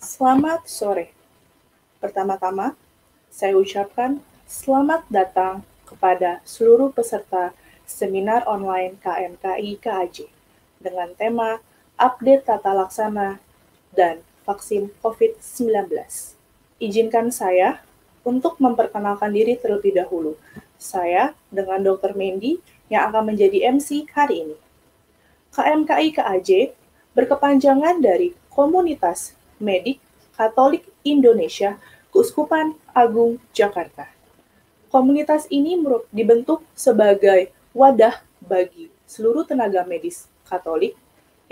Selamat sore. Pertama-tama, saya ucapkan selamat datang kepada seluruh peserta seminar online KMKI KAJ dengan tema Update Tata Laksana dan Vaksin COVID-19. Izinkan saya untuk memperkenalkan diri terlebih dahulu. Saya dengan Dr. Mendy yang akan menjadi MC hari ini. KMKI KAJ berkepanjangan dari Komunitas Medik Katolik Indonesia, Keuskupan Agung Jakarta. Komunitas ini dibentuk sebagai wadah bagi seluruh tenaga medis Katolik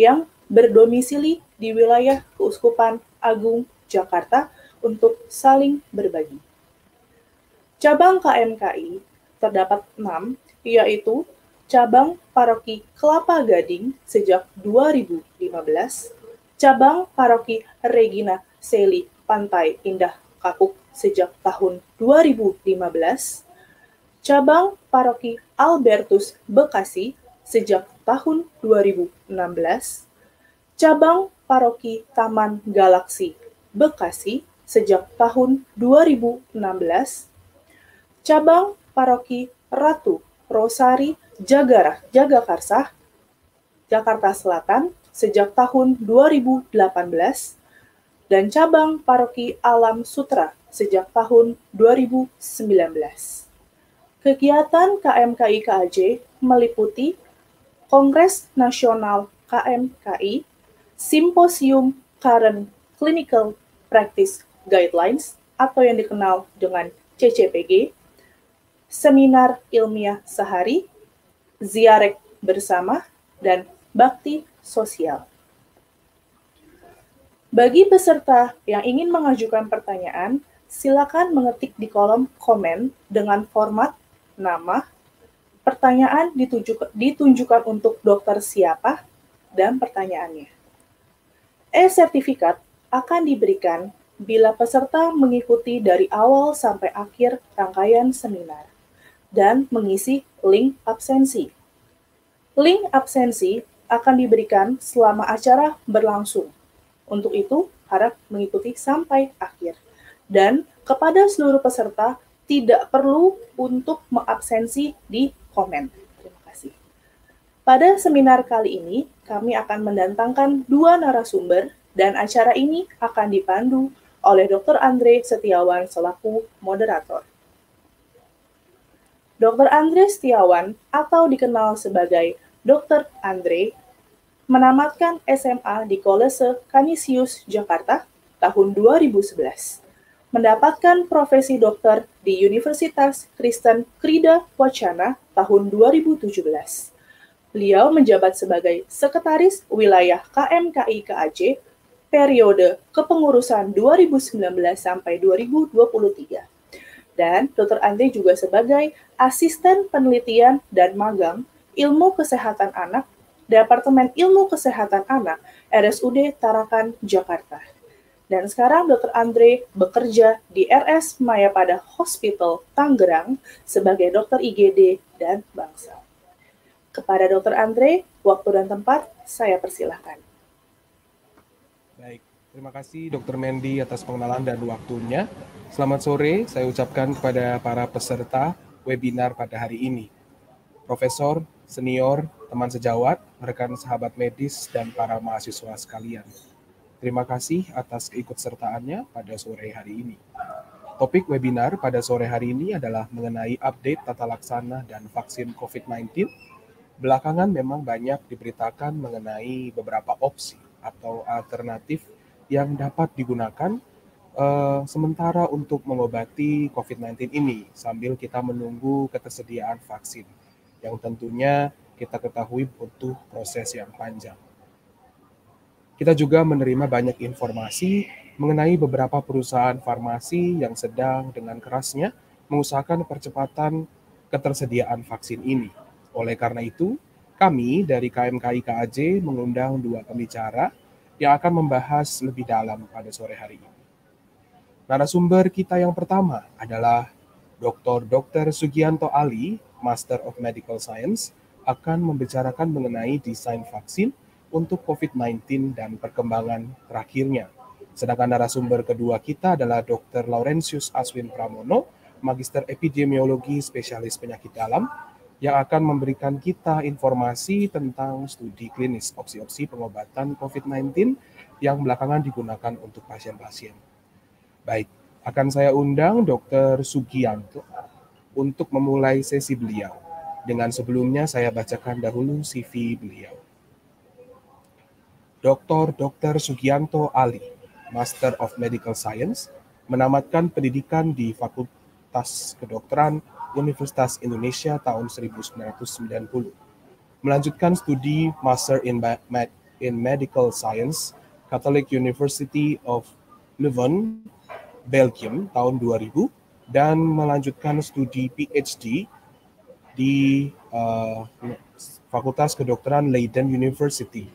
yang berdomisili di wilayah Keuskupan Agung Jakarta untuk saling berbagi. Cabang KMKI terdapat enam, yaitu cabang paroki Kelapa Gading sejak 2015, cabang paroki Regina Seli Pantai Indah Kapuk sejak tahun 2015, cabang paroki Albertus Bekasi sejak tahun 2016, cabang paroki Taman Galaksi Bekasi sejak tahun 2016, cabang paroki Ratu Rosari Jagara Jagakarsa Jakarta Selatan sejak tahun 2018 dan cabang paroki Alam Sutra sejak tahun 2019. Kegiatan KMKI KAJ meliputi Kongres Nasional KMKI, Simposium Current Clinical Practice Guidelines atau yang dikenal dengan CCPG, seminar ilmiah sehari, ziarah bersama, dan bakti sosial. Bagi peserta yang ingin mengajukan pertanyaan, silakan mengetik di kolom komen dengan format nama, pertanyaan ditunjukkan untuk dokter siapa, dan pertanyaannya. E-sertifikat akan diberikan bila peserta mengikuti dari awal sampai akhir rangkaian seminar dan mengisi link absensi. Link absensi akan diberikan selama acara berlangsung. Untuk itu, harap mengikuti sampai akhir. Dan kepada seluruh peserta, tidak perlu untuk mengabsensi di komen. Terima kasih. Pada seminar kali ini, kami akan mendatangkan dua narasumber dan acara ini akan dipandu oleh Dr. Andre Setiawan selaku moderator. Dr. Andre Setiawan atau dikenal sebagai Dr. Andre menamatkan SMA di Kolese Kanisius, Jakarta tahun 2011. Mendapatkan profesi dokter di Universitas Kristen Krida Wacana tahun 2017. Beliau menjabat sebagai Sekretaris Wilayah KMKI KAC periode kepengurusan 2019 sampai 2023 dan Dr. Andre juga sebagai asisten penelitian dan magang Ilmu Kesehatan Anak, Departemen Ilmu Kesehatan Anak, RSUD Tarakan, Jakarta. Dan sekarang Dr. Andre bekerja di RS Mayapada Hospital, Tangerang sebagai dokter IGD dan bangsa. Kepada Dr. Andre, waktu dan tempat saya persilahkan. Baik, terima kasih Dr. Mendy atas pengenalan dan waktunya. Selamat sore, saya ucapkan kepada para peserta webinar pada hari ini. Profesor senior, teman sejawat, rekan sahabat medis, dan para mahasiswa sekalian. Terima kasih atas keikutsertaannya pada sore hari ini. Topik webinar pada sore hari ini adalah mengenai update tata laksana dan vaksin COVID-19. Belakangan memang banyak diberitakan mengenai beberapa opsi atau alternatif yang dapat digunakan uh, sementara untuk mengobati COVID-19 ini sambil kita menunggu ketersediaan vaksin yang tentunya kita ketahui butuh proses yang panjang. Kita juga menerima banyak informasi mengenai beberapa perusahaan farmasi yang sedang dengan kerasnya mengusahakan percepatan ketersediaan vaksin ini. Oleh karena itu, kami dari KMKI KAJ mengundang dua pembicara yang akan membahas lebih dalam pada sore hari ini. Narasumber kita yang pertama adalah Dr. Dr. Sugianto Ali Master of Medical Science, akan membicarakan mengenai desain vaksin untuk COVID-19 dan perkembangan terakhirnya. Sedangkan narasumber kedua kita adalah Dr. Laurentius Aswin Pramono, Magister Epidemiologi Spesialis Penyakit Dalam, yang akan memberikan kita informasi tentang studi klinis opsi-opsi pengobatan COVID-19 yang belakangan digunakan untuk pasien-pasien. Baik, akan saya undang Dr. Sugianto untuk memulai sesi beliau. Dengan sebelumnya saya bacakan dahulu CV beliau. Dr. Dr. Sugianto Ali, Master of Medical Science, menamatkan pendidikan di Fakultas Kedokteran Universitas Indonesia tahun 1990. Melanjutkan studi Master in, Med in Medical Science Catholic University of Leuven, Belgium tahun 2000 dan melanjutkan studi PhD di uh, Fakultas Kedokteran Leiden University,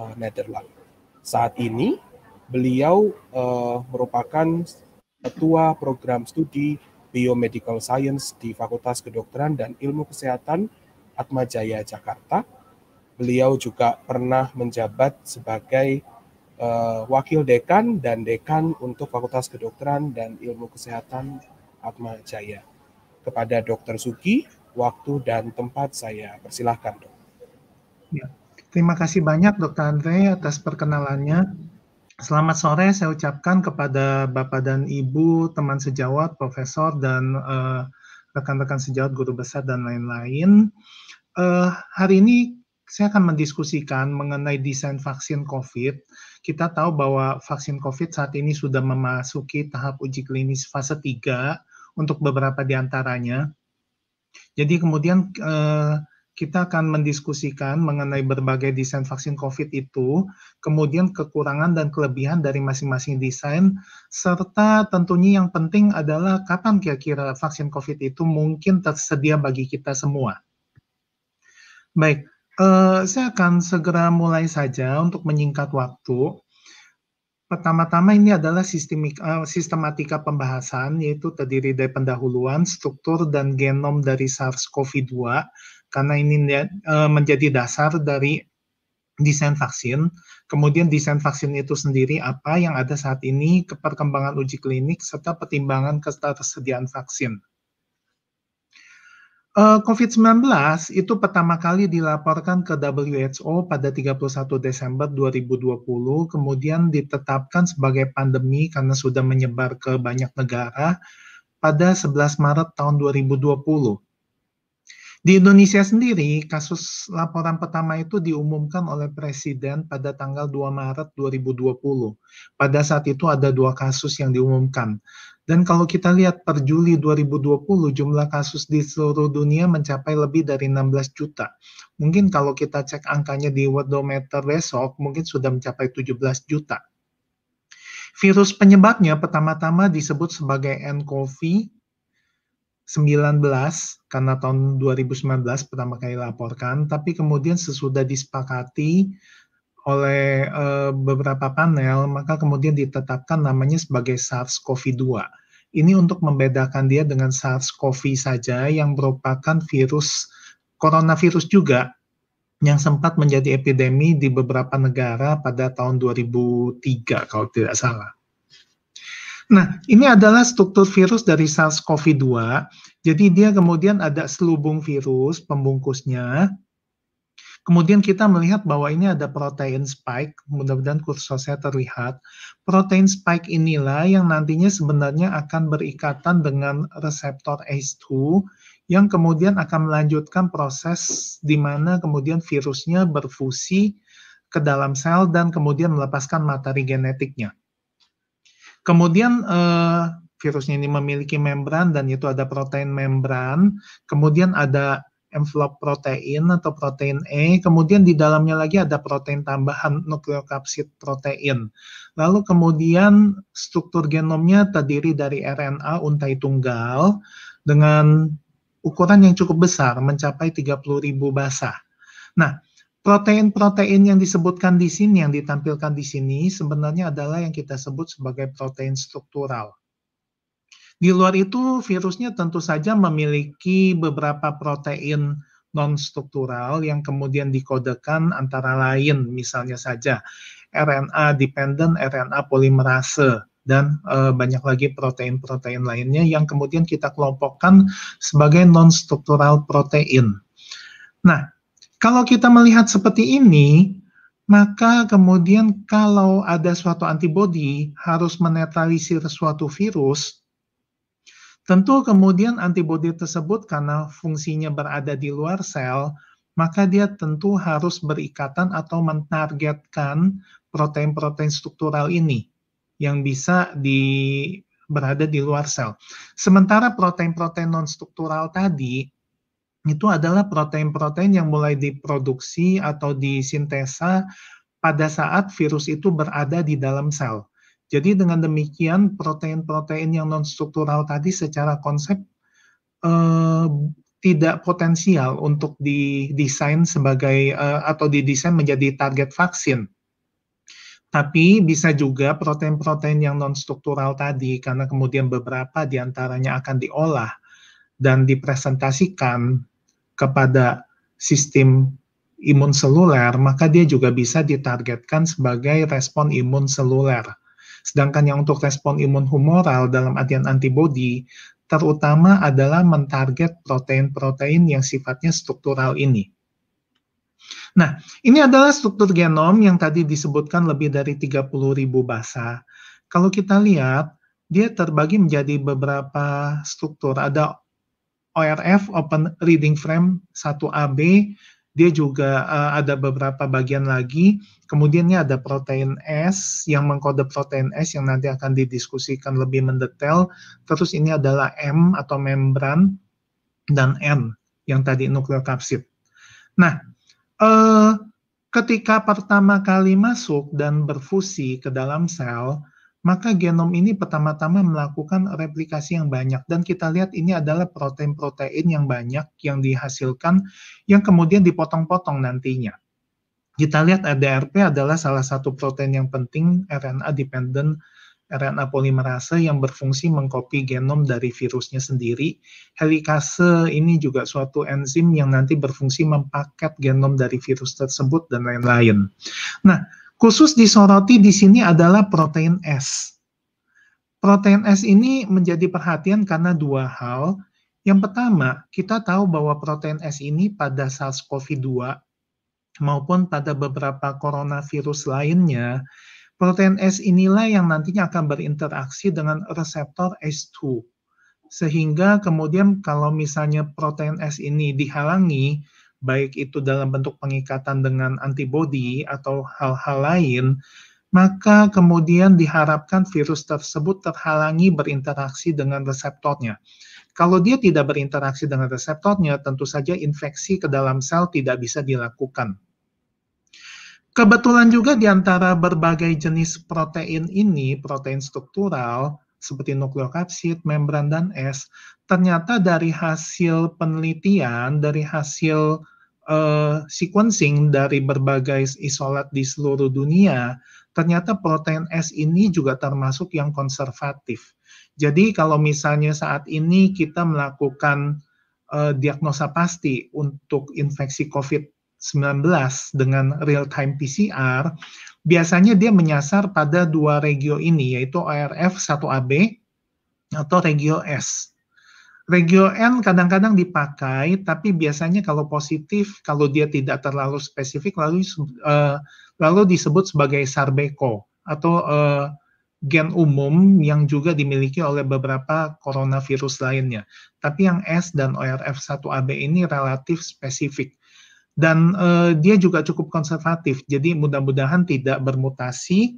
uh, Netherlands. Saat ini beliau uh, merupakan ketua program studi Biomedical Science di Fakultas Kedokteran dan Ilmu Kesehatan Atmajaya Jakarta. Beliau juga pernah menjabat sebagai uh, Wakil Dekan dan Dekan untuk Fakultas Kedokteran dan Ilmu Kesehatan Atma Jaya. Kepada Dr. Suki, waktu dan tempat saya persilahkan, dok. Ya. Terima kasih banyak Dr. Andre atas perkenalannya. Selamat sore saya ucapkan kepada Bapak dan Ibu, teman sejawat, profesor, dan eh, rekan-rekan uh, sejawat, guru besar, dan lain-lain. Uh, hari ini saya akan mendiskusikan mengenai desain vaksin COVID kita tahu bahwa vaksin COVID saat ini sudah memasuki tahap uji klinis fase 3 untuk beberapa di antaranya. Jadi kemudian eh, kita akan mendiskusikan mengenai berbagai desain vaksin COVID itu, kemudian kekurangan dan kelebihan dari masing-masing desain, serta tentunya yang penting adalah kapan kira-kira vaksin COVID itu mungkin tersedia bagi kita semua. Baik, Eh, saya akan segera mulai saja untuk menyingkat waktu. Pertama-tama ini adalah sistemik, uh, sistematika pembahasan, yaitu terdiri dari pendahuluan, struktur, dan genom dari SARS-CoV-2, karena ini uh, menjadi dasar dari desain vaksin. Kemudian desain vaksin itu sendiri apa yang ada saat ini, perkembangan uji klinik, serta pertimbangan ketersediaan vaksin. Eh, COVID-19 itu pertama kali dilaporkan ke WHO pada 31 Desember 2020, kemudian ditetapkan sebagai pandemi karena sudah menyebar ke banyak negara pada 11 Maret tahun 2020. Di Indonesia sendiri, kasus laporan pertama itu diumumkan oleh Presiden pada tanggal 2 Maret 2020. Pada saat itu ada dua kasus yang diumumkan. Dan kalau kita lihat per Juli 2020 jumlah kasus di seluruh dunia mencapai lebih dari 16 juta. Mungkin kalau kita cek angkanya di Worldometer besok mungkin sudah mencapai 17 juta. Virus penyebabnya pertama-tama disebut sebagai nCoV 19 karena tahun 2019 pertama kali laporkan, tapi kemudian sesudah disepakati oleh e, beberapa panel, maka kemudian ditetapkan namanya sebagai SARS-CoV-2. Ini untuk membedakan dia dengan SARS-CoV saja yang merupakan virus coronavirus juga yang sempat menjadi epidemi di beberapa negara pada tahun 2003 kalau tidak salah. Nah, ini adalah struktur virus dari SARS-CoV-2. Jadi dia kemudian ada selubung virus pembungkusnya, Kemudian kita melihat bahwa ini ada protein spike, mudah-mudahan kursusnya terlihat. Protein spike inilah yang nantinya sebenarnya akan berikatan dengan reseptor ACE2 yang kemudian akan melanjutkan proses di mana kemudian virusnya berfusi ke dalam sel dan kemudian melepaskan materi genetiknya. Kemudian eh, virusnya ini memiliki membran dan itu ada protein membran, kemudian ada envelope protein atau protein E, kemudian di dalamnya lagi ada protein tambahan nukleokapsid protein. Lalu kemudian struktur genomnya terdiri dari RNA untai tunggal dengan ukuran yang cukup besar, mencapai 30.000 basah. Nah, protein-protein yang disebutkan di sini, yang ditampilkan di sini, sebenarnya adalah yang kita sebut sebagai protein struktural. Di luar itu, virusnya tentu saja memiliki beberapa protein non-struktural yang kemudian dikodekan antara lain misalnya saja RNA-dependent, RNA polimerase, dan e, banyak lagi protein-protein lainnya yang kemudian kita kelompokkan sebagai non-struktural protein. Nah, kalau kita melihat seperti ini, maka kemudian kalau ada suatu antibodi harus menetralisir suatu virus, Tentu kemudian antibodi tersebut karena fungsinya berada di luar sel, maka dia tentu harus berikatan atau menargetkan protein-protein struktural ini yang bisa di berada di luar sel. Sementara protein-protein non struktural tadi itu adalah protein-protein yang mulai diproduksi atau disintesa pada saat virus itu berada di dalam sel. Jadi dengan demikian protein-protein yang non struktural tadi secara konsep eh, tidak potensial untuk didesain sebagai eh, atau didesain menjadi target vaksin. Tapi bisa juga protein-protein yang non struktural tadi karena kemudian beberapa diantaranya akan diolah dan dipresentasikan kepada sistem imun seluler, maka dia juga bisa ditargetkan sebagai respon imun seluler Sedangkan yang untuk respon imun humoral dalam artian antibody terutama adalah mentarget protein-protein yang sifatnya struktural ini. Nah, ini adalah struktur genom yang tadi disebutkan lebih dari ribu basa. Kalau kita lihat, dia terbagi menjadi beberapa struktur. Ada ORF, Open Reading Frame 1AB, dia juga uh, ada beberapa bagian lagi. Kemudiannya ada protein S yang mengkode protein S yang nanti akan didiskusikan lebih mendetail. Terus ini adalah M atau membran dan N yang tadi nukleokapsid. Nah, uh, ketika pertama kali masuk dan berfusi ke dalam sel, maka genom ini pertama-tama melakukan replikasi yang banyak dan kita lihat ini adalah protein-protein yang banyak yang dihasilkan yang kemudian dipotong-potong nantinya. Kita lihat ADRP adalah salah satu protein yang penting RNA dependent RNA polimerase yang berfungsi mengkopi genom dari virusnya sendiri. Helikase ini juga suatu enzim yang nanti berfungsi mempaket genom dari virus tersebut dan lain-lain. Nah, Khusus disoroti di sini adalah protein S. Protein S ini menjadi perhatian karena dua hal. Yang pertama, kita tahu bahwa protein S ini pada SARS-CoV-2 maupun pada beberapa coronavirus lainnya, protein S inilah yang nantinya akan berinteraksi dengan reseptor S2. Sehingga kemudian kalau misalnya protein S ini dihalangi, baik itu dalam bentuk pengikatan dengan antibodi atau hal-hal lain, maka kemudian diharapkan virus tersebut terhalangi berinteraksi dengan reseptornya. Kalau dia tidak berinteraksi dengan reseptornya, tentu saja infeksi ke dalam sel tidak bisa dilakukan. Kebetulan juga di antara berbagai jenis protein ini, protein struktural, seperti nukleokapsid, membran, dan es, ternyata dari hasil penelitian, dari hasil uh, sequencing dari berbagai isolat di seluruh dunia, ternyata protein S ini juga termasuk yang konservatif. Jadi kalau misalnya saat ini kita melakukan uh, diagnosa pasti untuk infeksi COVID-19 dengan real-time PCR, biasanya dia menyasar pada dua regio ini, yaitu ORF 1AB atau regio S. Regio N kadang-kadang dipakai, tapi biasanya kalau positif, kalau dia tidak terlalu spesifik, lalu uh, lalu disebut sebagai sarbeko atau uh, gen umum yang juga dimiliki oleh beberapa coronavirus lainnya. Tapi yang S dan ORF1AB ini relatif spesifik dan uh, dia juga cukup konservatif. Jadi mudah-mudahan tidak bermutasi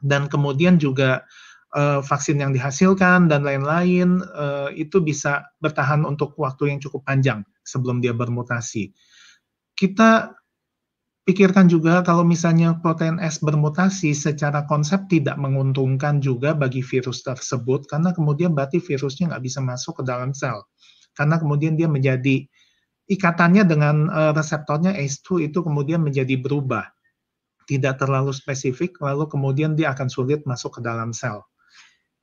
dan kemudian juga uh, vaksin yang dihasilkan dan lain-lain uh, itu bisa bertahan untuk waktu yang cukup panjang sebelum dia bermutasi. Kita pikirkan juga kalau misalnya protein S bermutasi secara konsep tidak menguntungkan juga bagi virus tersebut karena kemudian berarti virusnya nggak bisa masuk ke dalam sel karena kemudian dia menjadi ikatannya dengan uh, reseptornya ACE2 itu kemudian menjadi berubah. Tidak terlalu spesifik, lalu kemudian dia akan sulit masuk ke dalam sel.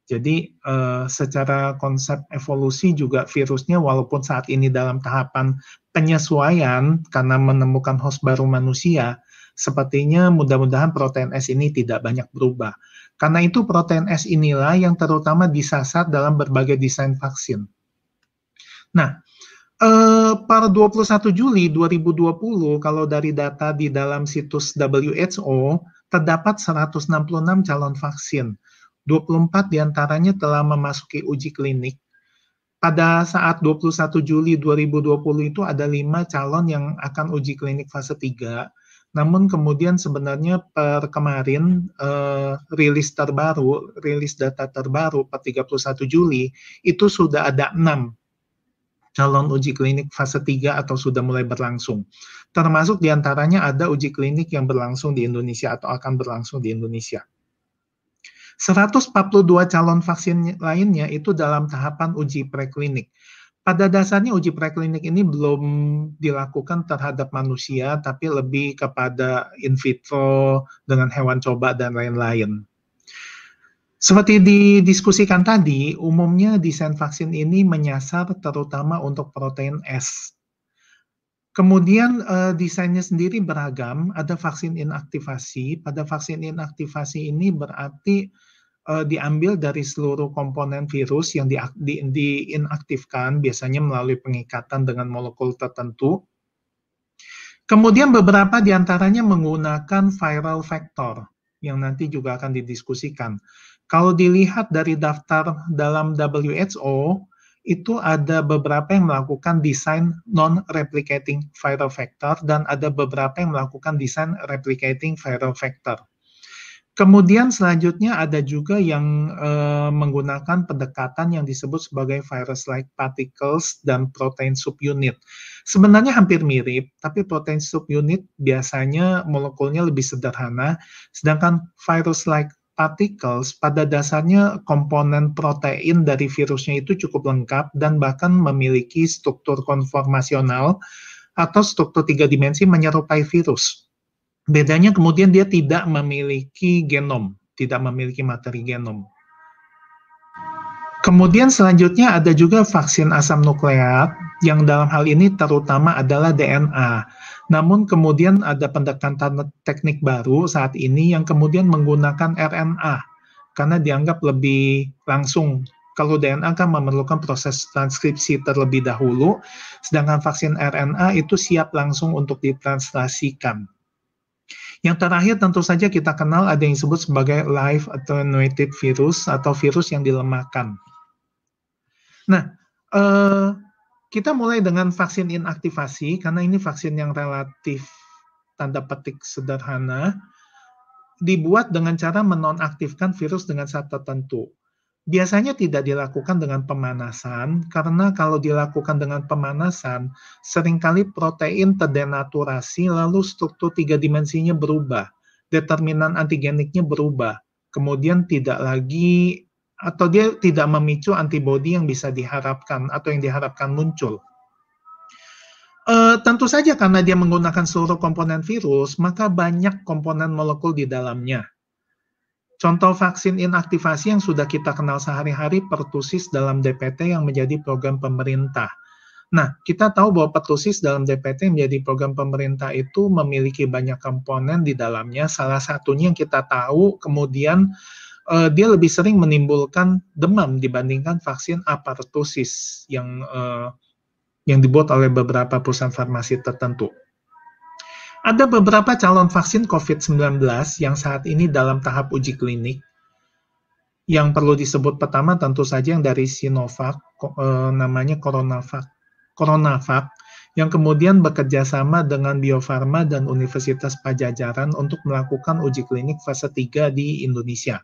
Jadi uh, secara konsep evolusi juga virusnya walaupun saat ini dalam tahapan penyesuaian karena menemukan host baru manusia, sepertinya mudah-mudahan protein S ini tidak banyak berubah. Karena itu protein S inilah yang terutama disasar dalam berbagai desain vaksin. Nah, Uh, per 21 Juli 2020, kalau dari data di dalam situs WHO, terdapat 166 calon vaksin. 24 diantaranya telah memasuki uji klinik. Pada saat 21 Juli 2020 itu ada 5 calon yang akan uji klinik fase 3. Namun kemudian sebenarnya per kemarin uh, rilis terbaru, rilis data terbaru per 31 Juli, itu sudah ada 6 calon uji klinik fase 3 atau sudah mulai berlangsung. Termasuk diantaranya ada uji klinik yang berlangsung di Indonesia atau akan berlangsung di Indonesia. 142 calon vaksin lainnya itu dalam tahapan uji preklinik. Pada dasarnya uji preklinik ini belum dilakukan terhadap manusia, tapi lebih kepada in vitro dengan hewan coba dan lain-lain. Seperti didiskusikan tadi, umumnya desain vaksin ini menyasar terutama untuk protein S. Kemudian uh, desainnya sendiri beragam, ada vaksin inaktivasi. Pada vaksin inaktivasi ini berarti uh, diambil dari seluruh komponen virus yang di, di, diinaktifkan, biasanya melalui pengikatan dengan molekul tertentu. Kemudian beberapa diantaranya menggunakan viral vector yang nanti juga akan didiskusikan. Kalau dilihat dari daftar dalam WHO, itu ada beberapa yang melakukan desain non-replicating viral vector dan ada beberapa yang melakukan desain replicating viral vector. Kemudian selanjutnya ada juga yang e, menggunakan pendekatan yang disebut sebagai virus-like particles dan protein subunit. Sebenarnya hampir mirip, tapi protein subunit biasanya molekulnya lebih sederhana, sedangkan virus-like particles pada dasarnya komponen protein dari virusnya itu cukup lengkap dan bahkan memiliki struktur konformasional atau struktur tiga dimensi menyerupai virus. Bedanya kemudian dia tidak memiliki genom, tidak memiliki materi genom. Kemudian selanjutnya ada juga vaksin asam nukleat yang dalam hal ini terutama adalah DNA. Namun kemudian ada pendekatan teknik baru saat ini yang kemudian menggunakan RNA karena dianggap lebih langsung. Kalau DNA kan memerlukan proses transkripsi terlebih dahulu, sedangkan vaksin RNA itu siap langsung untuk ditranslasikan. Yang terakhir tentu saja kita kenal ada yang disebut sebagai live attenuated virus atau virus yang dilemahkan. Nah, eh, kita mulai dengan vaksin inaktivasi karena ini vaksin yang relatif tanda petik sederhana dibuat dengan cara menonaktifkan virus dengan saat tertentu. Biasanya tidak dilakukan dengan pemanasan karena kalau dilakukan dengan pemanasan seringkali protein terdenaturasi lalu struktur tiga dimensinya berubah, determinan antigeniknya berubah, kemudian tidak lagi atau dia tidak memicu antibodi yang bisa diharapkan atau yang diharapkan muncul. E, tentu saja karena dia menggunakan seluruh komponen virus, maka banyak komponen molekul di dalamnya. Contoh vaksin inaktivasi yang sudah kita kenal sehari-hari pertusis dalam DPT yang menjadi program pemerintah. Nah, kita tahu bahwa pertusis dalam DPT yang menjadi program pemerintah itu memiliki banyak komponen di dalamnya. Salah satunya yang kita tahu kemudian uh, dia lebih sering menimbulkan demam dibandingkan vaksin apartosis yang uh, yang dibuat oleh beberapa perusahaan farmasi tertentu. Ada beberapa calon vaksin COVID-19 yang saat ini dalam tahap uji klinik. Yang perlu disebut pertama tentu saja yang dari Sinovac, eh, namanya CoronaVac, CoronaVac, yang kemudian bekerja sama dengan Bio Farma dan Universitas Pajajaran untuk melakukan uji klinik fase 3 di Indonesia.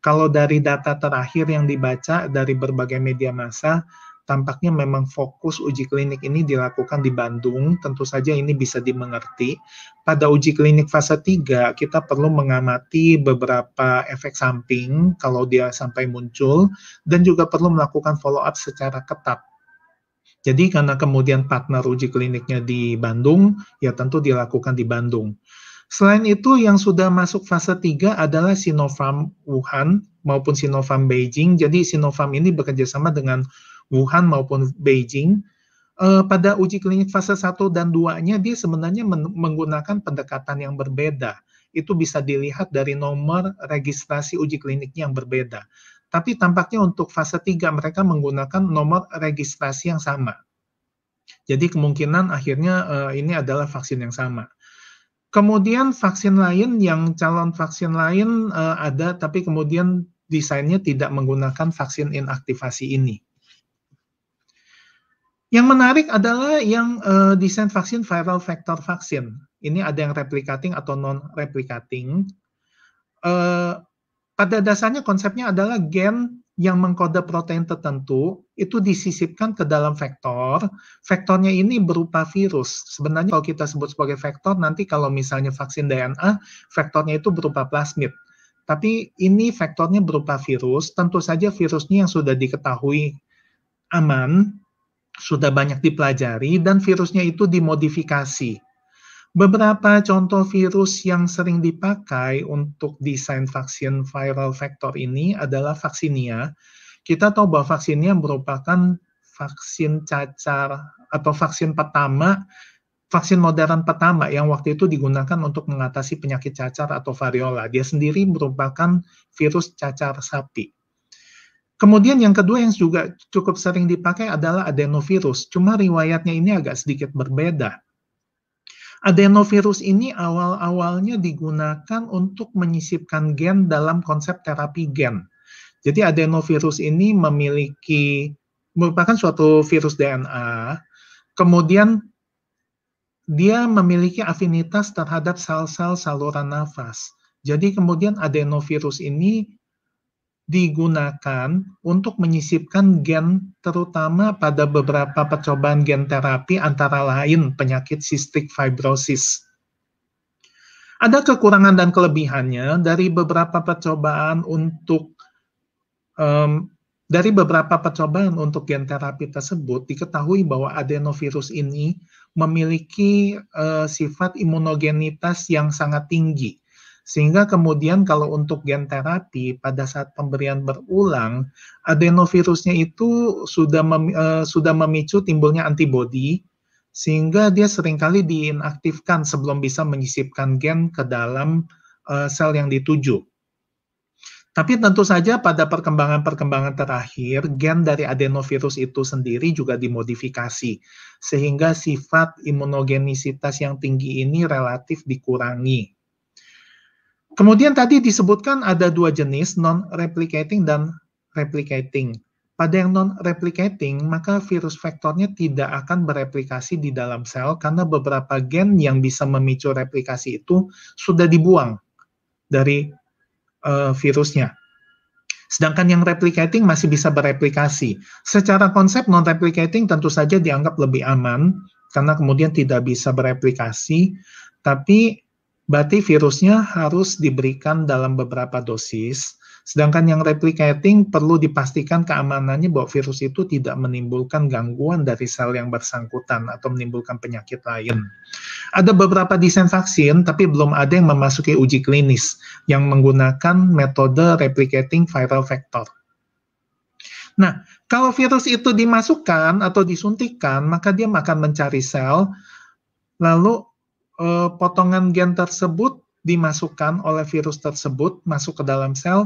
Kalau dari data terakhir yang dibaca dari berbagai media massa, tampaknya memang fokus uji klinik ini dilakukan di Bandung, tentu saja ini bisa dimengerti. Pada uji klinik fase 3, kita perlu mengamati beberapa efek samping kalau dia sampai muncul, dan juga perlu melakukan follow up secara ketat. Jadi karena kemudian partner uji kliniknya di Bandung, ya tentu dilakukan di Bandung. Selain itu, yang sudah masuk fase 3 adalah Sinovac Wuhan maupun Sinovac Beijing. Jadi Sinovac ini bekerja sama dengan Wuhan maupun Beijing. E, pada uji klinik fase 1 dan 2-nya, dia sebenarnya men menggunakan pendekatan yang berbeda. Itu bisa dilihat dari nomor registrasi uji kliniknya yang berbeda. Tapi tampaknya untuk fase 3 mereka menggunakan nomor registrasi yang sama. Jadi kemungkinan akhirnya uh, ini adalah vaksin yang sama. Kemudian vaksin lain yang calon vaksin lain uh, ada tapi kemudian desainnya tidak menggunakan vaksin inaktivasi ini. Yang menarik adalah yang uh, desain vaksin viral vector vaksin. Ini ada yang replicating atau non replicating. Uh, eh, pada dasarnya konsepnya adalah gen yang mengkode protein tertentu itu disisipkan ke dalam vektor. Vektornya ini berupa virus. Sebenarnya kalau kita sebut sebagai vektor, nanti kalau misalnya vaksin DNA, vektornya itu berupa plasmid. Tapi ini vektornya berupa virus, tentu saja virusnya yang sudah diketahui aman, sudah banyak dipelajari, dan virusnya itu dimodifikasi. Beberapa contoh virus yang sering dipakai untuk desain vaksin viral vector ini adalah vaksinia. Kita tahu bahwa vaksinnya merupakan vaksin cacar atau vaksin pertama, vaksin modern pertama yang waktu itu digunakan untuk mengatasi penyakit cacar atau variola. Dia sendiri merupakan virus cacar sapi. Kemudian yang kedua yang juga cukup sering dipakai adalah adenovirus. Cuma riwayatnya ini agak sedikit berbeda Adenovirus ini awal-awalnya digunakan untuk menyisipkan gen dalam konsep terapi gen. Jadi adenovirus ini memiliki merupakan suatu virus DNA, kemudian dia memiliki afinitas terhadap sel-sel saluran nafas. Jadi kemudian adenovirus ini digunakan untuk menyisipkan gen terutama pada beberapa percobaan gen terapi antara lain penyakit cystic fibrosis. Ada kekurangan dan kelebihannya dari beberapa percobaan untuk um, dari beberapa percobaan untuk gen terapi tersebut diketahui bahwa adenovirus ini memiliki uh, sifat imunogenitas yang sangat tinggi sehingga kemudian kalau untuk gen terapi pada saat pemberian berulang, adenovirusnya itu sudah mem, uh, sudah memicu timbulnya antibodi sehingga dia seringkali diinaktifkan sebelum bisa menyisipkan gen ke dalam uh, sel yang dituju. Tapi tentu saja pada perkembangan-perkembangan terakhir, gen dari adenovirus itu sendiri juga dimodifikasi, sehingga sifat imunogenisitas yang tinggi ini relatif dikurangi. Kemudian tadi disebutkan ada dua jenis, non-replicating dan replicating. Pada yang non-replicating, maka virus vektornya tidak akan bereplikasi di dalam sel karena beberapa gen yang bisa memicu replikasi itu sudah dibuang dari uh, virusnya. Sedangkan yang replicating masih bisa bereplikasi. Secara konsep non-replicating tentu saja dianggap lebih aman karena kemudian tidak bisa bereplikasi, tapi Berarti virusnya harus diberikan dalam beberapa dosis, sedangkan yang replicating perlu dipastikan keamanannya bahwa virus itu tidak menimbulkan gangguan dari sel yang bersangkutan atau menimbulkan penyakit lain. Ada beberapa desain vaksin, tapi belum ada yang memasuki uji klinis yang menggunakan metode replicating viral vector. Nah, kalau virus itu dimasukkan atau disuntikan, maka dia akan mencari sel, lalu eh, potongan gen tersebut dimasukkan oleh virus tersebut masuk ke dalam sel,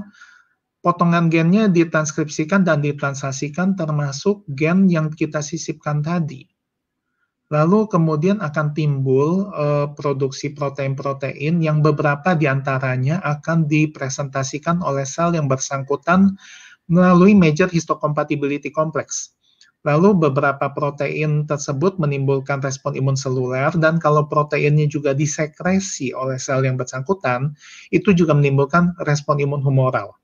potongan gennya ditranskripsikan dan ditranslasikan termasuk gen yang kita sisipkan tadi. Lalu kemudian akan timbul eh, produksi protein-protein yang beberapa diantaranya akan dipresentasikan oleh sel yang bersangkutan melalui major histocompatibility complex. Lalu beberapa protein tersebut menimbulkan respon imun seluler dan kalau proteinnya juga disekresi oleh sel yang bersangkutan, itu juga menimbulkan respon imun humoral.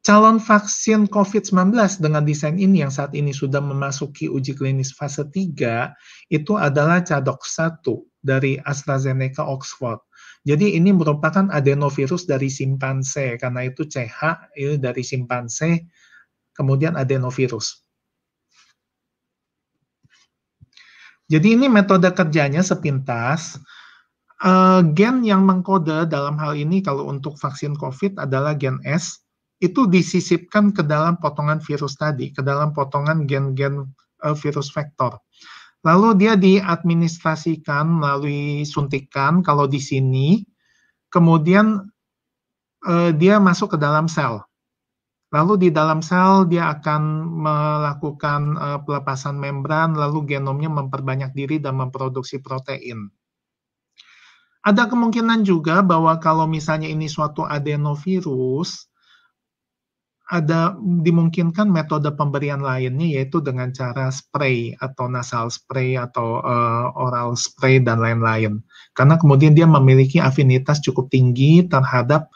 Calon vaksin COVID-19 dengan desain ini yang saat ini sudah memasuki uji klinis fase 3 itu adalah cadok 1 dari AstraZeneca Oxford. Jadi ini merupakan adenovirus dari simpanse karena itu CH dari simpanse kemudian adenovirus. Jadi ini metode kerjanya sepintas. Uh, gen yang mengkode dalam hal ini kalau untuk vaksin COVID adalah gen S, itu disisipkan ke dalam potongan virus tadi, ke dalam potongan gen-gen uh, virus vektor. Lalu dia diadministrasikan melalui suntikan kalau di sini, kemudian uh, dia masuk ke dalam sel. Lalu di dalam sel dia akan melakukan uh, pelepasan membran, lalu genomnya memperbanyak diri dan memproduksi protein. Ada kemungkinan juga bahwa kalau misalnya ini suatu adenovirus, ada dimungkinkan metode pemberian lainnya yaitu dengan cara spray atau nasal spray atau uh, oral spray dan lain-lain. Karena kemudian dia memiliki afinitas cukup tinggi terhadap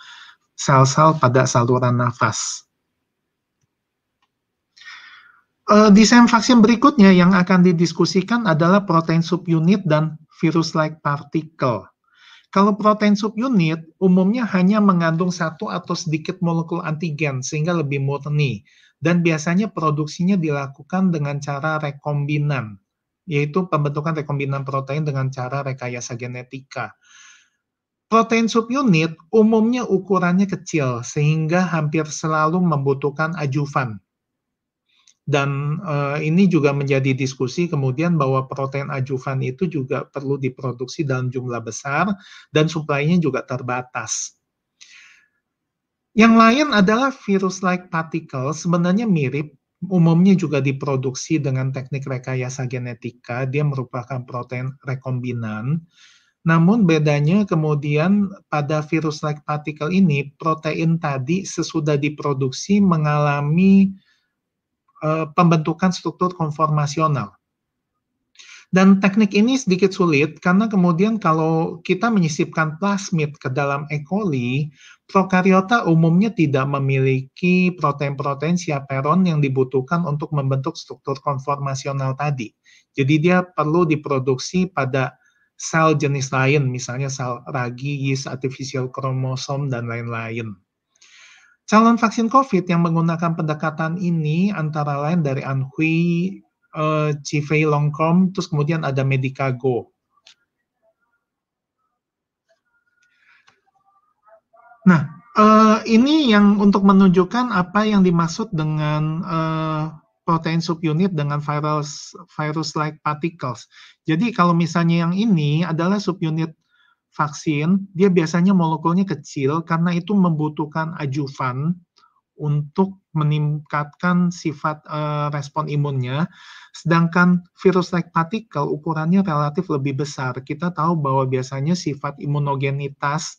sel-sel pada saluran nafas. Eh, desain vaksin berikutnya yang akan didiskusikan adalah protein subunit dan virus-like particle. Kalau protein subunit, umumnya hanya mengandung satu atau sedikit molekul antigen, sehingga lebih murni. Dan biasanya produksinya dilakukan dengan cara rekombinan, yaitu pembentukan rekombinan protein dengan cara rekayasa genetika. Protein subunit umumnya ukurannya kecil, sehingga hampir selalu membutuhkan ajuvan, dan uh, ini juga menjadi diskusi kemudian bahwa protein ajuvan itu juga perlu diproduksi dalam jumlah besar dan suplainya juga terbatas. Yang lain adalah virus-like particle sebenarnya mirip umumnya juga diproduksi dengan teknik rekayasa genetika, dia merupakan protein rekombinan. Namun bedanya kemudian pada virus-like particle ini protein tadi sesudah diproduksi mengalami Eh, pembentukan struktur konformasional. Dan teknik ini sedikit sulit karena kemudian kalau kita menyisipkan plasmid ke dalam E. coli, prokariota umumnya tidak memiliki protein-protein siaperon yang dibutuhkan untuk membentuk struktur konformasional tadi. Jadi dia perlu diproduksi pada sel jenis lain, misalnya sel ragi, yeast artificial chromosome dan lain-lain. Calon vaksin COVID yang menggunakan pendekatan ini antara lain dari Anhui, uh, eh, Cifei Longcom, terus kemudian ada Medicago. Nah, uh, ini yang untuk menunjukkan apa yang dimaksud dengan uh, protein subunit dengan virus virus-like particles. Jadi kalau misalnya yang ini adalah subunit vaksin, dia biasanya molekulnya kecil karena itu membutuhkan ajuvan untuk meningkatkan sifat uh, respon imunnya. Sedangkan virus like particle ukurannya relatif lebih besar. Kita tahu bahwa biasanya sifat imunogenitas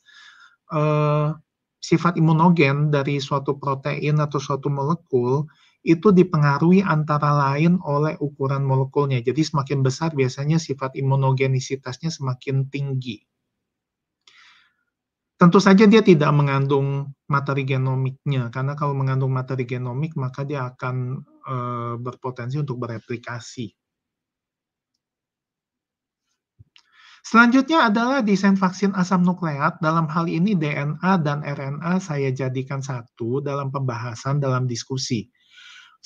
uh, sifat imunogen dari suatu protein atau suatu molekul itu dipengaruhi antara lain oleh ukuran molekulnya. Jadi semakin besar biasanya sifat imunogenisitasnya semakin tinggi. Tentu saja dia tidak mengandung materi genomiknya, karena kalau mengandung materi genomik maka dia akan e, berpotensi untuk bereplikasi. Selanjutnya adalah desain vaksin asam nukleat. Dalam hal ini DNA dan RNA saya jadikan satu dalam pembahasan dalam diskusi.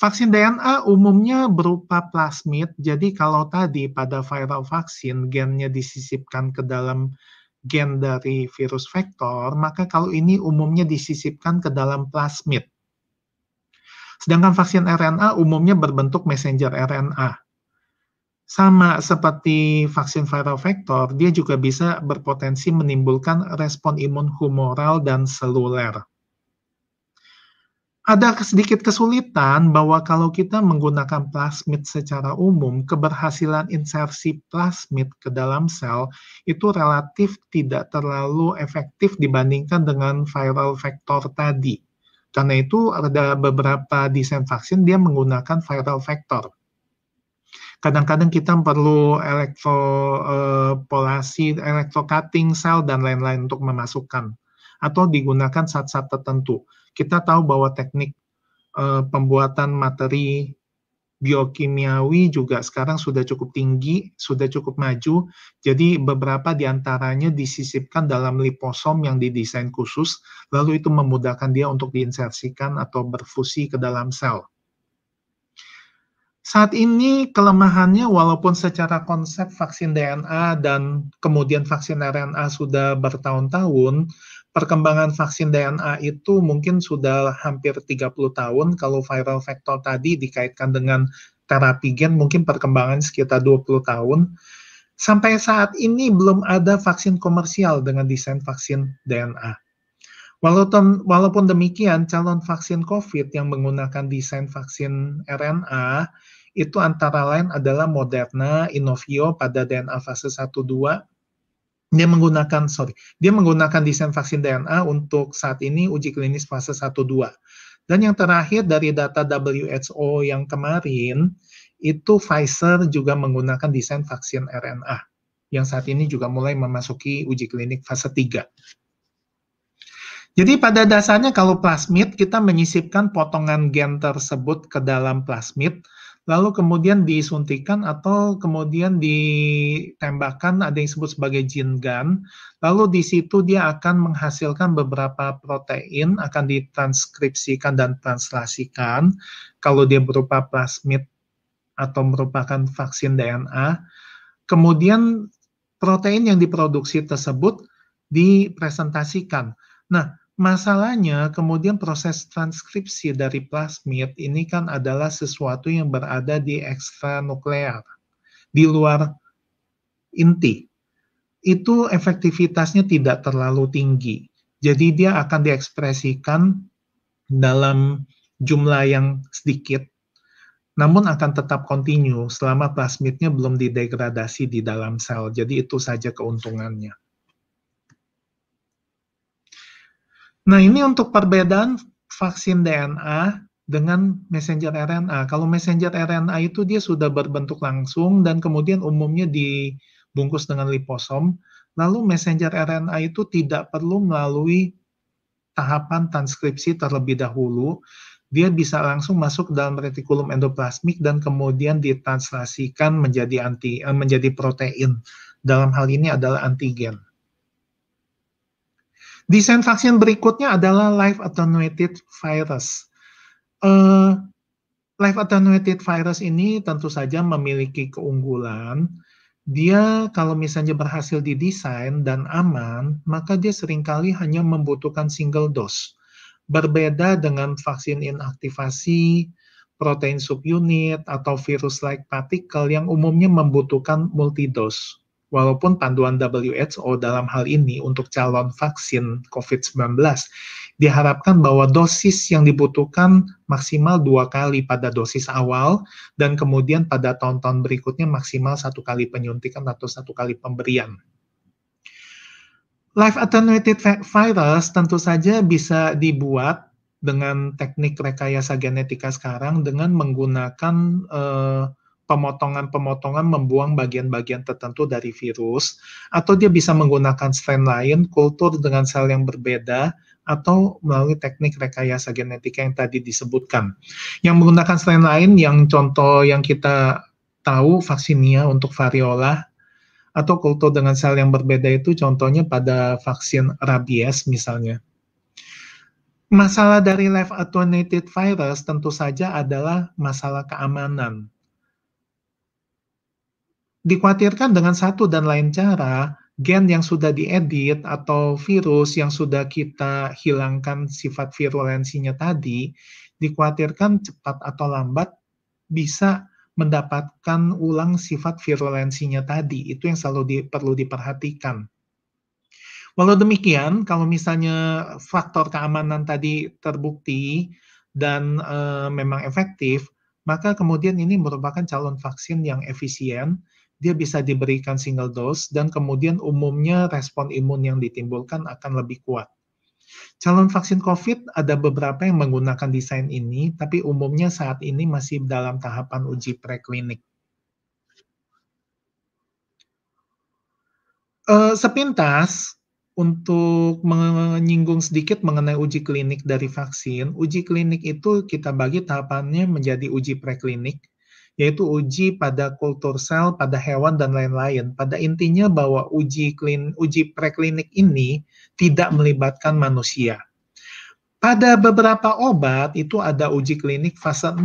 Vaksin DNA umumnya berupa plasmid, jadi kalau tadi pada viral vaksin gennya disisipkan ke dalam gen dari virus vektor, maka kalau ini umumnya disisipkan ke dalam plasmid. Sedangkan vaksin RNA umumnya berbentuk messenger RNA. Sama seperti vaksin viral vektor, dia juga bisa berpotensi menimbulkan respon imun humoral dan seluler ada sedikit kesulitan bahwa kalau kita menggunakan plasmid secara umum, keberhasilan insersi plasmid ke dalam sel itu relatif tidak terlalu efektif dibandingkan dengan viral vector tadi. Karena itu ada beberapa desain vaksin dia menggunakan viral vector. Kadang-kadang kita perlu elektropolasi, eh, elektrocutting sel dan lain-lain untuk memasukkan atau digunakan saat-saat tertentu kita tahu bahwa teknik uh, pembuatan materi biokimiawi juga sekarang sudah cukup tinggi, sudah cukup maju. Jadi beberapa diantaranya disisipkan dalam liposom yang didesain khusus, lalu itu memudahkan dia untuk diinsersikan atau berfusi ke dalam sel. Saat ini kelemahannya walaupun secara konsep vaksin DNA dan kemudian vaksin RNA sudah bertahun-tahun, perkembangan vaksin DNA itu mungkin sudah hampir 30 tahun kalau viral vector tadi dikaitkan dengan terapi gen mungkin perkembangan sekitar 20 tahun. Sampai saat ini belum ada vaksin komersial dengan desain vaksin DNA. Walaupun, walaupun demikian, calon vaksin COVID yang menggunakan desain vaksin RNA itu antara lain adalah Moderna, Inovio pada DNA fase 1-2, dia menggunakan sorry, dia menggunakan desain vaksin DNA untuk saat ini uji klinis fase 1 2. Dan yang terakhir dari data WHO yang kemarin itu Pfizer juga menggunakan desain vaksin RNA yang saat ini juga mulai memasuki uji klinik fase 3. Jadi pada dasarnya kalau plasmid kita menyisipkan potongan gen tersebut ke dalam plasmid lalu kemudian disuntikan atau kemudian ditembakkan ada yang disebut sebagai gene gun. Lalu di situ dia akan menghasilkan beberapa protein akan ditranskripsikan dan translasikan kalau dia berupa plasmid atau merupakan vaksin DNA. Kemudian protein yang diproduksi tersebut dipresentasikan. Nah, Masalahnya kemudian proses transkripsi dari plasmid ini kan adalah sesuatu yang berada di ekstra nuklear, di luar inti. Itu efektivitasnya tidak terlalu tinggi. Jadi dia akan diekspresikan dalam jumlah yang sedikit, namun akan tetap continue selama plasmidnya belum didegradasi di dalam sel. Jadi itu saja keuntungannya. Nah, ini untuk perbedaan vaksin DNA dengan messenger RNA. Kalau messenger RNA itu dia sudah berbentuk langsung dan kemudian umumnya dibungkus dengan liposom. Lalu messenger RNA itu tidak perlu melalui tahapan transkripsi terlebih dahulu. Dia bisa langsung masuk dalam retikulum endoplasmik dan kemudian ditranslasikan menjadi anti eh, menjadi protein. Dalam hal ini adalah antigen. Desain vaksin berikutnya adalah live attenuated virus. Uh, live attenuated virus ini tentu saja memiliki keunggulan. Dia kalau misalnya berhasil didesain dan aman, maka dia seringkali hanya membutuhkan single dose. Berbeda dengan vaksin inaktivasi, protein subunit, atau virus-like particle yang umumnya membutuhkan multidose walaupun panduan WHO dalam hal ini untuk calon vaksin COVID-19 diharapkan bahwa dosis yang dibutuhkan maksimal dua kali pada dosis awal dan kemudian pada tahun-tahun berikutnya maksimal satu kali penyuntikan atau satu kali pemberian. Live attenuated virus tentu saja bisa dibuat dengan teknik rekayasa genetika sekarang dengan menggunakan uh, pemotongan-pemotongan membuang bagian-bagian tertentu dari virus, atau dia bisa menggunakan strain lain, kultur dengan sel yang berbeda, atau melalui teknik rekayasa genetika yang tadi disebutkan. Yang menggunakan strain lain, yang contoh yang kita tahu vaksinnya untuk variola, atau kultur dengan sel yang berbeda itu contohnya pada vaksin rabies misalnya. Masalah dari live attenuated virus tentu saja adalah masalah keamanan dikhawatirkan dengan satu dan lain cara gen yang sudah diedit atau virus yang sudah kita hilangkan sifat virulensinya tadi dikhawatirkan cepat atau lambat bisa mendapatkan ulang sifat virulensinya tadi itu yang selalu di, perlu diperhatikan. Walau demikian, kalau misalnya faktor keamanan tadi terbukti dan e, memang efektif, maka kemudian ini merupakan calon vaksin yang efisien dia bisa diberikan single dose dan kemudian umumnya respon imun yang ditimbulkan akan lebih kuat. Calon vaksin COVID ada beberapa yang menggunakan desain ini, tapi umumnya saat ini masih dalam tahapan uji preklinik. Eh, sepintas, untuk menyinggung sedikit mengenai uji klinik dari vaksin, uji klinik itu kita bagi tahapannya menjadi uji preklinik, yaitu uji pada kultur sel, pada hewan dan lain-lain. Pada intinya bahwa uji klin, uji preklinik ini tidak melibatkan manusia. Pada beberapa obat itu ada uji klinik fase 0.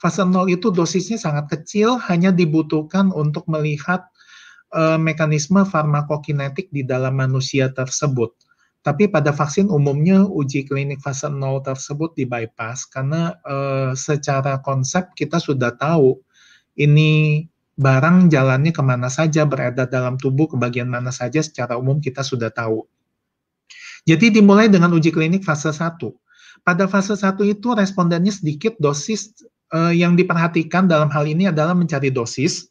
Fase 0 itu dosisnya sangat kecil, hanya dibutuhkan untuk melihat e, mekanisme farmakokinetik di dalam manusia tersebut tapi pada vaksin umumnya uji klinik fase 0 tersebut di bypass karena uh, secara konsep kita sudah tahu ini barang jalannya kemana saja, berada dalam tubuh ke bagian mana saja secara umum kita sudah tahu. Jadi dimulai dengan uji klinik fase 1. Pada fase 1 itu respondennya sedikit dosis uh, yang diperhatikan dalam hal ini adalah mencari dosis.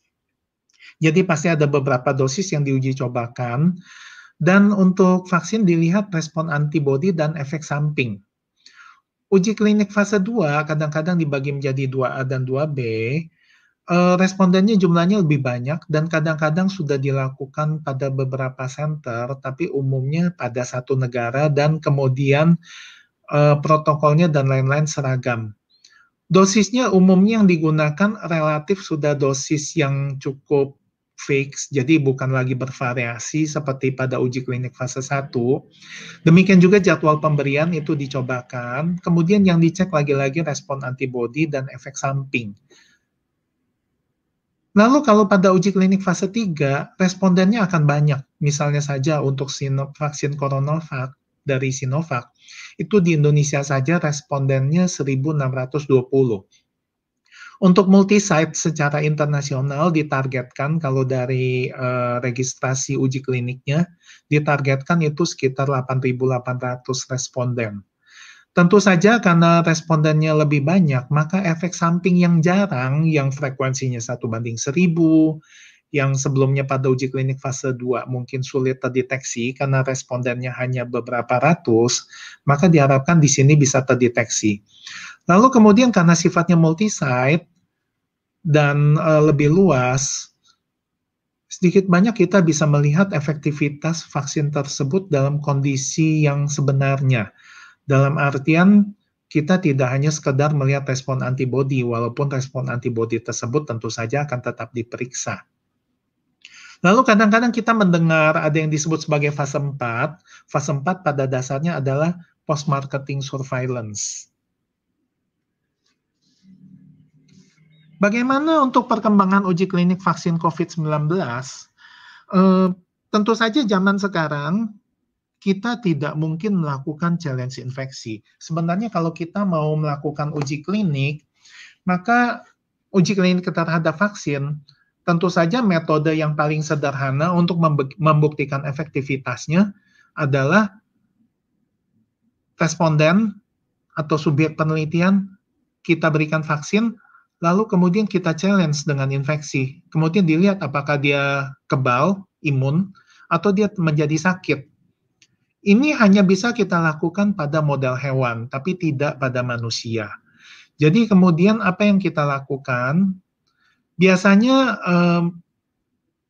Jadi pasti ada beberapa dosis yang diuji cobakan dan untuk vaksin dilihat respon antibodi dan efek samping. Uji klinik fase 2 kadang-kadang dibagi menjadi 2A dan 2B. Eh, respondennya jumlahnya lebih banyak dan kadang-kadang sudah dilakukan pada beberapa center, tapi umumnya pada satu negara dan kemudian eh, protokolnya dan lain-lain seragam dosisnya umumnya yang digunakan relatif sudah dosis yang cukup fix, jadi bukan lagi bervariasi seperti pada uji klinik fase 1. Demikian juga jadwal pemberian itu dicobakan, kemudian yang dicek lagi-lagi respon antibodi dan efek samping. Lalu kalau pada uji klinik fase 3, respondennya akan banyak. Misalnya saja untuk vaksin Coronavac dari Sinovac, itu di Indonesia saja respondennya 1620 untuk multi-site secara internasional ditargetkan kalau dari uh, registrasi uji kliniknya ditargetkan itu sekitar 8.800 responden. Tentu saja karena respondennya lebih banyak, maka efek samping yang jarang, yang frekuensinya satu banding seribu, yang sebelumnya pada uji klinik fase 2 mungkin sulit terdeteksi karena respondennya hanya beberapa ratus, maka diharapkan di sini bisa terdeteksi. Lalu kemudian karena sifatnya multisite dan eh, lebih luas, sedikit banyak kita bisa melihat efektivitas vaksin tersebut dalam kondisi yang sebenarnya. Dalam artian kita tidak hanya sekedar melihat respon antibodi, walaupun respon antibodi tersebut tentu saja akan tetap diperiksa. Lalu kadang-kadang kita mendengar ada yang disebut sebagai fase 4. Fase 4 pada dasarnya adalah post marketing surveillance. Bagaimana untuk perkembangan uji klinik vaksin COVID-19? E, eh, tentu saja zaman sekarang kita tidak mungkin melakukan challenge infeksi. Sebenarnya kalau kita mau melakukan uji klinik, maka uji klinik terhadap vaksin Tentu saja metode yang paling sederhana untuk membuktikan efektivitasnya adalah responden atau subjek penelitian kita berikan vaksin lalu kemudian kita challenge dengan infeksi. Kemudian dilihat apakah dia kebal, imun, atau dia menjadi sakit. Ini hanya bisa kita lakukan pada model hewan, tapi tidak pada manusia. Jadi kemudian apa yang kita lakukan biasanya um,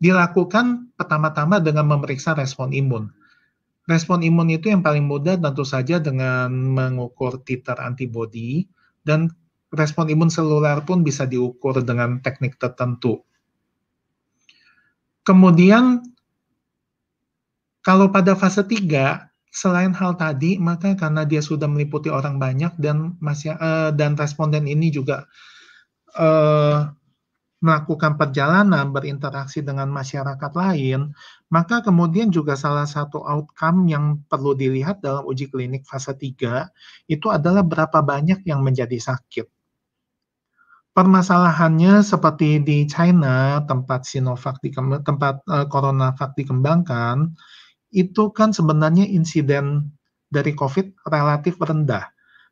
dilakukan pertama-tama dengan memeriksa respon imun. Respon imun itu yang paling mudah tentu saja dengan mengukur titer antibody. dan respon imun seluler pun bisa diukur dengan teknik tertentu. Kemudian kalau pada fase 3 selain hal tadi maka karena dia sudah meliputi orang banyak dan masih uh, dan responden ini juga uh, melakukan perjalanan, berinteraksi dengan masyarakat lain, maka kemudian juga salah satu outcome yang perlu dilihat dalam uji klinik fase 3 itu adalah berapa banyak yang menjadi sakit. Permasalahannya seperti di China, tempat Sinovac tempat uh, CoronaVac dikembangkan, itu kan sebenarnya insiden dari COVID relatif rendah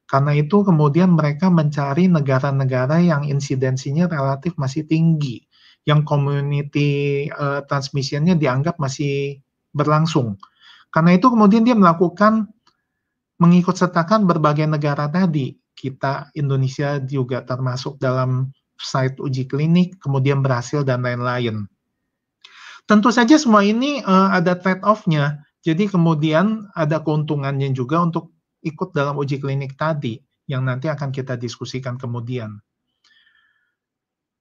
karena itu kemudian mereka mencari negara-negara yang insidensinya relatif masih tinggi, yang community uh, transmissionnya dianggap masih berlangsung. Karena itu kemudian dia melakukan mengikut sertakan berbagai negara tadi. Kita Indonesia juga termasuk dalam site uji klinik, kemudian berhasil dan lain-lain. Tentu saja semua ini uh, ada trade-off-nya. Jadi kemudian ada keuntungannya juga untuk ikut dalam uji klinik tadi yang nanti akan kita diskusikan kemudian.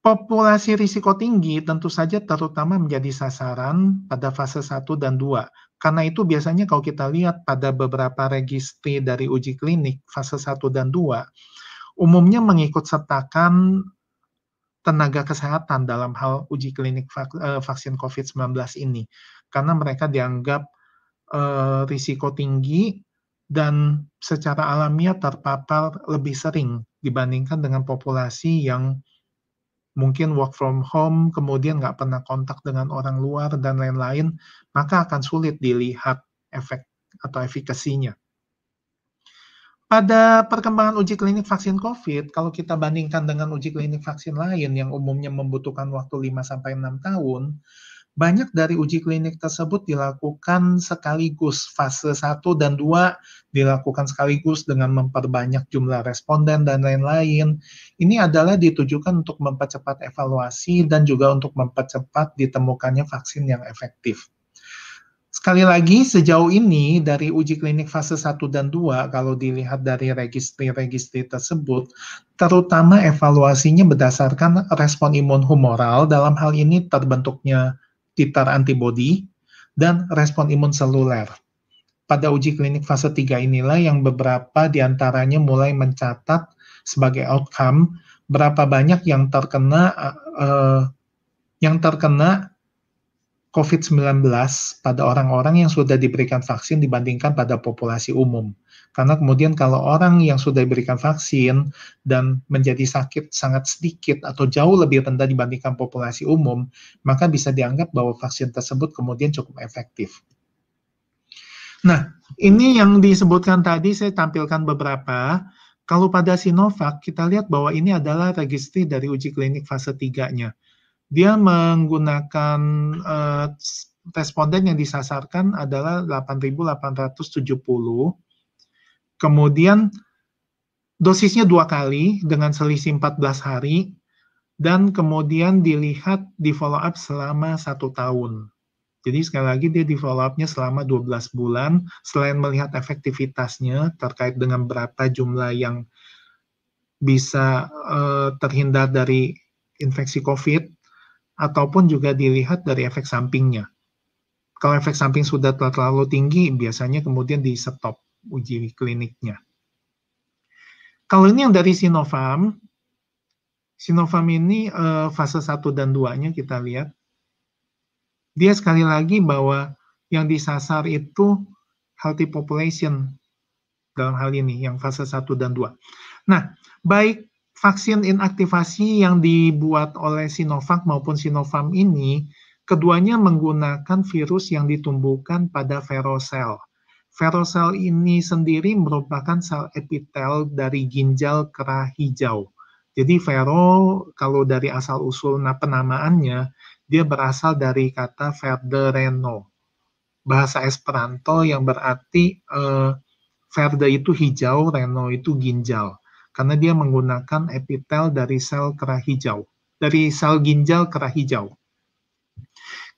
Populasi risiko tinggi tentu saja terutama menjadi sasaran pada fase 1 dan 2. Karena itu biasanya kalau kita lihat pada beberapa registri dari uji klinik fase 1 dan 2, umumnya mengikut sertakan tenaga kesehatan dalam hal uji klinik eh, vaksin COVID-19 ini. Karena mereka dianggap eh, risiko tinggi dan secara alamiah terpapar lebih sering dibandingkan dengan populasi yang mungkin work from home, kemudian nggak pernah kontak dengan orang luar, dan lain-lain, maka akan sulit dilihat efek atau efikasinya. Pada perkembangan uji klinik vaksin COVID, kalau kita bandingkan dengan uji klinik vaksin lain yang umumnya membutuhkan waktu 5-6 tahun, banyak dari uji klinik tersebut dilakukan sekaligus fase 1 dan 2 dilakukan sekaligus dengan memperbanyak jumlah responden dan lain-lain. Ini adalah ditujukan untuk mempercepat evaluasi dan juga untuk mempercepat ditemukannya vaksin yang efektif. Sekali lagi, sejauh ini dari uji klinik fase 1 dan 2, kalau dilihat dari registri-registri tersebut, terutama evaluasinya berdasarkan respon imun humoral, dalam hal ini terbentuknya titar antibodi, dan respon imun seluler. Pada uji klinik fase 3 inilah yang beberapa diantaranya mulai mencatat sebagai outcome berapa banyak yang terkena uh, yang terkena COVID-19 pada orang-orang yang sudah diberikan vaksin dibandingkan pada populasi umum. Karena kemudian kalau orang yang sudah diberikan vaksin dan menjadi sakit sangat sedikit atau jauh lebih rendah dibandingkan populasi umum, maka bisa dianggap bahwa vaksin tersebut kemudian cukup efektif. Nah, ini yang disebutkan tadi saya tampilkan beberapa. Kalau pada Sinovac, kita lihat bahwa ini adalah registri dari uji klinik fase 3-nya. Dia menggunakan uh, responden yang disasarkan adalah 8.870 Kemudian dosisnya dua kali dengan selisih 14 hari dan kemudian dilihat di follow up selama satu tahun. Jadi sekali lagi dia di follow up-nya selama 12 bulan selain melihat efektivitasnya terkait dengan berapa jumlah yang bisa uh, terhindar dari infeksi COVID ataupun juga dilihat dari efek sampingnya. Kalau efek samping sudah terlalu tinggi biasanya kemudian di stop uji kliniknya. Kalau ini yang dari Sinovac, Sinovac ini eh, fase 1 dan 2-nya kita lihat. Dia sekali lagi bahwa yang disasar itu healthy population dalam hal ini, yang fase 1 dan 2. Nah, baik vaksin inaktivasi yang dibuat oleh Sinovac maupun Sinovac ini, keduanya menggunakan virus yang ditumbuhkan pada cell. Ferrosel ini sendiri merupakan sel epitel dari ginjal kerah hijau. Jadi ferro kalau dari asal usul nah penamaannya dia berasal dari kata verdereno. Bahasa Esperanto yang berarti eh, verde itu hijau, reno itu ginjal. Karena dia menggunakan epitel dari sel kerah hijau, dari sel ginjal kerah hijau.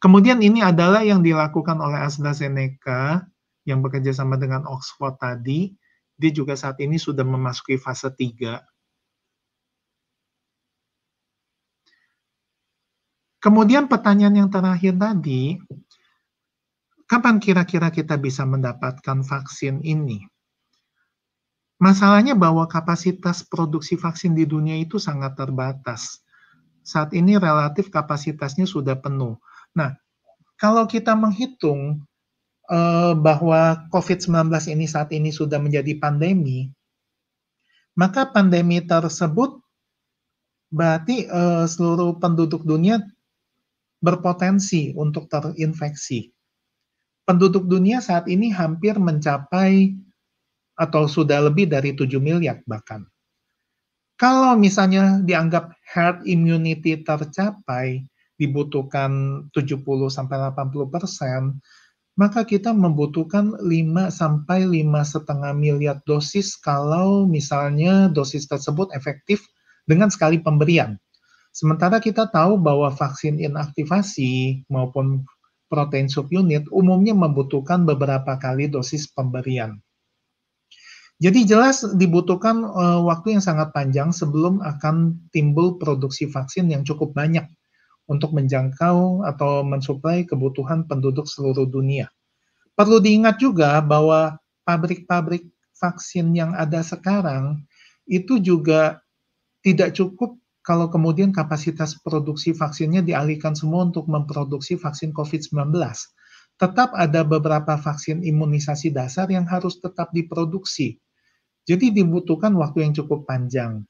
Kemudian ini adalah yang dilakukan oleh AstraZeneca yang bekerja sama dengan Oxford tadi, dia juga saat ini sudah memasuki fase 3. Kemudian pertanyaan yang terakhir tadi, kapan kira-kira kita bisa mendapatkan vaksin ini? Masalahnya bahwa kapasitas produksi vaksin di dunia itu sangat terbatas. Saat ini relatif kapasitasnya sudah penuh. Nah, kalau kita menghitung Eh, bahwa COVID-19 ini saat ini sudah menjadi pandemi, maka pandemi tersebut berarti eh, seluruh penduduk dunia berpotensi untuk terinfeksi. Penduduk dunia saat ini hampir mencapai atau sudah lebih dari 7 miliar bahkan. Kalau misalnya dianggap herd immunity tercapai, dibutuhkan 70 sampai 80 persen, maka kita membutuhkan 5 sampai 5 setengah miliar dosis kalau misalnya dosis tersebut efektif dengan sekali pemberian. Sementara kita tahu bahwa vaksin inaktivasi maupun protein subunit umumnya membutuhkan beberapa kali dosis pemberian. Jadi jelas dibutuhkan eh, waktu yang sangat panjang sebelum akan timbul produksi vaksin yang cukup banyak untuk menjangkau atau mensuplai kebutuhan penduduk seluruh dunia. Perlu diingat juga bahwa pabrik-pabrik vaksin yang ada sekarang itu juga tidak cukup kalau kemudian kapasitas produksi vaksinnya dialihkan semua untuk memproduksi vaksin COVID-19. Tetap ada beberapa vaksin imunisasi dasar yang harus tetap diproduksi. Jadi dibutuhkan waktu yang cukup panjang.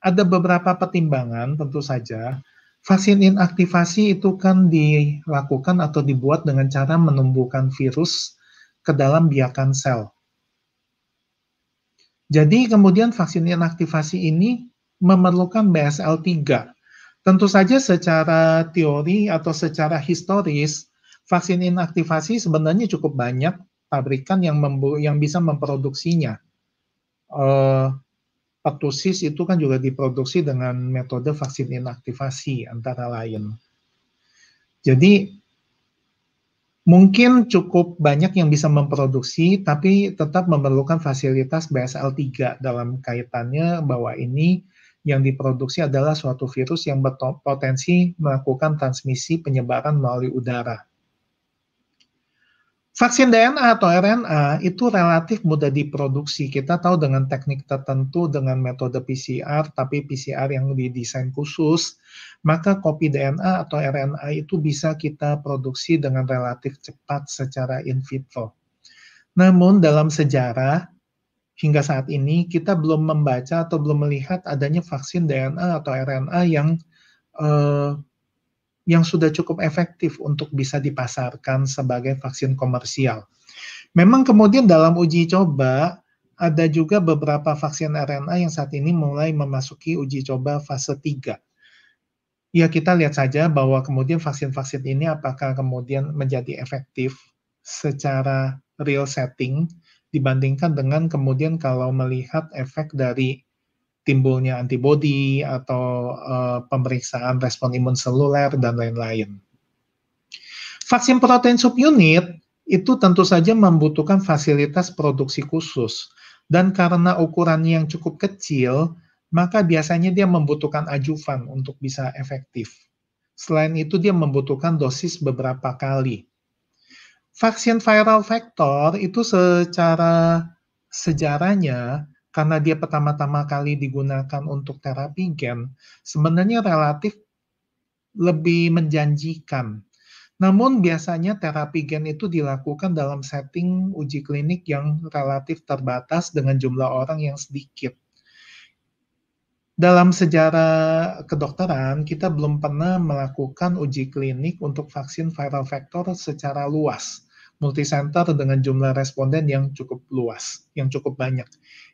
Ada beberapa pertimbangan tentu saja Vaksin inaktivasi itu kan dilakukan atau dibuat dengan cara menumbuhkan virus ke dalam biakan sel. Jadi kemudian vaksin inaktivasi ini memerlukan BSL-3. Tentu saja secara teori atau secara historis, vaksin inaktivasi sebenarnya cukup banyak pabrikan yang, yang bisa memproduksinya. Uh, Pertusis itu kan juga diproduksi dengan metode vaksin inaktivasi antara lain. Jadi mungkin cukup banyak yang bisa memproduksi tapi tetap memerlukan fasilitas BSL-3 dalam kaitannya bahwa ini yang diproduksi adalah suatu virus yang berpotensi melakukan transmisi penyebaran melalui udara. Vaksin DNA atau RNA itu relatif mudah diproduksi. Kita tahu dengan teknik tertentu, dengan metode PCR, tapi PCR yang didesain khusus, maka kopi DNA atau RNA itu bisa kita produksi dengan relatif cepat secara in vitro. Namun dalam sejarah, hingga saat ini kita belum membaca atau belum melihat adanya vaksin DNA atau RNA yang eh, yang sudah cukup efektif untuk bisa dipasarkan sebagai vaksin komersial. Memang kemudian dalam uji coba ada juga beberapa vaksin RNA yang saat ini mulai memasuki uji coba fase 3. Ya kita lihat saja bahwa kemudian vaksin-vaksin ini apakah kemudian menjadi efektif secara real setting dibandingkan dengan kemudian kalau melihat efek dari timbulnya antibodi atau uh, pemeriksaan respon imun seluler dan lain-lain. Vaksin protein subunit itu tentu saja membutuhkan fasilitas produksi khusus dan karena ukurannya yang cukup kecil, maka biasanya dia membutuhkan ajuvan untuk bisa efektif. Selain itu dia membutuhkan dosis beberapa kali. Vaksin viral vektor itu secara sejarahnya karena dia pertama-tama kali digunakan untuk terapi gen, sebenarnya relatif lebih menjanjikan. Namun biasanya terapi gen itu dilakukan dalam setting uji klinik yang relatif terbatas dengan jumlah orang yang sedikit. Dalam sejarah kedokteran, kita belum pernah melakukan uji klinik untuk vaksin viral vector secara luas, multisenter dengan jumlah responden yang cukup luas, yang cukup banyak.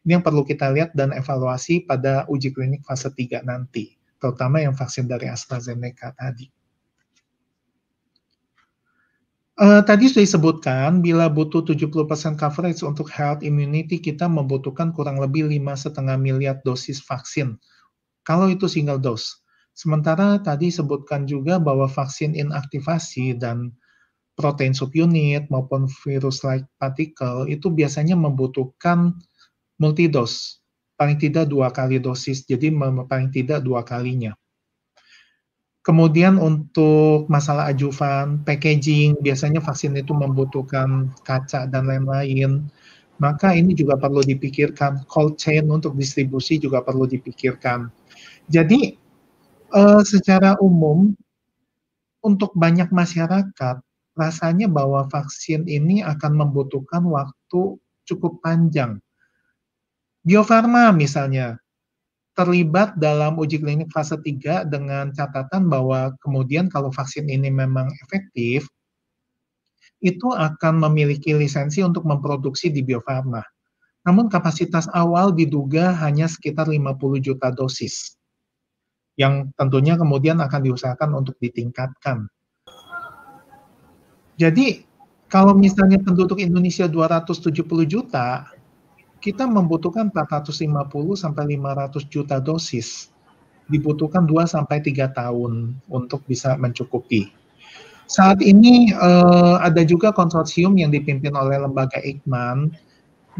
Ini yang perlu kita lihat dan evaluasi pada uji klinik fase 3 nanti, terutama yang vaksin dari AstraZeneca tadi. Uh, tadi sudah disebutkan, bila butuh 70% coverage untuk health immunity, kita membutuhkan kurang lebih 5,5 miliar dosis vaksin. Kalau itu single dose. Sementara tadi sebutkan juga bahwa vaksin inaktivasi dan protein subunit maupun virus-like particle itu biasanya membutuhkan multidos, paling tidak dua kali dosis, jadi paling tidak dua kalinya. Kemudian untuk masalah ajuvan, packaging, biasanya vaksin itu membutuhkan kaca dan lain-lain. Maka ini juga perlu dipikirkan, cold chain untuk distribusi juga perlu dipikirkan. Jadi eh, secara umum untuk banyak masyarakat rasanya bahwa vaksin ini akan membutuhkan waktu cukup panjang Bio misalnya terlibat dalam uji klinik fase 3 dengan catatan bahwa kemudian kalau vaksin ini memang efektif, itu akan memiliki lisensi untuk memproduksi di Bio Namun kapasitas awal diduga hanya sekitar 50 juta dosis, yang tentunya kemudian akan diusahakan untuk ditingkatkan. Jadi kalau misalnya penduduk Indonesia 270 juta, kita membutuhkan 450 sampai 500 juta dosis. Dibutuhkan 2 sampai 3 tahun untuk bisa mencukupi. Saat ini eh, ada juga konsorsium yang dipimpin oleh lembaga Eijkman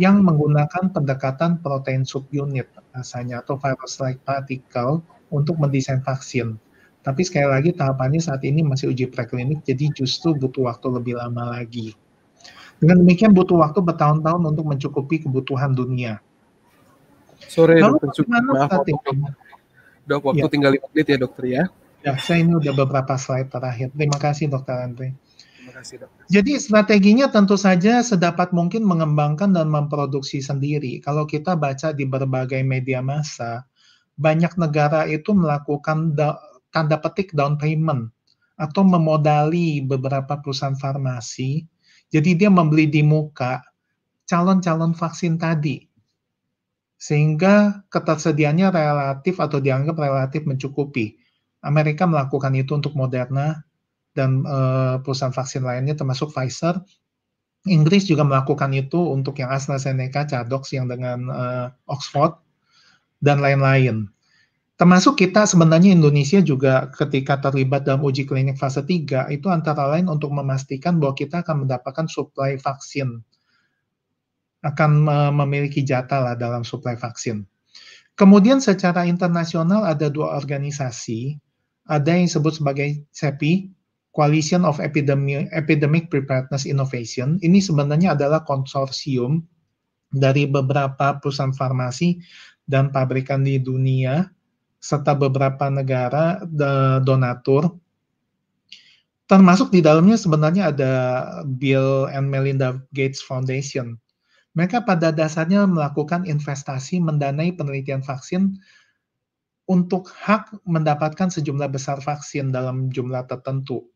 yang menggunakan pendekatan protein subunit rasanya atau virus-like particle untuk mendesain vaksin. Tapi sekali lagi tahapannya saat ini masih uji preklinik, jadi justru butuh waktu lebih lama lagi. Dengan demikian butuh waktu bertahun-tahun untuk mencukupi kebutuhan dunia. Sore Lalu dokter, maaf, waktu, dok, waktu ya. tinggal 5 menit ya dokter ya. Ya, saya ini udah beberapa slide terakhir. Terima kasih dokter Andre. Terima kasih dokter. Jadi strateginya tentu saja sedapat mungkin mengembangkan dan memproduksi sendiri. Kalau kita baca di berbagai media massa, banyak negara itu melakukan tanda petik down payment atau memodali beberapa perusahaan farmasi jadi dia membeli di muka calon-calon vaksin tadi. Sehingga ketersediaannya relatif atau dianggap relatif mencukupi. Amerika melakukan itu untuk Moderna dan e, perusahaan vaksin lainnya termasuk Pfizer. Inggris juga melakukan itu untuk yang AstraZeneca, Cadox yang dengan e, Oxford dan lain-lain. Termasuk kita sebenarnya Indonesia juga ketika terlibat dalam uji klinik fase 3 itu antara lain untuk memastikan bahwa kita akan mendapatkan suplai vaksin. Akan memiliki jatah lah dalam suplai vaksin. Kemudian secara internasional ada dua organisasi, ada yang disebut sebagai CEPI, Coalition of Epidemic, Epidemic Preparedness Innovation. Ini sebenarnya adalah konsorsium dari beberapa perusahaan farmasi dan pabrikan di dunia serta beberapa negara donatur termasuk di dalamnya sebenarnya ada Bill and Melinda Gates Foundation. Mereka pada dasarnya melakukan investasi mendanai penelitian vaksin untuk hak mendapatkan sejumlah besar vaksin dalam jumlah tertentu.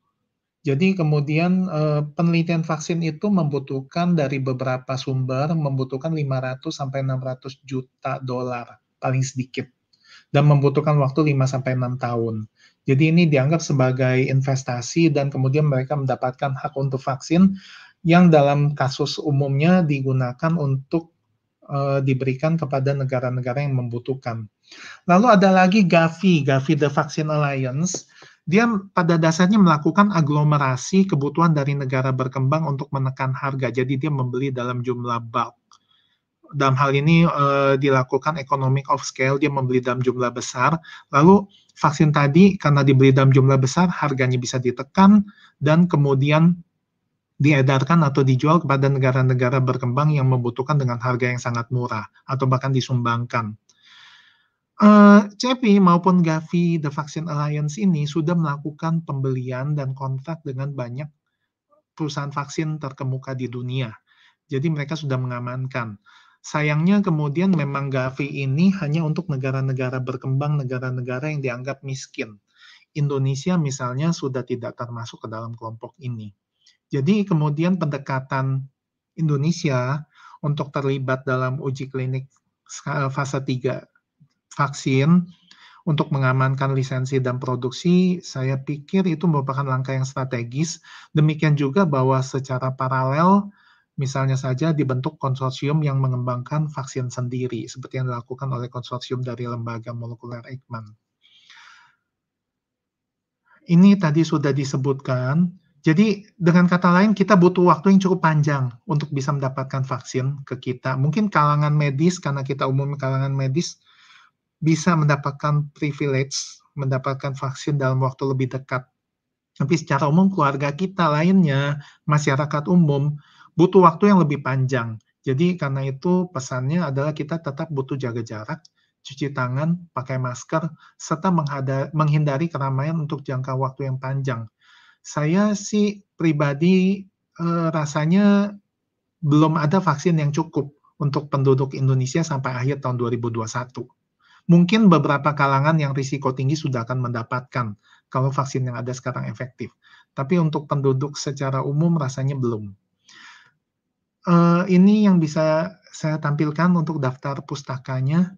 Jadi kemudian eh, penelitian vaksin itu membutuhkan dari beberapa sumber membutuhkan 500 sampai 600 juta dolar paling sedikit dan membutuhkan waktu 5-6 tahun. Jadi ini dianggap sebagai investasi dan kemudian mereka mendapatkan hak untuk vaksin yang dalam kasus umumnya digunakan untuk uh, diberikan kepada negara-negara yang membutuhkan. Lalu ada lagi Gavi, Gavi The Vaccine Alliance. Dia pada dasarnya melakukan aglomerasi kebutuhan dari negara berkembang untuk menekan harga. Jadi dia membeli dalam jumlah bulk dalam hal ini uh, dilakukan economic of scale, dia membeli dalam jumlah besar. Lalu vaksin tadi karena dibeli dalam jumlah besar, harganya bisa ditekan dan kemudian diedarkan atau dijual kepada negara-negara berkembang yang membutuhkan dengan harga yang sangat murah atau bahkan disumbangkan. Uh, eh, CEPI maupun Gavi The Vaccine Alliance ini sudah melakukan pembelian dan kontrak dengan banyak perusahaan vaksin terkemuka di dunia. Jadi mereka sudah mengamankan. Sayangnya kemudian memang Gavi ini hanya untuk negara-negara berkembang, negara-negara yang dianggap miskin. Indonesia misalnya sudah tidak termasuk ke dalam kelompok ini. Jadi kemudian pendekatan Indonesia untuk terlibat dalam uji klinik fase 3 vaksin untuk mengamankan lisensi dan produksi, saya pikir itu merupakan langkah yang strategis. Demikian juga bahwa secara paralel Misalnya saja dibentuk konsorsium yang mengembangkan vaksin sendiri, seperti yang dilakukan oleh konsorsium dari lembaga molekuler Eijkman. Ini tadi sudah disebutkan, jadi dengan kata lain kita butuh waktu yang cukup panjang untuk bisa mendapatkan vaksin ke kita. Mungkin kalangan medis, karena kita umum kalangan medis, bisa mendapatkan privilege, mendapatkan vaksin dalam waktu lebih dekat. Tapi secara umum keluarga kita lainnya, masyarakat umum, butuh waktu yang lebih panjang. Jadi karena itu pesannya adalah kita tetap butuh jaga jarak, cuci tangan, pakai masker, serta menghindari keramaian untuk jangka waktu yang panjang. Saya sih pribadi eh, rasanya belum ada vaksin yang cukup untuk penduduk Indonesia sampai akhir tahun 2021. Mungkin beberapa kalangan yang risiko tinggi sudah akan mendapatkan kalau vaksin yang ada sekarang efektif. Tapi untuk penduduk secara umum rasanya belum. Uh, ini yang bisa saya tampilkan untuk daftar pustakanya.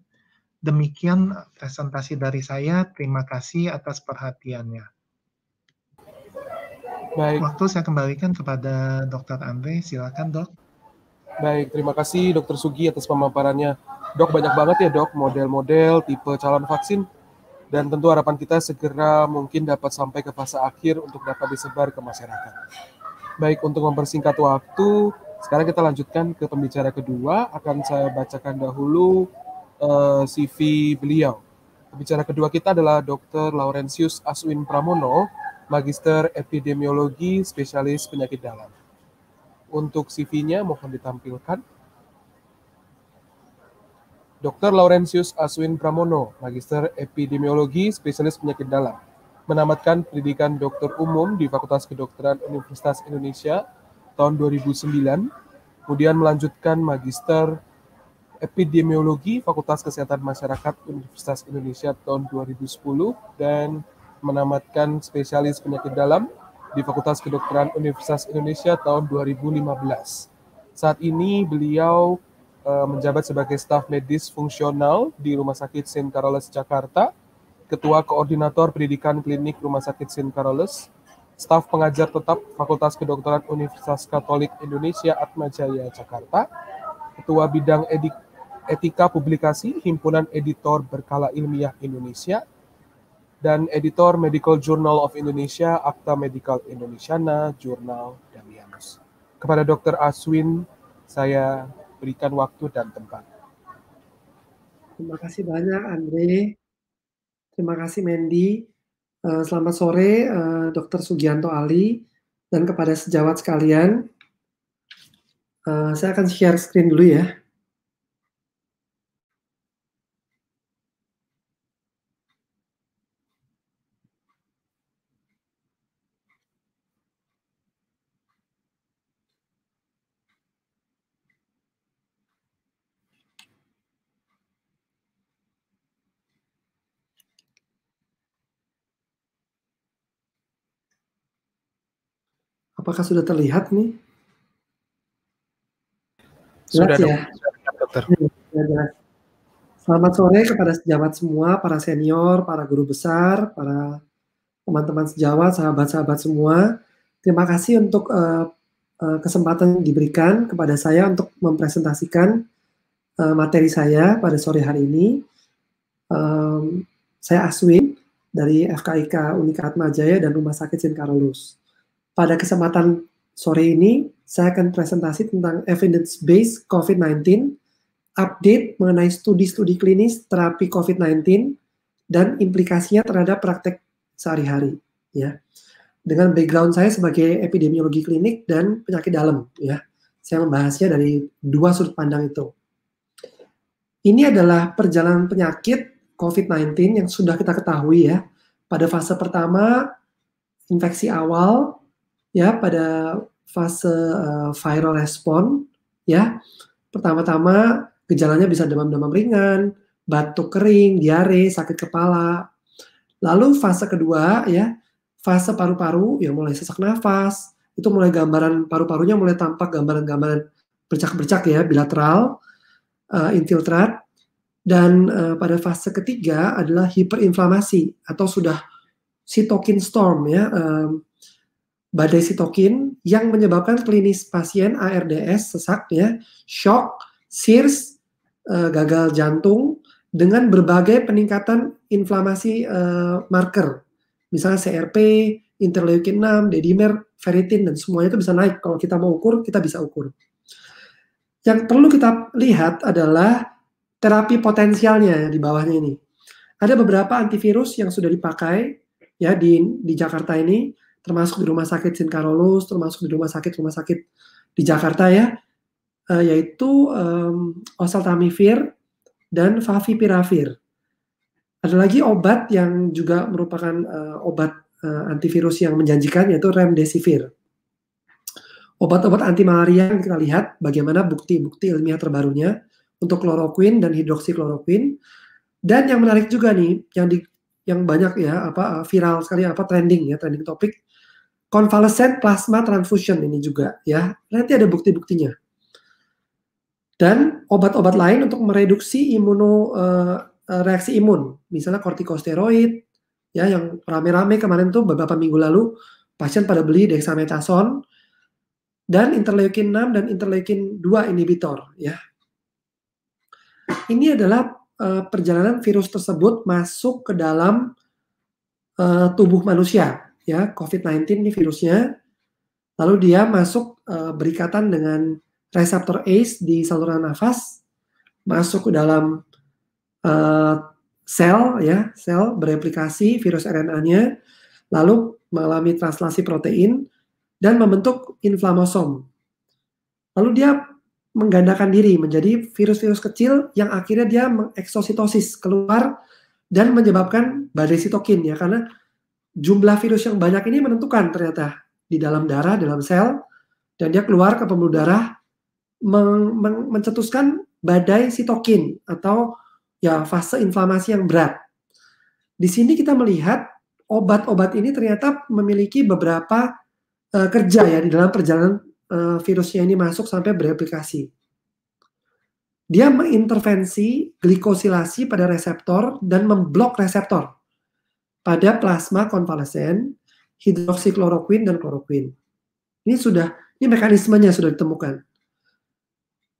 Demikian presentasi dari saya. Terima kasih atas perhatiannya. Baik. Waktu saya kembalikan kepada Dr. Andre. Silakan, Dok. Baik, terima kasih Dr. Sugi atas pemaparannya. Dok, banyak banget ya, Dok, model-model, tipe calon vaksin. Dan tentu harapan kita segera mungkin dapat sampai ke fase akhir untuk dapat disebar ke masyarakat. Baik, untuk mempersingkat waktu, sekarang kita lanjutkan ke pembicara kedua. Akan saya bacakan dahulu uh, eh, CV beliau. Pembicara kedua kita adalah Dr. Laurentius Aswin Pramono, Magister Epidemiologi Spesialis Penyakit Dalam. Untuk CV-nya mohon ditampilkan. Dr. Laurentius Aswin Pramono, Magister Epidemiologi Spesialis Penyakit Dalam, menamatkan pendidikan dokter umum di Fakultas Kedokteran Universitas Indonesia tahun 2009, kemudian melanjutkan magister epidemiologi Fakultas Kesehatan Masyarakat Universitas Indonesia tahun 2010 dan menamatkan spesialis penyakit dalam di Fakultas Kedokteran Universitas Indonesia tahun 2015. Saat ini beliau eh, menjabat sebagai staf medis fungsional di Rumah Sakit St. Carolus Jakarta, Ketua Koordinator Pendidikan Klinik Rumah Sakit St. Carolus, staf pengajar tetap Fakultas Kedokteran Universitas Katolik Indonesia Atmajaya Jakarta, Ketua Bidang Edik Etika Publikasi Himpunan Editor Berkala Ilmiah Indonesia, dan Editor Medical Journal of Indonesia, Akta Medical Indonesiana, Jurnal Damianus. Kepada Dr. Aswin, saya berikan waktu dan tempat. Terima kasih banyak, Andre. Terima kasih, Mendy. Eh, selamat sore, eh, Dr. Sugianto Ali, dan kepada sejawat sekalian. Eh, saya akan share screen dulu ya. Apakah sudah terlihat nih? sudah ya. Selamat sore kepada sejawat semua, para senior, para guru besar, para teman-teman sejawat, sahabat-sahabat semua. Terima kasih untuk uh, uh, kesempatan diberikan kepada saya untuk mempresentasikan uh, materi saya pada sore hari ini. Um, saya Aswin dari FKIK Unika Atma Jaya dan Rumah Sakit Sinkarolus. Carlos. Pada kesempatan sore ini, saya akan presentasi tentang evidence-based COVID-19, update mengenai studi-studi klinis terapi COVID-19, dan implikasinya terhadap praktek sehari-hari. Ya, dengan background saya sebagai epidemiologi klinik dan penyakit dalam, ya, saya membahasnya dari dua sudut pandang itu. Ini adalah perjalanan penyakit COVID-19 yang sudah kita ketahui ya. Pada fase pertama, infeksi awal, ya pada fase uh, viral respon ya. Pertama-tama gejalanya bisa demam-demam ringan, batuk kering, diare, sakit kepala. Lalu fase kedua ya, fase paru-paru ya mulai sesak nafas, itu mulai gambaran paru-parunya mulai tampak gambaran-gambaran bercak-bercak ya bilateral, uh, infiltrat. Dan uh, pada fase ketiga adalah hiperinflamasi atau sudah sitokin storm ya, um, badai sitokin yang menyebabkan klinis pasien ARDS sesak ya, shock, SIRS, uh, eh, gagal jantung dengan berbagai peningkatan inflamasi uh, marker. Misalnya CRP, interleukin 6, dedimer, ferritin dan semuanya itu bisa naik. Kalau kita mau ukur, kita bisa ukur. Yang perlu kita lihat adalah terapi potensialnya di bawahnya ini. Ada beberapa antivirus yang sudah dipakai ya di di Jakarta ini termasuk di rumah sakit Sin Carolus, termasuk di rumah sakit rumah sakit di Jakarta ya, uh, yaitu um, oseltamivir dan favipiravir. Ada lagi obat yang juga merupakan uh, obat uh, antivirus yang menjanjikan yaitu remdesivir. Obat-obat anti malaria yang kita lihat bagaimana bukti-bukti ilmiah terbarunya untuk kloroquin dan hidroksikloroquin. Dan yang menarik juga nih yang di yang banyak ya apa viral sekali apa trending ya trending topik Convalescent plasma transfusion ini juga ya. Nanti ada bukti-buktinya. Dan obat-obat lain untuk mereduksi imuno uh, reaksi imun, misalnya kortikosteroid ya yang rame-rame kemarin tuh beberapa minggu lalu pasien pada beli dexamethasone dan interleukin 6 dan interleukin 2 inhibitor ya. Ini adalah uh, perjalanan virus tersebut masuk ke dalam uh, tubuh manusia ya COVID-19 ini virusnya. Lalu dia masuk e, berikatan dengan reseptor ACE di saluran nafas, masuk ke dalam e, sel ya, sel bereplikasi virus RNA-nya, lalu mengalami translasi protein dan membentuk inflamosom. Lalu dia menggandakan diri menjadi virus-virus kecil yang akhirnya dia mengeksositosis keluar dan menyebabkan badai sitokin ya karena jumlah virus yang banyak ini menentukan ternyata di dalam darah, dalam sel, dan dia keluar ke pembuluh darah mencetuskan badai sitokin atau ya fase inflamasi yang berat. Di sini kita melihat obat-obat ini ternyata memiliki beberapa uh, kerja ya di dalam perjalanan uh, virusnya ini masuk sampai bereplikasi. Dia mengintervensi glikosilasi pada reseptor dan memblok reseptor pada plasma konvalesen hidroksikloroquine dan kloroquine. Ini sudah ini mekanismenya sudah ditemukan.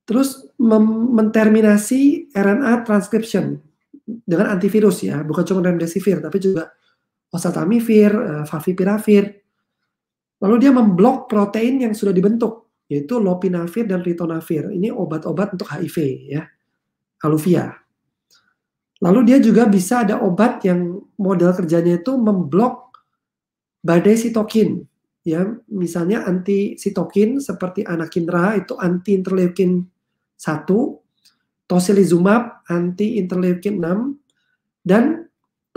Terus menterminasi RNA transcription dengan antivirus ya, bukan cuma remdesivir tapi juga oseltamivir, eh, favipiravir. Lalu dia memblok protein yang sudah dibentuk yaitu lopinavir dan ritonavir. Ini obat-obat untuk HIV ya. Aluvia. Lalu dia juga bisa ada obat yang model kerjanya itu memblok badai sitokin. Ya, misalnya anti sitokin seperti anakinra itu anti interleukin 1, tocilizumab anti interleukin 6 dan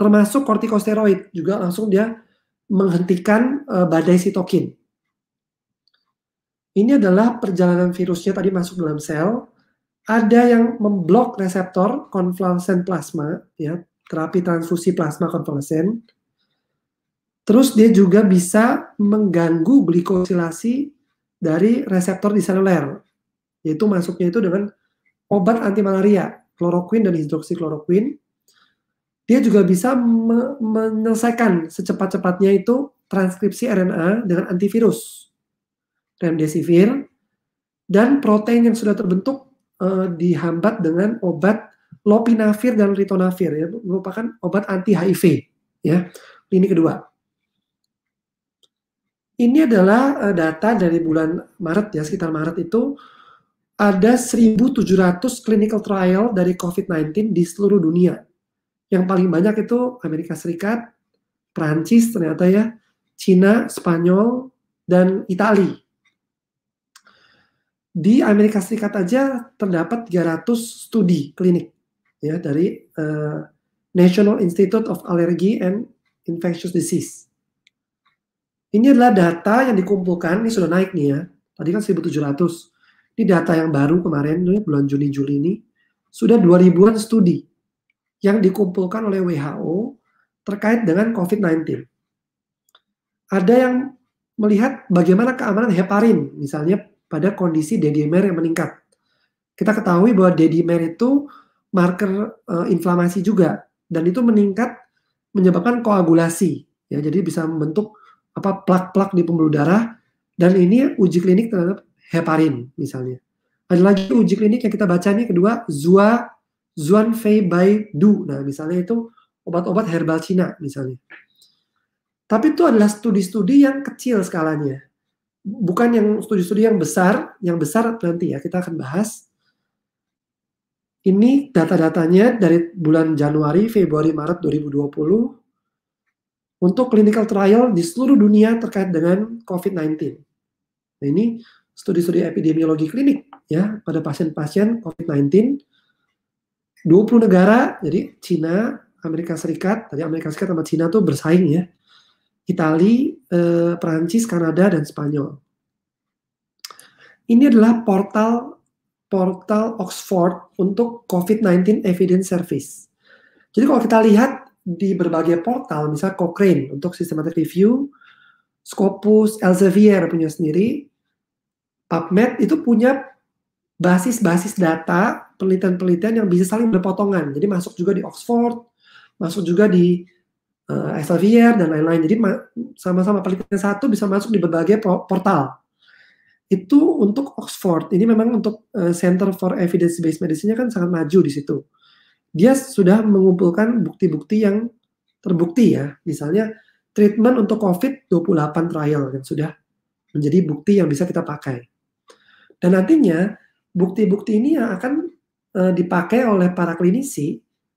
termasuk kortikosteroid juga langsung dia menghentikan eh, badai sitokin. Ini adalah perjalanan virusnya tadi masuk dalam sel ada yang memblok reseptor konvalesen plasma, ya terapi transfusi plasma konvalesen. Terus dia juga bisa mengganggu glikosilasi dari reseptor di seluler, yaitu masuknya itu dengan obat anti malaria, kloroquin dan hidroksikloroquin. Dia juga bisa me menyelesaikan secepat-cepatnya itu transkripsi RNA dengan antivirus, remdesivir, dan protein yang sudah terbentuk uh, dihambat dengan obat lopinavir dan ritonavir ya merupakan obat anti HIV ya ini kedua ini adalah eh, data dari bulan Maret ya sekitar Maret itu ada 1.700 clinical trial dari COVID-19 di seluruh dunia yang paling banyak itu Amerika Serikat Perancis ternyata ya Cina Spanyol dan Italia di Amerika Serikat aja terdapat 300 studi klinik ya dari uh, National Institute of Allergy and Infectious Disease. Ini adalah data yang dikumpulkan, ini sudah naik nih ya. Tadi kan 1700. Ini data yang baru kemarin bulan Juni Juli ini sudah 2000-an studi yang dikumpulkan oleh WHO terkait dengan COVID-19. Ada yang melihat bagaimana keamanan heparin, misalnya pada kondisi dedimer yang meningkat. Kita ketahui bahwa dedimer itu marker uh, inflamasi juga dan itu meningkat menyebabkan koagulasi ya jadi bisa membentuk apa plak-plak di pembuluh darah dan ini uji klinik terhadap heparin misalnya. Ada lagi uji klinik yang kita baca ini kedua Zua Fei Bai Du. Nah, misalnya itu obat-obat herbal Cina misalnya. Tapi itu adalah studi-studi yang kecil skalanya bukan yang studi-studi yang besar, yang besar nanti ya kita akan bahas. Ini data-datanya dari bulan Januari, Februari, Maret 2020 untuk clinical trial di seluruh dunia terkait dengan COVID-19. Nah, ini studi-studi epidemiologi klinik ya pada pasien-pasien COVID-19 20 negara, jadi Cina, Amerika Serikat, tadi Amerika Serikat sama Cina tuh bersaing ya. Itali, eh, Perancis, Kanada, dan Spanyol. Ini adalah portal portal Oxford untuk COVID-19 Evidence Service. Jadi kalau kita lihat di berbagai portal, misal Cochrane untuk systematic review, Scopus, Elsevier punya sendiri, PubMed itu punya basis-basis data penelitian-penelitian yang bisa saling berpotongan. Jadi masuk juga di Oxford, masuk juga di uh, eh, Elsevier dan lain-lain. Jadi sama-sama penelitian satu bisa masuk di berbagai portal. Itu untuk Oxford. Ini memang untuk uh, Center for Evidence Based Medicine-nya kan sangat maju di situ. Dia sudah mengumpulkan bukti-bukti yang terbukti ya. Misalnya treatment untuk COVID 28 trial yang sudah menjadi bukti yang bisa kita pakai. Dan nantinya bukti-bukti ini yang akan eh, dipakai oleh para klinisi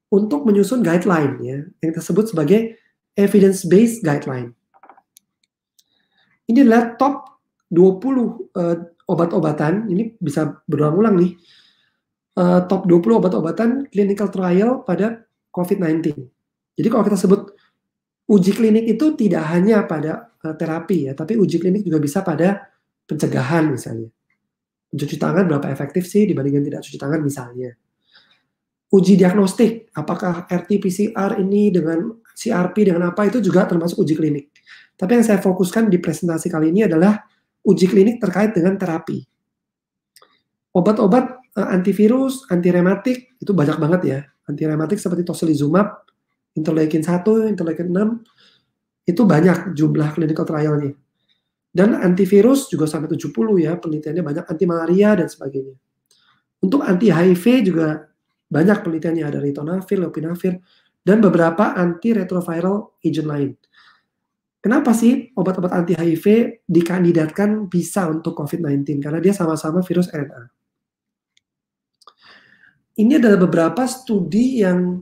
untuk menyusun guideline ya yang tersebut sebagai evidence based guideline. Ini adalah top 20 uh, eh, obat-obatan, ini bisa berulang-ulang nih. Uh, top 20 obat-obatan clinical trial pada COVID-19. Jadi kalau kita sebut uji klinik itu tidak hanya pada uh, terapi ya, tapi uji klinik juga bisa pada pencegahan misalnya. Cuci tangan berapa efektif sih dibandingkan tidak cuci tangan misalnya uji diagnostik, apakah RT-PCR ini dengan CRP dengan apa itu juga termasuk uji klinik. Tapi yang saya fokuskan di presentasi kali ini adalah uji klinik terkait dengan terapi. Obat-obat eh, antivirus, antirematik itu banyak banget ya. Antirematik seperti tocilizumab, interleukin 1, interleukin 6 itu banyak jumlah clinical trialnya. Dan antivirus juga sampai 70 ya penelitiannya banyak anti malaria dan sebagainya. Untuk anti HIV juga banyak penelitiannya ada ritonavir, lopinavir, dan beberapa antiretroviral agent lain. Kenapa sih obat-obat anti HIV dikandidatkan bisa untuk COVID-19? Karena dia sama-sama virus RNA. Ini adalah beberapa studi yang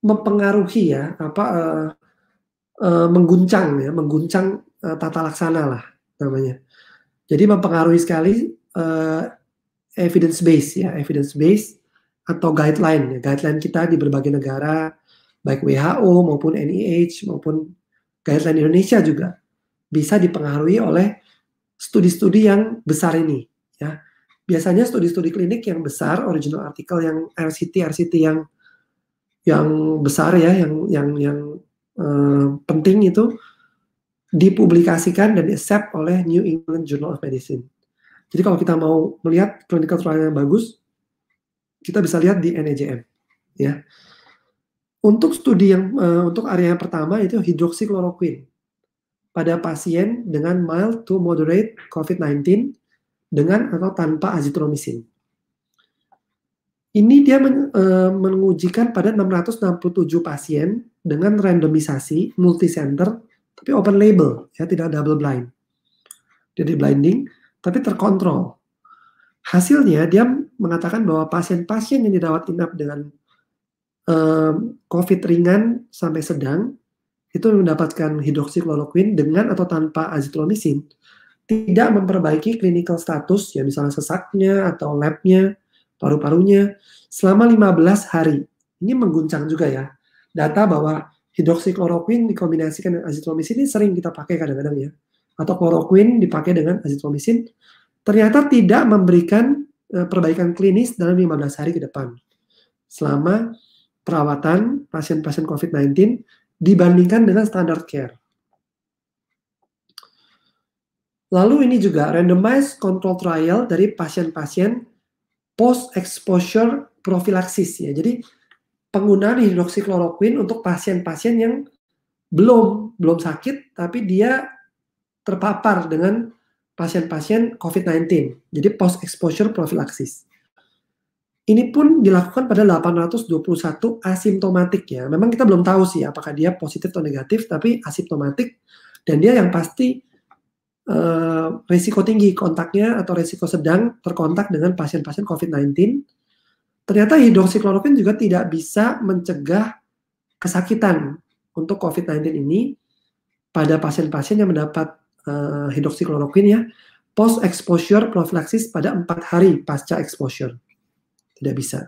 mempengaruhi ya, apa uh, uh, mengguncang ya, mengguncang uh, tata laksana lah namanya. Jadi mempengaruhi sekali uh, evidence base ya, evidence base atau guideline, ya, guideline kita di berbagai negara, baik WHO maupun NIH maupun guideline Indonesia juga bisa dipengaruhi oleh studi-studi yang besar ini. Ya, biasanya studi-studi klinik yang besar, original artikel yang RCT, RCT yang yang besar ya, yang yang yang eh, penting itu dipublikasikan dan accept oleh New England Journal of Medicine. Jadi kalau kita mau melihat clinical trial yang bagus, kita bisa lihat di NEJM ya. Untuk studi yang uh, untuk area yang pertama itu hidroksikloroquine pada pasien dengan mild to moderate COVID-19 dengan atau tanpa azitromisin. Ini dia men, uh, mengujikan pada 667 pasien dengan randomisasi multicenter tapi open label ya tidak double blind. Jadi blinding tapi terkontrol. Hasilnya dia mengatakan bahwa pasien-pasien yang dirawat inap dengan um, COVID ringan sampai sedang itu mendapatkan hidroksikloroquine dengan atau tanpa azitromisin tidak memperbaiki klinikal status ya misalnya sesaknya atau labnya paru-parunya selama 15 hari. Ini mengguncang juga ya. Data bahwa hidroksikloroquine dikombinasikan dengan azitromisin ini sering kita pakai kadang-kadang ya. Atau kloroquine dipakai dengan azitromisin ternyata tidak memberikan eh, perbaikan klinis dalam 15 hari ke depan selama perawatan pasien-pasien COVID-19 dibandingkan dengan standar care. Lalu ini juga randomized control trial dari pasien-pasien post exposure profilaksis ya. Jadi penggunaan hidroksikloroquine untuk pasien-pasien yang belum belum sakit tapi dia terpapar dengan pasien-pasien COVID-19, jadi post exposure profilaksis. Ini pun dilakukan pada 821 asimptomatik ya. Memang kita belum tahu sih apakah dia positif atau negatif, tapi asimptomatik dan dia yang pasti eh, risiko tinggi kontaknya atau risiko sedang terkontak dengan pasien-pasien COVID-19. Ternyata hidroksikloroquin juga tidak bisa mencegah kesakitan untuk COVID-19 ini pada pasien-pasien yang mendapat Eh, hidroksikloroquine ya, post exposure prophylaxis pada empat hari pasca exposure. Tidak bisa.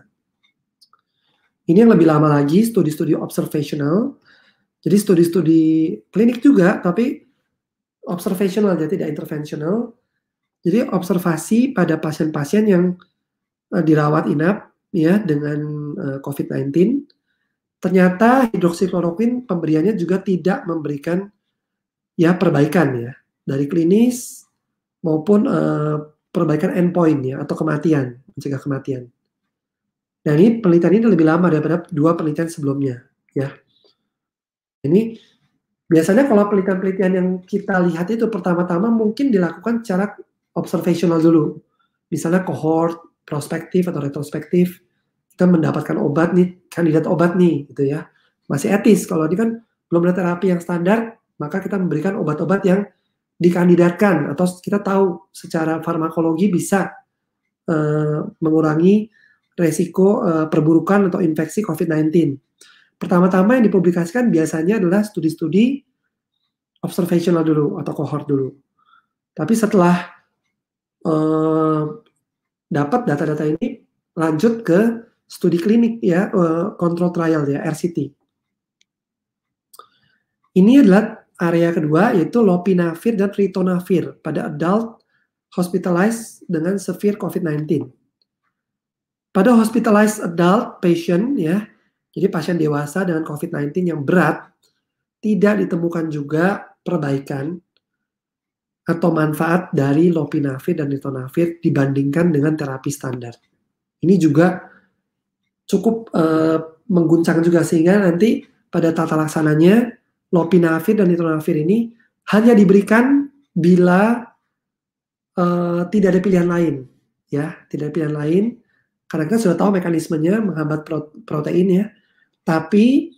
Ini yang lebih lama lagi, studi-studi observational. Jadi studi-studi klinik juga, tapi observational jadi tidak interventional. Jadi observasi pada pasien-pasien yang uh, dirawat inap ya dengan uh, eh, COVID-19. Ternyata hidroksikloroquine pemberiannya juga tidak memberikan ya perbaikan ya dari klinis maupun uh, perbaikan endpoint ya atau kematian, mencegah kematian. Nah ini penelitian ini lebih lama daripada dua penelitian sebelumnya ya. Ini biasanya kalau penelitian-penelitian yang kita lihat itu pertama-tama mungkin dilakukan secara observational dulu. Misalnya cohort, prospektif atau retrospektif, kita mendapatkan obat nih, kandidat obat nih gitu ya. Masih etis kalau ini kan belum ada terapi yang standar, maka kita memberikan obat-obat yang dikandidatkan atau kita tahu secara farmakologi bisa uh, mengurangi resiko uh, perburukan atau infeksi COVID-19. Pertama-tama yang dipublikasikan biasanya adalah studi-studi observational dulu atau cohort dulu. Tapi setelah uh, dapat data-data ini, lanjut ke studi klinik ya, uh, control trial ya, RCT. Ini adalah Area kedua yaitu lopinavir dan ritonavir pada adult hospitalized dengan severe COVID-19. Pada hospitalized adult patient ya, jadi pasien dewasa dengan COVID-19 yang berat, tidak ditemukan juga perbaikan atau manfaat dari lopinavir dan ritonavir dibandingkan dengan terapi standar. Ini juga cukup uh, mengguncang juga sehingga nanti pada tata laksananya lopinavir dan nitronavir ini hanya diberikan bila uh, tidak ada pilihan lain, ya, tidak ada pilihan lain. Karena kita sudah tahu mekanismenya menghambat protein ya, tapi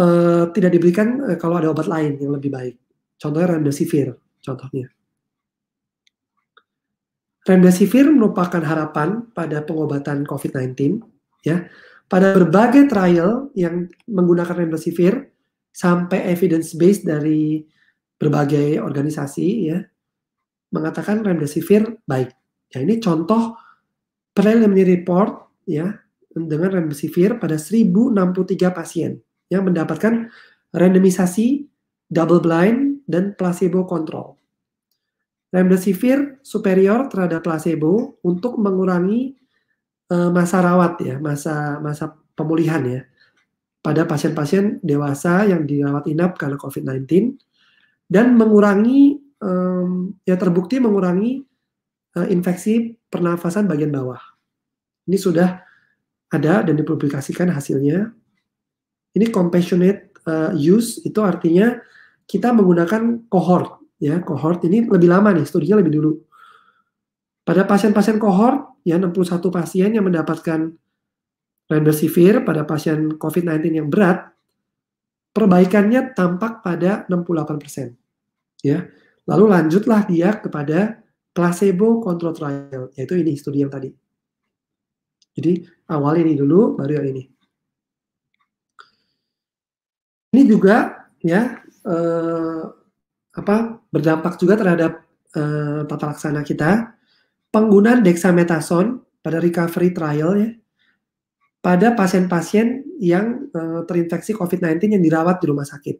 uh, tidak diberikan uh, kalau ada obat lain yang lebih baik. Contohnya remdesivir, contohnya. Remdesivir merupakan harapan pada pengobatan COVID-19, ya. Pada berbagai trial yang menggunakan remdesivir, sampai evidence based dari berbagai organisasi ya mengatakan remdesivir baik. Ya ini contoh preliminary report ya dengan remdesivir pada 1063 pasien yang mendapatkan randomisasi double blind dan placebo control. Remdesivir superior terhadap placebo untuk mengurangi uh, masa rawat ya, masa masa pemulihan ya pada pasien-pasien dewasa yang dirawat inap karena COVID-19 dan mengurangi um, ya terbukti mengurangi uh, infeksi pernafasan bagian bawah. Ini sudah ada dan dipublikasikan hasilnya. Ini compassionate uh, use itu artinya kita menggunakan cohort ya cohort ini lebih lama nih studinya lebih dulu. Pada pasien-pasien cohort ya 61 pasien yang mendapatkan Remdesivir pada pasien COVID-19 yang berat, perbaikannya tampak pada 68%. Ya. Lalu lanjutlah dia kepada placebo control trial, yaitu ini studi yang tadi. Jadi awal ini dulu, baru yang ini. Ini juga ya eh, apa berdampak juga terhadap eh, tata laksana kita. Penggunaan dexamethasone pada recovery trial ya pada pasien-pasien yang uh, terinfeksi COVID-19 yang dirawat di rumah sakit.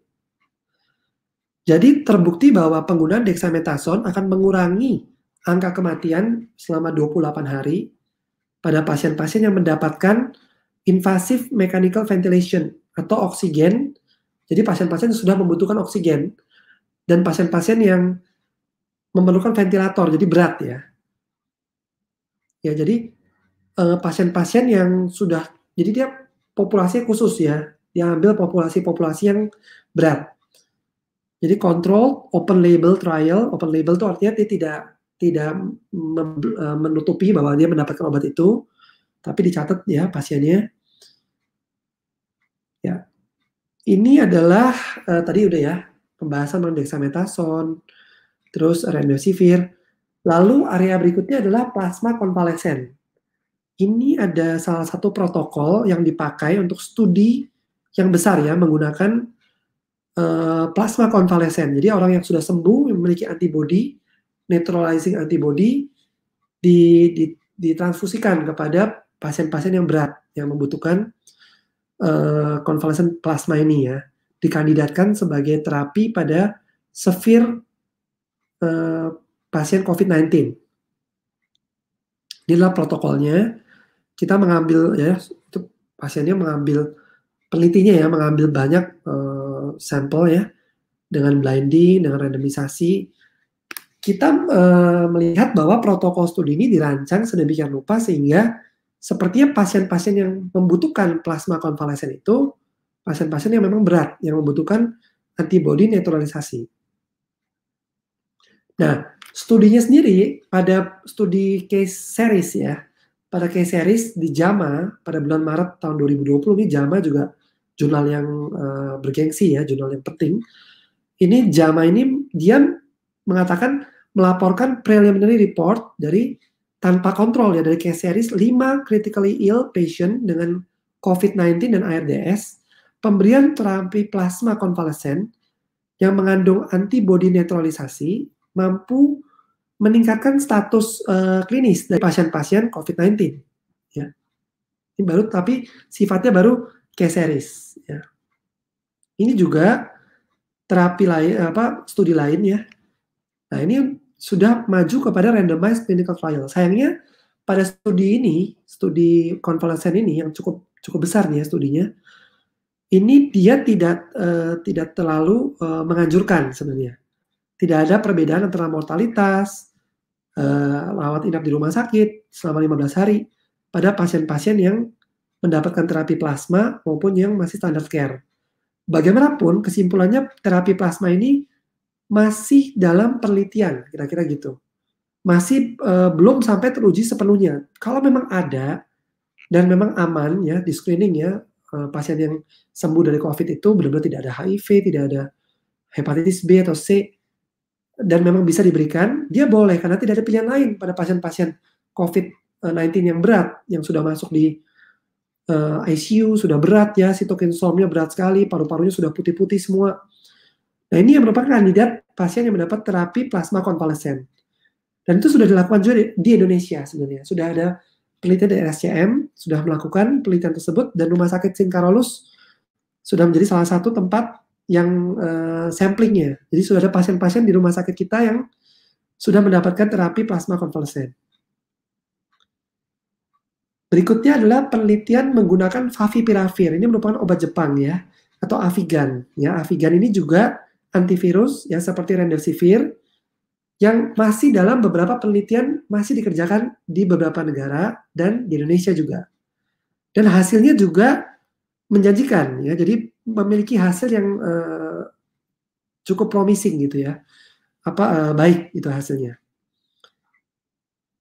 Jadi terbukti bahwa penggunaan dexamethasone akan mengurangi angka kematian selama 28 hari pada pasien-pasien yang mendapatkan invasive mechanical ventilation atau oksigen. Jadi pasien-pasien sudah membutuhkan oksigen dan pasien-pasien yang memerlukan ventilator, jadi berat ya. Ya, jadi Eh, pasien-pasien yang sudah jadi dia populasi khusus ya, dia ambil populasi-populasi yang berat. Jadi kontrol, open label trial, open label itu artinya dia tidak tidak eh, menutupi bahwa dia mendapatkan obat itu, tapi dicatat ya pasiennya. Ya, ini adalah uh, tadi udah ya pembahasan mengenai dexamethasone, terus remdesivir. Lalu area berikutnya adalah plasma konvalesen ini ada salah satu protokol yang dipakai untuk studi yang besar ya menggunakan uh, plasma konvalesen. Jadi orang yang sudah sembuh memiliki antibody neutralizing antibody di, ditransfusikan kepada pasien-pasien yang berat yang membutuhkan uh, konvalesen plasma ini ya. Dikandidatkan sebagai terapi pada severe uh, pasien COVID-19. Inilah protokolnya kita mengambil ya itu pasiennya mengambil penelitinya ya mengambil banyak uh, sampel ya dengan blinding dengan randomisasi kita uh, melihat bahwa protokol studi ini dirancang sedemikian rupa sehingga sepertinya pasien-pasien yang membutuhkan plasma konvalesen itu pasien-pasien yang memang berat yang membutuhkan antibodi neutralisasi. Nah, studinya sendiri pada studi case series ya pada case series di JAMA pada bulan Maret tahun 2020 ini JAMA juga jurnal yang uh, bergengsi ya, jurnal yang penting. Ini JAMA ini dia mengatakan melaporkan preliminary report dari tanpa kontrol ya dari case series 5 critically ill patient dengan COVID-19 dan ARDS, pemberian terapi plasma konvalesen yang mengandung antibody netralisasi mampu meningkatkan status uh, klinis dari pasien-pasien COVID-19. Ya. Ini baru tapi sifatnya baru case series. Ya. Ini juga terapi lain apa studi lain ya. Nah ini sudah maju kepada randomized clinical trial. Sayangnya pada studi ini, studi convalescent ini yang cukup cukup besar nih ya studinya, ini dia tidak uh, tidak terlalu uh, menganjurkan sebenarnya tidak ada perbedaan antara mortalitas uh, rawat inap di rumah sakit selama 15 hari pada pasien-pasien yang mendapatkan terapi plasma maupun yang masih standar care. Bagaimanapun, kesimpulannya terapi plasma ini masih dalam penelitian, kira-kira gitu. Masih uh, belum sampai teruji sepenuhnya. Kalau memang ada dan memang aman ya di screening ya uh, pasien yang sembuh dari COVID itu benar-benar tidak ada HIV, tidak ada hepatitis B atau C, dan memang bisa diberikan, dia boleh karena tidak ada pilihan lain pada pasien-pasien COVID-19 yang berat, yang sudah masuk di uh, eh, ICU, sudah berat ya, sitokin somnya berat sekali, paru-parunya sudah putih-putih semua. Nah ini yang merupakan kandidat pasien yang mendapat terapi plasma konvalesen. Dan itu sudah dilakukan juga di, di Indonesia sebenarnya. Sudah ada penelitian dari RSCM, sudah melakukan penelitian tersebut, dan Rumah Sakit Singkarolus sudah menjadi salah satu tempat yang uh, samplingnya. Jadi sudah ada pasien-pasien di rumah sakit kita yang sudah mendapatkan terapi plasma konvalesen. Berikutnya adalah penelitian menggunakan favipiravir. Ini merupakan obat Jepang ya atau Avigan ya. Avigan ini juga antivirus ya seperti remdesivir yang masih dalam beberapa penelitian masih dikerjakan di beberapa negara dan di Indonesia juga. Dan hasilnya juga menjanjikan ya. Jadi memiliki hasil yang uh, cukup promising gitu ya apa uh, baik itu hasilnya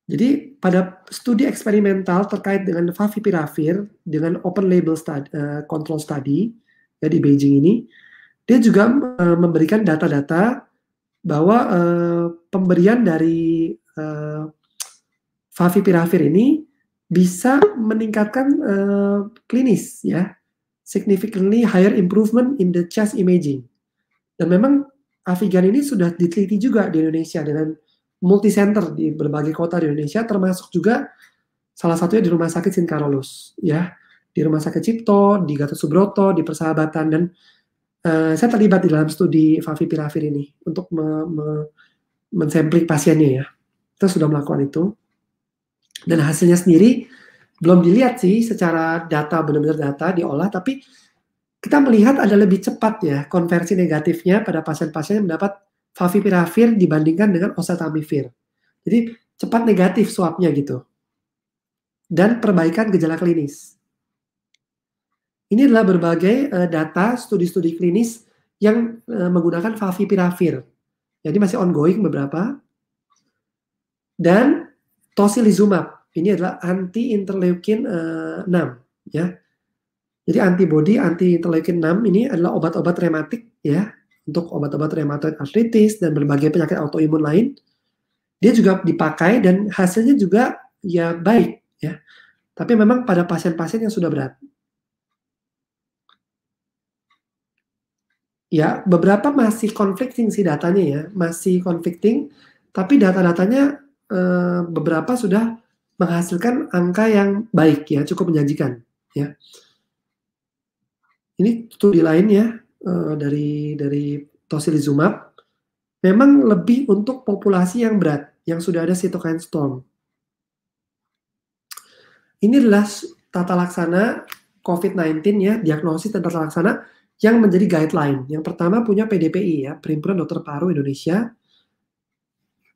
jadi pada studi eksperimental terkait dengan favipiravir dengan open label study, uh, eh, control study ya di Beijing ini dia juga uh, memberikan data-data bahwa uh, pemberian dari uh, favipiravir ini bisa meningkatkan uh, klinis ya significantly higher improvement in the chest imaging. Dan memang Avigan ini sudah diteliti juga di Indonesia dengan multi center di berbagai kota di Indonesia termasuk juga salah satunya di Rumah Sakit Sin Carolus ya, di Rumah Sakit Cipto, di Gatot Subroto, di Persahabatan dan uh, saya terlibat di dalam studi favipiravir ini untuk me me mensampling pasiennya ya. Kita sudah melakukan itu. Dan hasilnya sendiri belum dilihat sih secara data benar-benar data diolah tapi kita melihat ada lebih cepat ya konversi negatifnya pada pasien-pasien yang mendapat favipiravir dibandingkan dengan oseltamivir. Jadi cepat negatif swabnya gitu. Dan perbaikan gejala klinis. Ini adalah berbagai uh, data studi-studi klinis yang uh, menggunakan favipiravir. Jadi masih ongoing beberapa. Dan tosilizumab ini adalah anti interleukin uh, eh, 6 ya. Jadi antibodi anti interleukin 6 ini adalah obat-obat rematik ya untuk obat-obat rheumatoid arthritis dan berbagai penyakit autoimun lain. Dia juga dipakai dan hasilnya juga ya baik ya. Tapi memang pada pasien-pasien yang sudah berat. Ya, beberapa masih conflicting sih datanya ya, masih conflicting, tapi data-datanya eh, beberapa sudah menghasilkan angka yang baik ya, cukup menjanjikan ya. Ini studi lain ya eh, dari dari tocilizumab memang lebih untuk populasi yang berat yang sudah ada cytokine storm. Ini adalah tata laksana COVID-19 ya, diagnosis dan tata laksana yang menjadi guideline. Yang pertama punya PDPI ya, Perimpunan Dokter Paru Indonesia.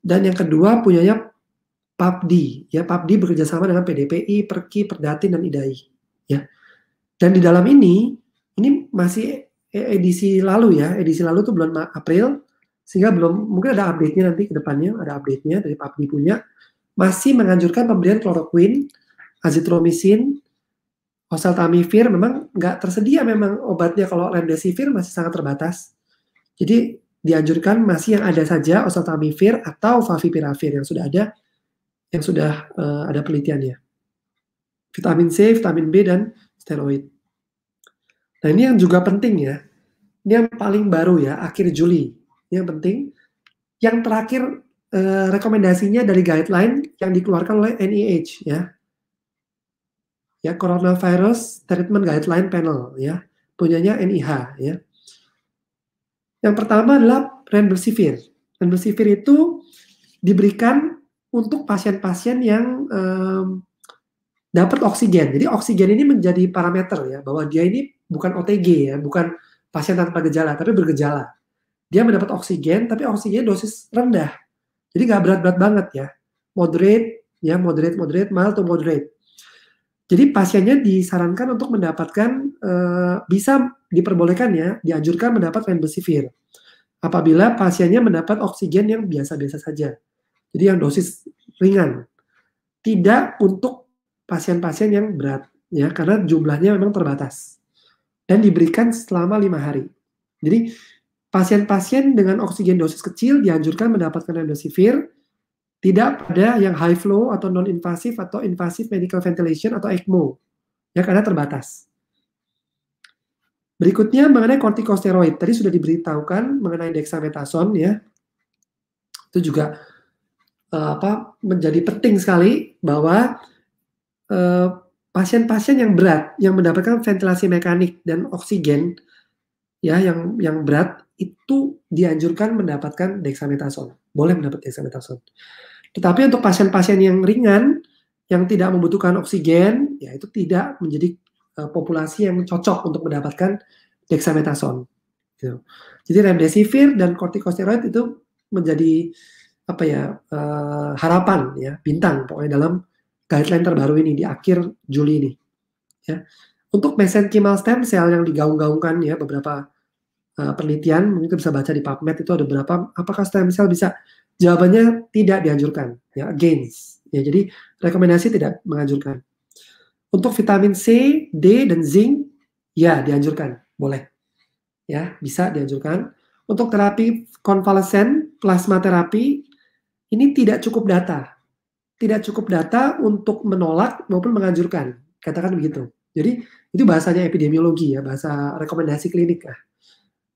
Dan yang kedua punyanya PAPDI ya PAPDI bekerjasama dengan PDPI, Perki, Perdatin dan IDAI ya. Dan di dalam ini ini masih e-, edisi lalu ya, edisi lalu tuh bulan April sehingga belum mungkin ada update-nya nanti ke depannya, ada update-nya dari PAPDI punya masih menganjurkan pemberian kloroquin, azitromisin, oseltamivir memang nggak tersedia memang obatnya kalau remdesivir masih sangat terbatas. Jadi dianjurkan masih yang ada saja oseltamivir atau favipiravir yang sudah ada yang sudah uh, ada penelitiannya. Vitamin C, vitamin B, dan steroid. Nah ini yang juga penting ya, ini yang paling baru ya, akhir Juli. Ini yang penting. Yang terakhir eh, rekomendasinya dari guideline yang dikeluarkan oleh NIH ya. Ya, Coronavirus Treatment Guideline Panel ya, punyanya NIH ya. Yang pertama adalah Remdesivir. Remdesivir itu diberikan untuk pasien-pasien yang um, dapat oksigen. Jadi oksigen ini menjadi parameter ya bahwa dia ini bukan OTG ya, bukan pasien tanpa gejala, tapi bergejala. Dia mendapat oksigen, tapi oksigennya dosis rendah. Jadi nggak berat-berat banget ya, moderate ya, moderate, moderate, mild to moderate. Jadi pasiennya disarankan untuk mendapatkan uh, bisa diperbolehkan ya, dianjurkan mendapat remdesivir apabila pasiennya mendapat oksigen yang biasa-biasa saja. Jadi yang dosis ringan. Tidak untuk pasien-pasien yang berat ya karena jumlahnya memang terbatas. Dan diberikan selama lima hari. Jadi pasien-pasien dengan oksigen dosis kecil dianjurkan mendapatkan remdesivir tidak pada yang high flow atau non invasif atau invasif medical ventilation atau ECMO ya karena terbatas. Berikutnya mengenai kortikosteroid. Tadi sudah diberitahukan mengenai dexamethasone ya. Itu juga uh, apa menjadi penting sekali bahwa eh, pasien-pasien uh, yang berat yang mendapatkan ventilasi mekanik dan oksigen ya yang yang berat itu dianjurkan mendapatkan dexamethasone. Boleh mendapat dexamethasone. Tetapi untuk pasien-pasien yang ringan yang tidak membutuhkan oksigen, ya itu tidak menjadi uh, populasi yang cocok untuk mendapatkan dexamethasone. Gitu. Jadi remdesivir dan kortikosteroid itu menjadi apa ya uh, harapan ya bintang pokoknya dalam guideline terbaru ini di akhir Juli ini ya untuk mesenchymal stem cell yang digaung-gaungkan ya beberapa uh, penelitian mungkin bisa baca di PubMed itu ada berapa apakah stem cell bisa jawabannya tidak dianjurkan ya against ya jadi rekomendasi tidak menganjurkan untuk vitamin C D dan zinc ya dianjurkan boleh ya bisa dianjurkan untuk terapi konvalesen plasma terapi ini tidak cukup data. Tidak cukup data untuk menolak maupun menganjurkan. Katakan begitu. Jadi itu bahasanya epidemiologi ya, bahasa rekomendasi klinik lah.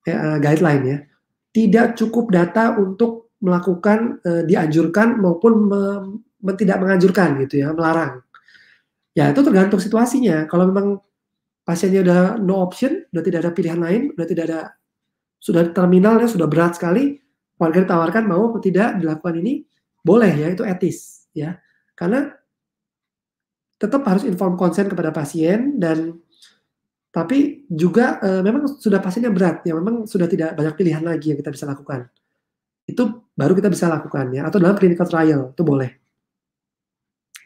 Ya, eh, uh, guideline ya. Tidak cukup data untuk melakukan uh, dianjurkan maupun me, me, tidak menganjurkan gitu ya, melarang. Ya itu tergantung situasinya. Kalau memang pasiennya udah no option, udah tidak ada pilihan lain, udah tidak ada sudah terminalnya sudah berat sekali, warga ditawarkan mau atau tidak dilakukan ini boleh ya itu etis ya karena tetap harus inform konsen kepada pasien dan tapi juga e, memang sudah pasiennya berat ya memang sudah tidak banyak pilihan lagi yang kita bisa lakukan itu baru kita bisa lakukan ya atau dalam clinical trial itu boleh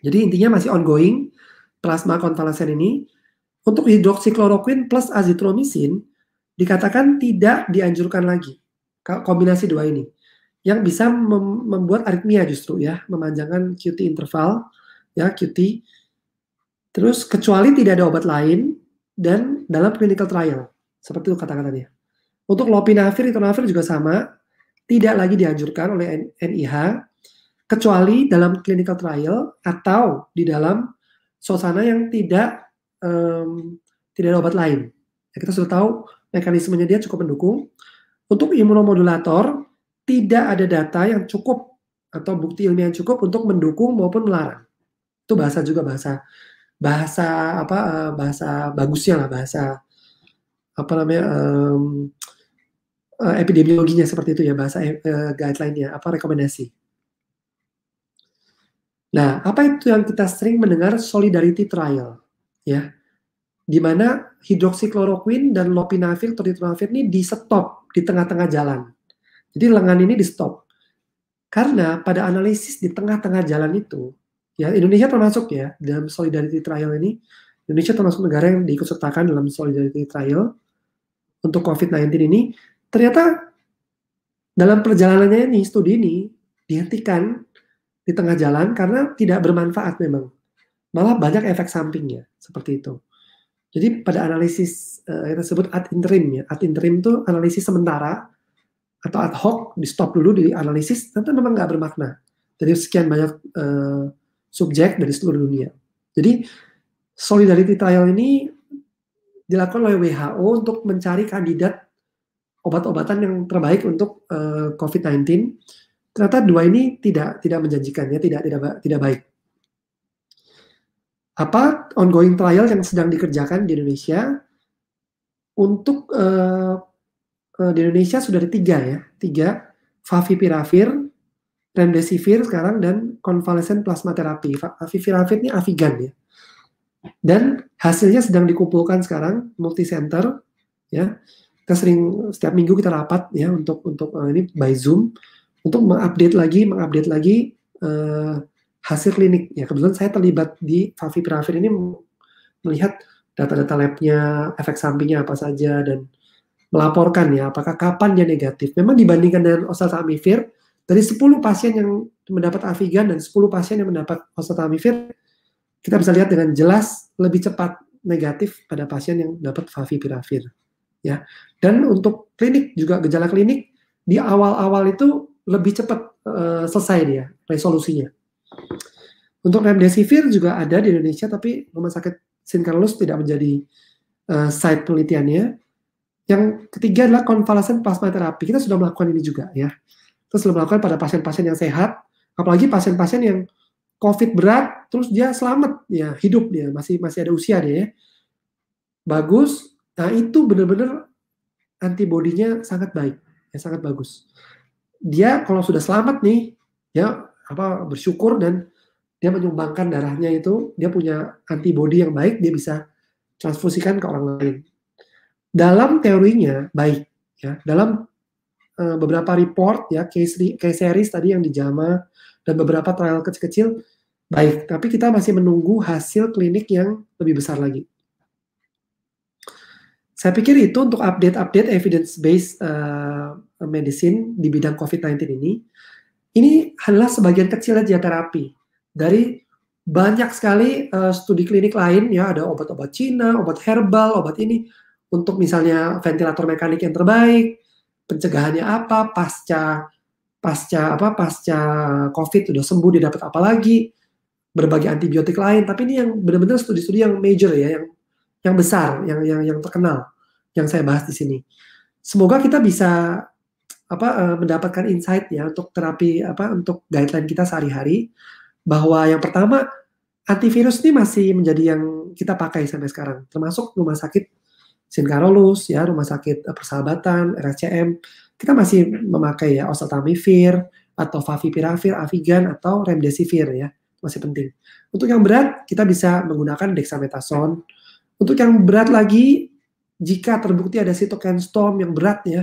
jadi intinya masih ongoing plasma konvalesen ini untuk hidroksikloroquine plus azitromisin dikatakan tidak dianjurkan lagi kombinasi dua ini yang bisa mem membuat aritmia justru ya, memanjangkan QT interval ya QT. Terus kecuali tidak ada obat lain dan dalam clinical trial seperti itu kata-katanya. Untuk lopinavir, ritonavir juga sama, tidak lagi dianjurkan oleh NIH kecuali dalam clinical trial atau di dalam suasana yang tidak um, tidak ada obat lain. Ya, kita sudah tahu mekanismenya dia cukup mendukung. Untuk imunomodulator, tidak ada data yang cukup atau bukti ilmiah yang cukup untuk mendukung maupun melarang. Itu bahasa juga bahasa bahasa apa eh, bahasa bagusnya lah bahasa apa namanya um, epidemiologinya seperti itu ya bahasa uh, guideline-nya apa rekomendasi. Nah, apa itu yang kita sering mendengar solidarity trial ya? di mana hidroksikloroquin dan lopinavir atau ritonavir ini di stop di tengah-tengah jalan. Jadi lengan ini di stop. Karena pada analisis di tengah-tengah jalan itu, ya Indonesia termasuk ya dalam solidarity trial ini, Indonesia termasuk negara yang diikutsertakan dalam solidarity trial untuk COVID-19 ini, ternyata dalam perjalanannya ini studi ini dihentikan di tengah jalan karena tidak bermanfaat memang. Malah banyak efek sampingnya seperti itu. Jadi pada analisis uh, yang ad interim ya. Ad interim itu analisis sementara atau ad hoc di stop dulu di analisis tentu memang nggak bermakna. Jadi sekian banyak uh, subjek dari seluruh dunia. Jadi solidarity trial ini dilakukan oleh WHO untuk mencari kandidat obat-obatan yang terbaik untuk uh, eh, COVID-19. Ternyata dua ini tidak tidak menjanjikan ya, tidak tidak tidak baik apa ongoing trial yang sedang dikerjakan di Indonesia untuk uh, uh, di Indonesia sudah ada tiga ya tiga favipiravir, remdesivir sekarang dan convalescent plasma terapi Favipiravir ini Avigan ya. Dan hasilnya sedang dikumpulkan sekarang multi center ya. Kita sering setiap minggu kita rapat ya untuk untuk uh, ini by Zoom untuk mengupdate lagi mengupdate lagi uh, hasil klinik. Ya kebetulan saya terlibat di favipiravir ini melihat data-data labnya, efek sampingnya apa saja dan melaporkan ya apakah kapan dia negatif. Memang dibandingkan dengan oseltamivir dari 10 pasien yang mendapat avigan dan 10 pasien yang mendapat oseltamivir kita bisa lihat dengan jelas lebih cepat negatif pada pasien yang dapat favipiravir ya. Dan untuk klinik juga gejala klinik di awal-awal itu lebih cepat uh, selesai dia resolusinya untuk remdesivir juga ada di Indonesia, tapi Rumah Sakit St. Carlos tidak menjadi uh, site penelitiannya. Yang ketiga adalah konvalesen plasma terapi. Kita sudah melakukan ini juga ya. Terus sudah melakukan pada pasien-pasien yang sehat, apalagi pasien-pasien yang COVID berat, terus dia selamat ya, hidup dia masih masih ada usia dia ya. Bagus. Nah itu benar-benar antibodinya sangat baik, ya, sangat bagus. Dia kalau sudah selamat nih, ya apa bersyukur dan dia menyumbangkan darahnya itu, dia punya antibodi yang baik, dia bisa transfusikan ke orang lain. Dalam teorinya baik, ya. Dalam uh, beberapa report ya, case, case series tadi yang dijama dan beberapa trial kecil-kecil baik, tapi kita masih menunggu hasil klinik yang lebih besar lagi. Saya pikir itu untuk update-update evidence based uh, eh, medicine di bidang COVID-19 ini. Ini adalah sebagian kecil aja terapi dari banyak sekali uh, studi klinik lain ya ada obat-obat Cina, obat herbal, obat ini untuk misalnya ventilator mekanik yang terbaik, pencegahannya apa, pasca pasca apa pasca COVID sudah sembuh dia dapat apa lagi, berbagai antibiotik lain. Tapi ini yang benar-benar studi-studi yang major ya, yang yang besar, yang yang yang terkenal, yang saya bahas di sini. Semoga kita bisa apa eh, mendapatkan insight ya untuk terapi apa untuk guideline kita sehari-hari bahwa yang pertama antivirus ini masih menjadi yang kita pakai sampai sekarang, termasuk rumah sakit Sinkarolus Carolus, ya, rumah sakit eh, Persahabatan, RSCM, kita masih memakai ya oseltamivir atau favipiravir, avigan atau remdesivir ya, masih penting. Untuk yang berat kita bisa menggunakan dexamethasone. Untuk yang berat lagi jika terbukti ada cytokine storm yang berat ya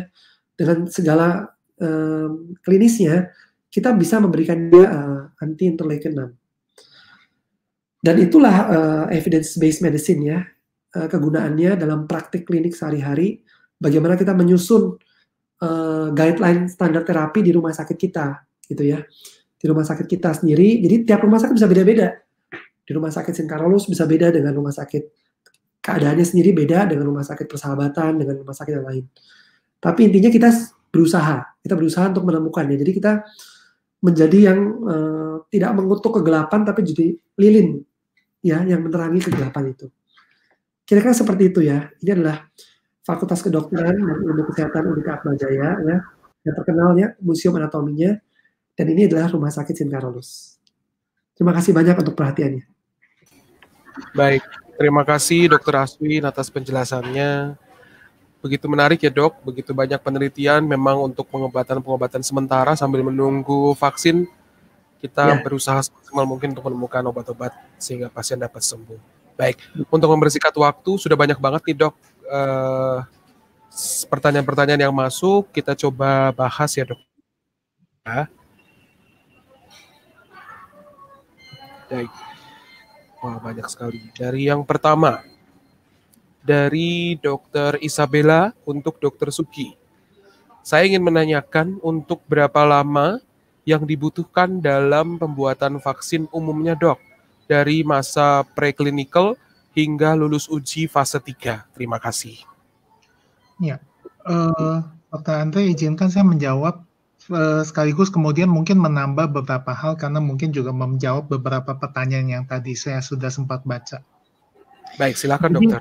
dengan segala um, klinisnya, kita bisa memberikan dia uh, anti interleukin 6. Dan itulah uh, eh, evidence based medicine ya, uh, kegunaannya dalam praktik klinik sehari-hari, bagaimana kita menyusun uh, guideline standar terapi di rumah sakit kita gitu ya. Di rumah sakit kita sendiri, jadi tiap rumah sakit bisa beda-beda. Di rumah sakit Sinkarolus bisa beda dengan rumah sakit keadaannya sendiri beda dengan rumah sakit persahabatan, dengan rumah sakit yang lain. Tapi intinya kita berusaha, kita berusaha untuk menemukannya. Jadi kita menjadi yang uh, tidak mengutuk kegelapan tapi jadi lilin ya yang menerangi kegelapan itu. Kira-kira seperti itu ya. Ini adalah Fakultas Kedokteran dan Ilmu Kesehatan Unika Akmal Jaya ya. Yang terkenalnya museum anatominya dan ini adalah Rumah Sakit St. Terima kasih banyak untuk perhatiannya. Baik, terima kasih Dokter Aswin atas penjelasannya begitu menarik ya dok, begitu banyak penelitian memang untuk pengobatan-pengobatan sementara sambil menunggu vaksin, kita ya. berusaha semaksimal mungkin untuk menemukan obat-obat sehingga pasien dapat sembuh. Baik, untuk membersihkan waktu sudah banyak banget nih dok pertanyaan eh, pertanyaan-pertanyaan yang masuk, kita coba bahas ya dok. Ya. Baik, wah banyak sekali. Dari yang pertama, dari Dr. Isabella untuk Dr. Suki. Saya ingin menanyakan untuk berapa lama yang dibutuhkan dalam pembuatan vaksin umumnya, Dok, dari masa preklinikal hingga lulus uji fase 3. Terima kasih. Ya, uh, eh, Dr. Andre izinkan saya menjawab eh, sekaligus kemudian mungkin menambah beberapa hal karena mungkin juga menjawab beberapa pertanyaan yang tadi saya sudah sempat baca. Baik, silakan dokter.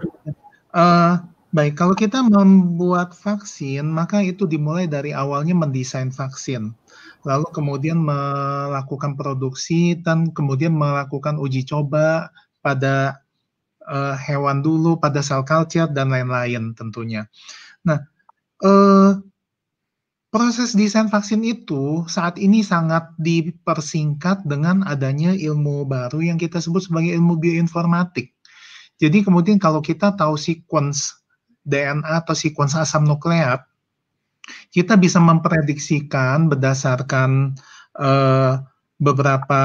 Uh, baik, kalau kita membuat vaksin, maka itu dimulai dari awalnya mendesain vaksin, lalu kemudian melakukan produksi dan kemudian melakukan uji coba pada uh, hewan dulu, pada sel culture dan lain-lain tentunya. Nah, uh, proses desain vaksin itu saat ini sangat dipersingkat dengan adanya ilmu baru yang kita sebut sebagai ilmu bioinformatik. Jadi kemudian kalau kita tahu sequence DNA atau sequence asam nukleat, kita bisa memprediksikan berdasarkan uh, beberapa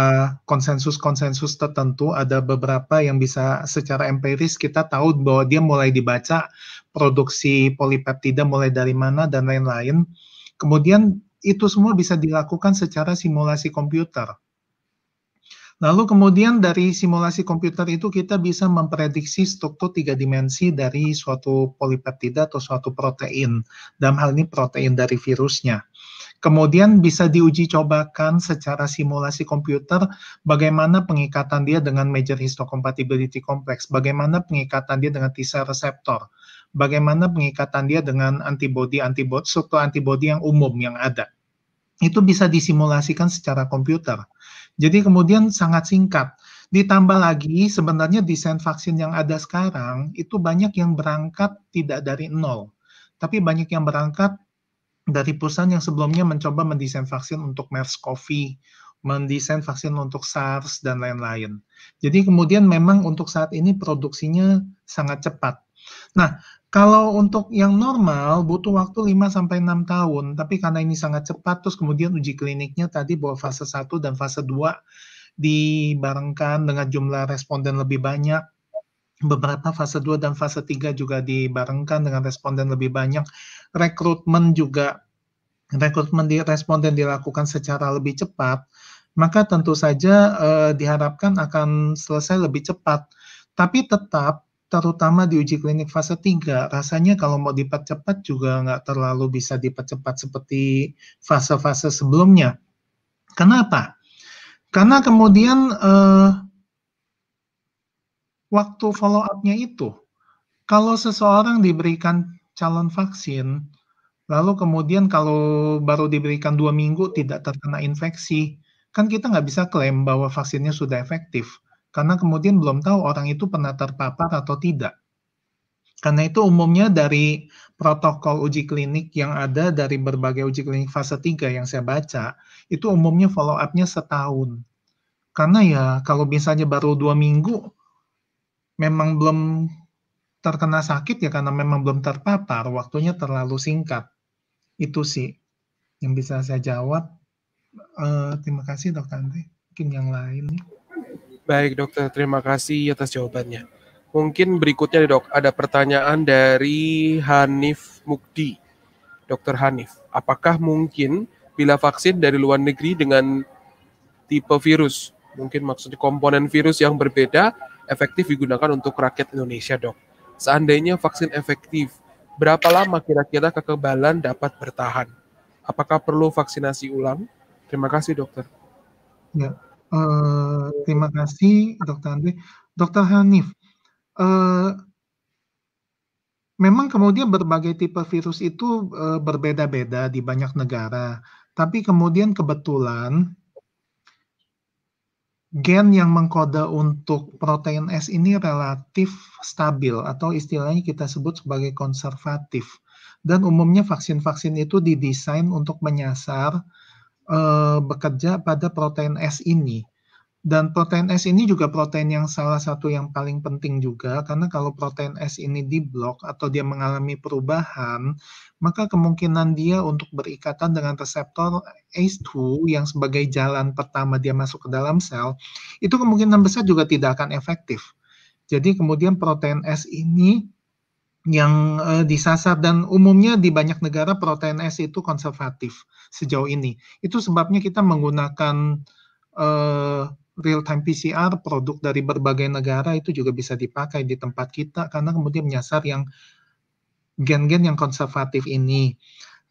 konsensus-konsensus tertentu, ada beberapa yang bisa secara empiris kita tahu bahwa dia mulai dibaca produksi polipeptida mulai dari mana dan lain-lain. Kemudian itu semua bisa dilakukan secara simulasi komputer. Lalu kemudian dari simulasi komputer itu kita bisa memprediksi struktur tiga dimensi dari suatu polipeptida atau suatu protein. Dalam hal ini protein dari virusnya. Kemudian bisa diuji cobakan secara simulasi komputer bagaimana pengikatan dia dengan major histocompatibility complex, bagaimana pengikatan dia dengan T-cell reseptor, bagaimana pengikatan dia dengan antibody antibody struktur antibody yang umum yang ada. Itu bisa disimulasikan secara komputer. Jadi kemudian sangat singkat. Ditambah lagi sebenarnya desain vaksin yang ada sekarang itu banyak yang berangkat tidak dari nol, tapi banyak yang berangkat dari perusahaan yang sebelumnya mencoba mendesain vaksin untuk MERS-CoV, mendesain vaksin untuk SARS dan lain-lain. Jadi kemudian memang untuk saat ini produksinya sangat cepat. Nah, kalau untuk yang normal butuh waktu 5 sampai 6 tahun, tapi karena ini sangat cepat terus kemudian uji kliniknya tadi bahwa fase 1 dan fase 2 dibarengkan dengan jumlah responden lebih banyak. Beberapa fase 2 dan fase 3 juga dibarengkan dengan responden lebih banyak. Rekrutmen juga rekrutmen di responden dilakukan secara lebih cepat, maka tentu saja eh, diharapkan akan selesai lebih cepat. Tapi tetap terutama di uji klinik fase 3, rasanya kalau mau dipercepat juga nggak terlalu bisa dipercepat seperti fase-fase sebelumnya. Kenapa? Karena kemudian eh, waktu follow up-nya itu, kalau seseorang diberikan calon vaksin, lalu kemudian kalau baru diberikan dua minggu tidak terkena infeksi, kan kita nggak bisa klaim bahwa vaksinnya sudah efektif karena kemudian belum tahu orang itu pernah terpapar atau tidak. Karena itu umumnya dari protokol uji klinik yang ada dari berbagai uji klinik fase 3 yang saya baca, itu umumnya follow up-nya setahun. Karena ya kalau misalnya baru dua minggu, memang belum terkena sakit ya karena memang belum terpapar, waktunya terlalu singkat. Itu sih yang bisa saya jawab. Uh, terima kasih dokter Andri. Mungkin yang lain nih. Baik dokter, terima kasih atas jawabannya. Mungkin berikutnya dok, ada pertanyaan dari Hanif Mukdi. Dokter Hanif, apakah mungkin bila vaksin dari luar negeri dengan tipe virus, mungkin maksudnya komponen virus yang berbeda, efektif digunakan untuk rakyat Indonesia dok? Seandainya vaksin efektif, berapa lama kira-kira kekebalan dapat bertahan? Apakah perlu vaksinasi ulang? Terima kasih dokter. Ya. Uh, terima kasih Dokter Andri. Dokter Hanif, uh, memang kemudian berbagai tipe virus itu uh, berbeda-beda di banyak negara, tapi kemudian kebetulan gen yang mengkode untuk protein S ini relatif stabil atau istilahnya kita sebut sebagai konservatif. Dan umumnya vaksin-vaksin itu didesain untuk menyasar Eh, bekerja pada protein S ini. Dan protein S ini juga protein yang salah satu yang paling penting juga, karena kalau protein S ini diblok atau dia mengalami perubahan, maka kemungkinan dia untuk berikatan dengan reseptor ACE2 yang sebagai jalan pertama dia masuk ke dalam sel, itu kemungkinan besar juga tidak akan efektif. Jadi kemudian protein S ini yang uh, disasar dan umumnya di banyak negara protein S itu konservatif sejauh ini. Itu sebabnya kita menggunakan uh, eh, real time PCR produk dari berbagai negara itu juga bisa dipakai di tempat kita karena kemudian menyasar yang gen-gen yang konservatif ini.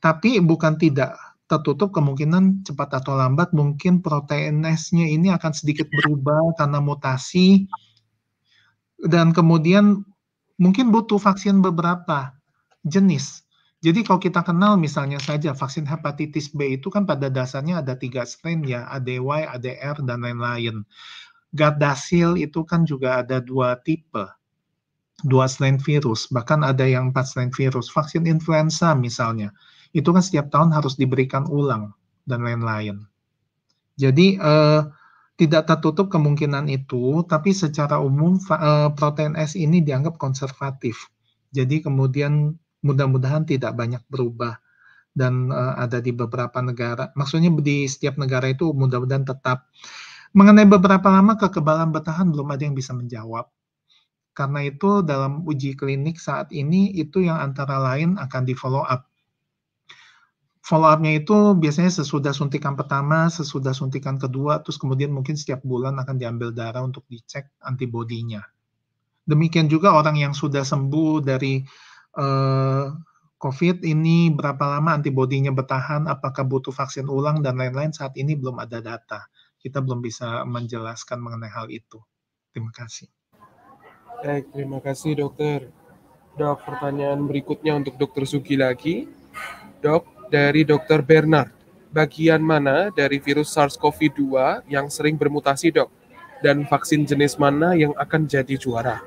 Tapi bukan tidak tertutup kemungkinan cepat atau lambat mungkin protein S-nya ini akan sedikit berubah karena mutasi dan kemudian mungkin butuh vaksin beberapa jenis. Jadi kalau kita kenal misalnya saja vaksin hepatitis B itu kan pada dasarnya ada tiga strain ya, ADY, ADR, dan lain-lain. Gardasil itu kan juga ada dua tipe, dua strain virus, bahkan ada yang empat strain virus. Vaksin influenza misalnya, itu kan setiap tahun harus diberikan ulang, dan lain-lain. Jadi eh, tidak tertutup kemungkinan itu, tapi secara umum eh, protein S ini dianggap konservatif. Jadi kemudian mudah-mudahan tidak banyak berubah dan uh, ada di beberapa negara. Maksudnya di setiap negara itu mudah-mudahan tetap. Mengenai beberapa lama kekebalan bertahan belum ada yang bisa menjawab. Karena itu dalam uji klinik saat ini itu yang antara lain akan di follow up follow up-nya itu biasanya sesudah suntikan pertama, sesudah suntikan kedua, terus kemudian mungkin setiap bulan akan diambil darah untuk dicek antibodinya. Demikian juga orang yang sudah sembuh dari uh, COVID ini berapa lama antibodinya bertahan, apakah butuh vaksin ulang dan lain-lain saat ini belum ada data. Kita belum bisa menjelaskan mengenai hal itu. Terima kasih. Baik, terima kasih dokter. Dok, pertanyaan berikutnya untuk dokter Sugi lagi. Dok, dari Dr. Bernard. Bagian mana dari virus SARS-CoV-2 yang sering bermutasi, Dok? Dan vaksin jenis mana yang akan jadi juara?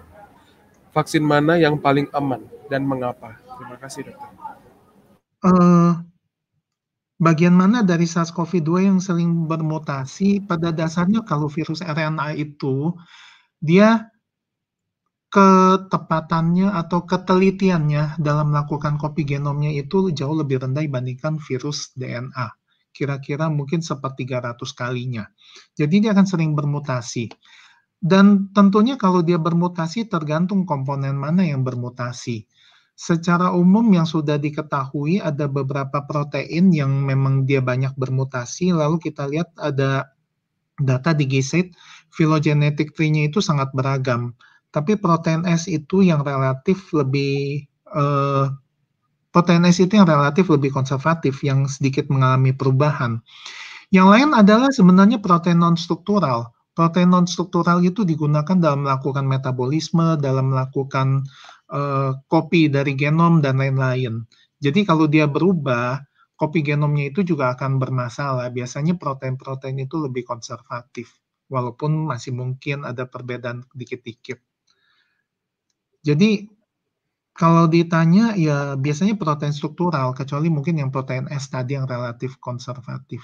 Vaksin mana yang paling aman dan mengapa? Terima kasih, Dokter. Uh, bagian mana dari SARS-CoV-2 yang sering bermutasi pada dasarnya kalau virus RNA itu dia ketepatannya atau ketelitiannya dalam melakukan kopi genomnya itu jauh lebih rendah dibandingkan virus DNA. Kira-kira mungkin seperti 300 kalinya. Jadi dia akan sering bermutasi. Dan tentunya kalau dia bermutasi tergantung komponen mana yang bermutasi. Secara umum yang sudah diketahui ada beberapa protein yang memang dia banyak bermutasi. Lalu kita lihat ada data di GISAID, filogenetik tree-nya itu sangat beragam tapi protein S itu yang relatif lebih eh, protein S itu yang relatif lebih konservatif, yang sedikit mengalami perubahan. Yang lain adalah sebenarnya protein non struktural. Protein non struktural itu digunakan dalam melakukan metabolisme, dalam melakukan eh, kopi dari genom dan lain-lain. Jadi kalau dia berubah, kopi genomnya itu juga akan bermasalah. Biasanya protein-protein itu lebih konservatif, walaupun masih mungkin ada perbedaan dikit-dikit. Jadi kalau ditanya ya biasanya protein struktural kecuali mungkin yang protein S tadi yang relatif konservatif.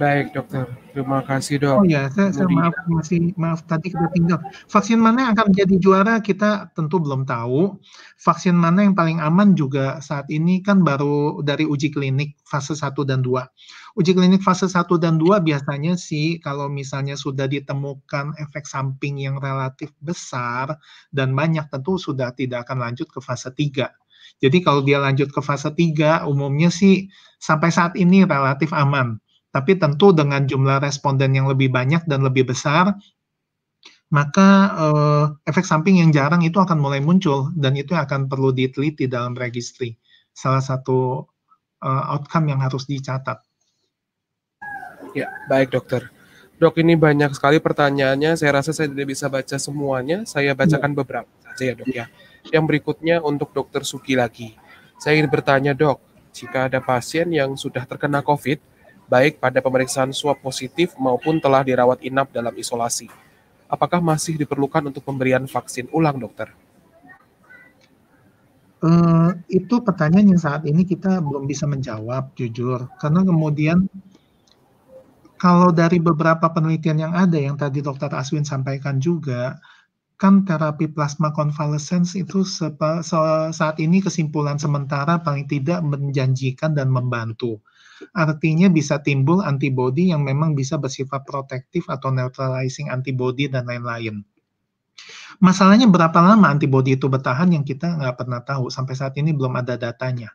Baik dokter, terima kasih dok. Oh ya, saya, saya maaf masih maaf tadi kita tinggal. Vaksin mana yang akan menjadi juara kita tentu belum tahu. Vaksin mana yang paling aman juga saat ini kan baru dari uji klinik fase 1 dan 2. Uji klinik fase 1 dan 2 biasanya sih kalau misalnya sudah ditemukan efek samping yang relatif besar dan banyak tentu sudah tidak akan lanjut ke fase 3. Jadi kalau dia lanjut ke fase 3 umumnya sih sampai saat ini relatif aman tapi tentu dengan jumlah responden yang lebih banyak dan lebih besar, maka uh, efek samping yang jarang itu akan mulai muncul dan itu akan perlu diteliti dalam registry. Salah satu uh, outcome yang harus dicatat. Ya, baik dokter. Dok, ini banyak sekali pertanyaannya. Saya rasa saya tidak bisa baca semuanya. Saya bacakan ya. beberapa saja ya, Dok ya. Yang berikutnya untuk Dokter Suki lagi. Saya ingin bertanya, Dok, jika ada pasien yang sudah terkena COVID, baik pada pemeriksaan swab positif maupun telah dirawat inap dalam isolasi. Apakah masih diperlukan untuk pemberian vaksin ulang, dokter? Uh, itu pertanyaan yang saat ini kita belum bisa menjawab, jujur. Karena kemudian kalau dari beberapa penelitian yang ada, yang tadi dokter Aswin sampaikan juga, kan terapi plasma convalescence itu sepa, se saat ini kesimpulan sementara paling tidak menjanjikan dan membantu. Artinya bisa timbul antibodi yang memang bisa bersifat protektif atau neutralizing antibodi dan lain-lain. Masalahnya berapa lama antibodi itu bertahan yang kita nggak pernah tahu. Sampai saat ini belum ada datanya.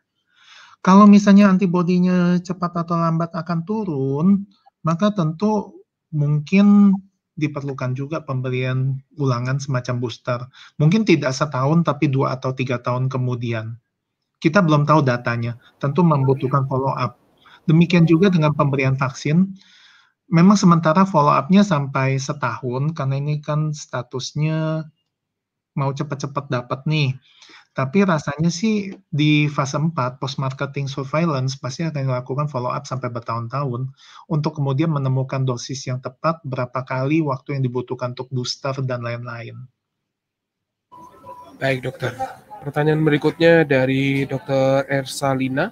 Kalau misalnya antibodinya cepat atau lambat akan turun, maka tentu mungkin diperlukan juga pemberian ulangan semacam booster. Mungkin tidak setahun, tapi dua atau tiga tahun kemudian. Kita belum tahu datanya, tentu membutuhkan follow up. Demikian juga dengan pemberian vaksin, memang sementara follow up-nya sampai setahun, karena ini kan statusnya mau cepat-cepat dapat nih. Tapi rasanya sih di fase 4 post marketing surveillance pasti akan dilakukan follow up sampai bertahun-tahun untuk kemudian menemukan dosis yang tepat, berapa kali waktu yang dibutuhkan untuk booster dan lain-lain. Baik, Dokter. Pertanyaan berikutnya dari dokter Ersalina.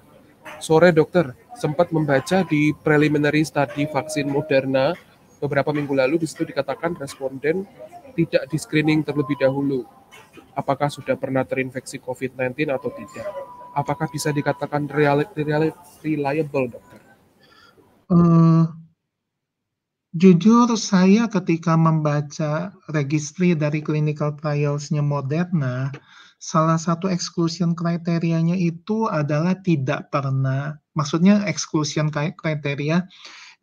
Sore, Dokter, sempat membaca di preliminary study vaksin Moderna beberapa minggu lalu di situ dikatakan responden tidak di screening terlebih dahulu apakah sudah pernah terinfeksi COVID-19 atau tidak? Apakah bisa dikatakan reliable, dokter? Uh, jujur saya ketika membaca registry dari clinical trials-nya Moderna, salah satu exclusion kriterianya itu adalah tidak pernah, maksudnya exclusion kriteria,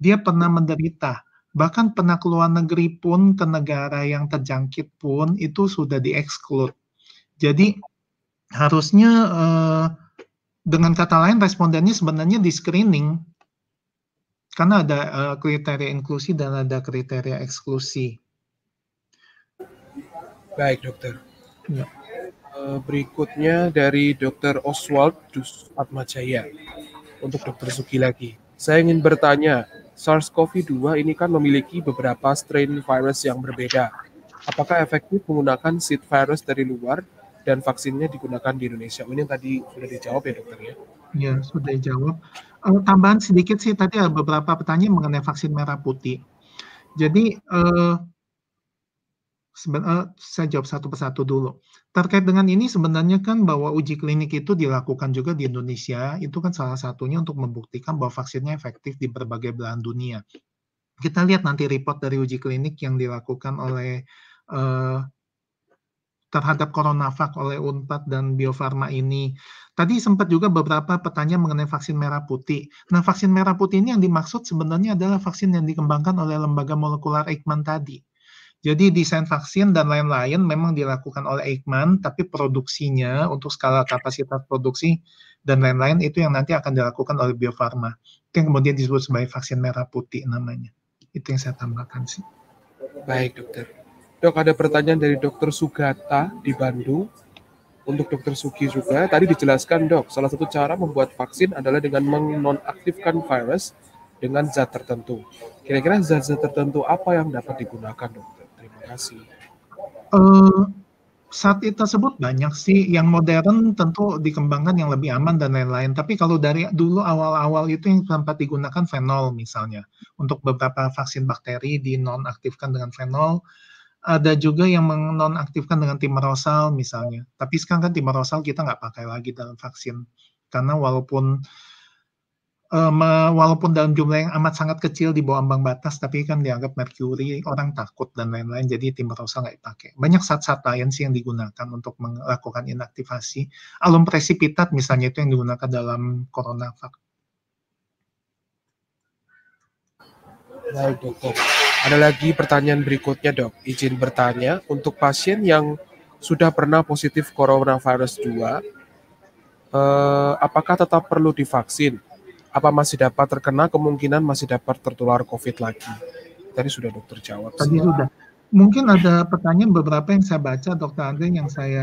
dia pernah menderita bahkan pernah keluar negeri pun ke negara yang terjangkit pun itu sudah dieksklud. Jadi harusnya uh, dengan kata lain respondennya sebenarnya di screening karena ada uh, kriteria inklusi dan ada kriteria eksklusi. Baik dokter. Ya. Eh, berikutnya dari Dr. Oswald Dus Atmajaya untuk Dr. Suki lagi. Saya ingin bertanya, SARS-CoV-2 ini kan memiliki beberapa strain virus yang berbeda. Apakah efektif menggunakan seed virus dari luar dan vaksinnya digunakan di Indonesia. Oh, ini yang tadi sudah dijawab ya dokter ya? Ya sudah dijawab. Uh, tambahan sedikit sih tadi ada beberapa pertanyaan mengenai vaksin merah putih. Jadi uh, uh, saya jawab satu persatu dulu. Terkait dengan ini sebenarnya kan bahwa uji klinik itu dilakukan juga di Indonesia, itu kan salah satunya untuk membuktikan bahwa vaksinnya efektif di berbagai belahan dunia. Kita lihat nanti report dari uji klinik yang dilakukan oleh uh, terhadap CoronaVac oleh UNPAD dan Bio Farma ini. Tadi sempat juga beberapa pertanyaan mengenai vaksin merah putih. Nah, vaksin merah putih ini yang dimaksud sebenarnya adalah vaksin yang dikembangkan oleh lembaga molekular Eijkman tadi. Jadi desain vaksin dan lain-lain memang dilakukan oleh Eijkman, tapi produksinya untuk skala kapasitas produksi dan lain-lain itu yang nanti akan dilakukan oleh Bio Farma. Itu yang kemudian disebut sebagai vaksin merah putih namanya. Itu yang saya tambahkan sih. Baik dokter. Dok, ada pertanyaan dari Dokter Sugata di Bandung. Untuk Dokter Suki juga, tadi dijelaskan dok, salah satu cara membuat vaksin adalah dengan menonaktifkan virus dengan zat tertentu. Kira-kira zat-zat tertentu apa yang dapat digunakan dokter? Terima kasih. Uh, saat itu tersebut banyak sih yang modern tentu dikembangkan yang lebih aman dan lain-lain. Tapi kalau dari dulu awal-awal itu yang sempat digunakan fenol misalnya untuk beberapa vaksin bakteri dinonaktifkan dengan fenol ada juga yang menonaktifkan dengan timerosal misalnya. Tapi sekarang kan timerosal kita nggak pakai lagi dalam vaksin karena walaupun um, walaupun dalam jumlah yang amat sangat kecil di bawah ambang batas, tapi kan dianggap merkuri orang takut dan lain-lain, jadi timerosal nggak dipakai. Banyak sat-sat lain sih yang digunakan untuk melakukan inaktivasi. Alum presipitat misalnya itu yang digunakan dalam coronavac. Baik, dokter. Ada lagi pertanyaan berikutnya dok, izin bertanya untuk pasien yang sudah pernah positif coronavirus 2, eh, apakah tetap perlu divaksin? Apa masih dapat terkena kemungkinan masih dapat tertular COVID lagi? Tadi sudah dokter jawab. Tadi sudah. Mungkin ada pertanyaan beberapa yang saya baca, Dokter Andre, yang saya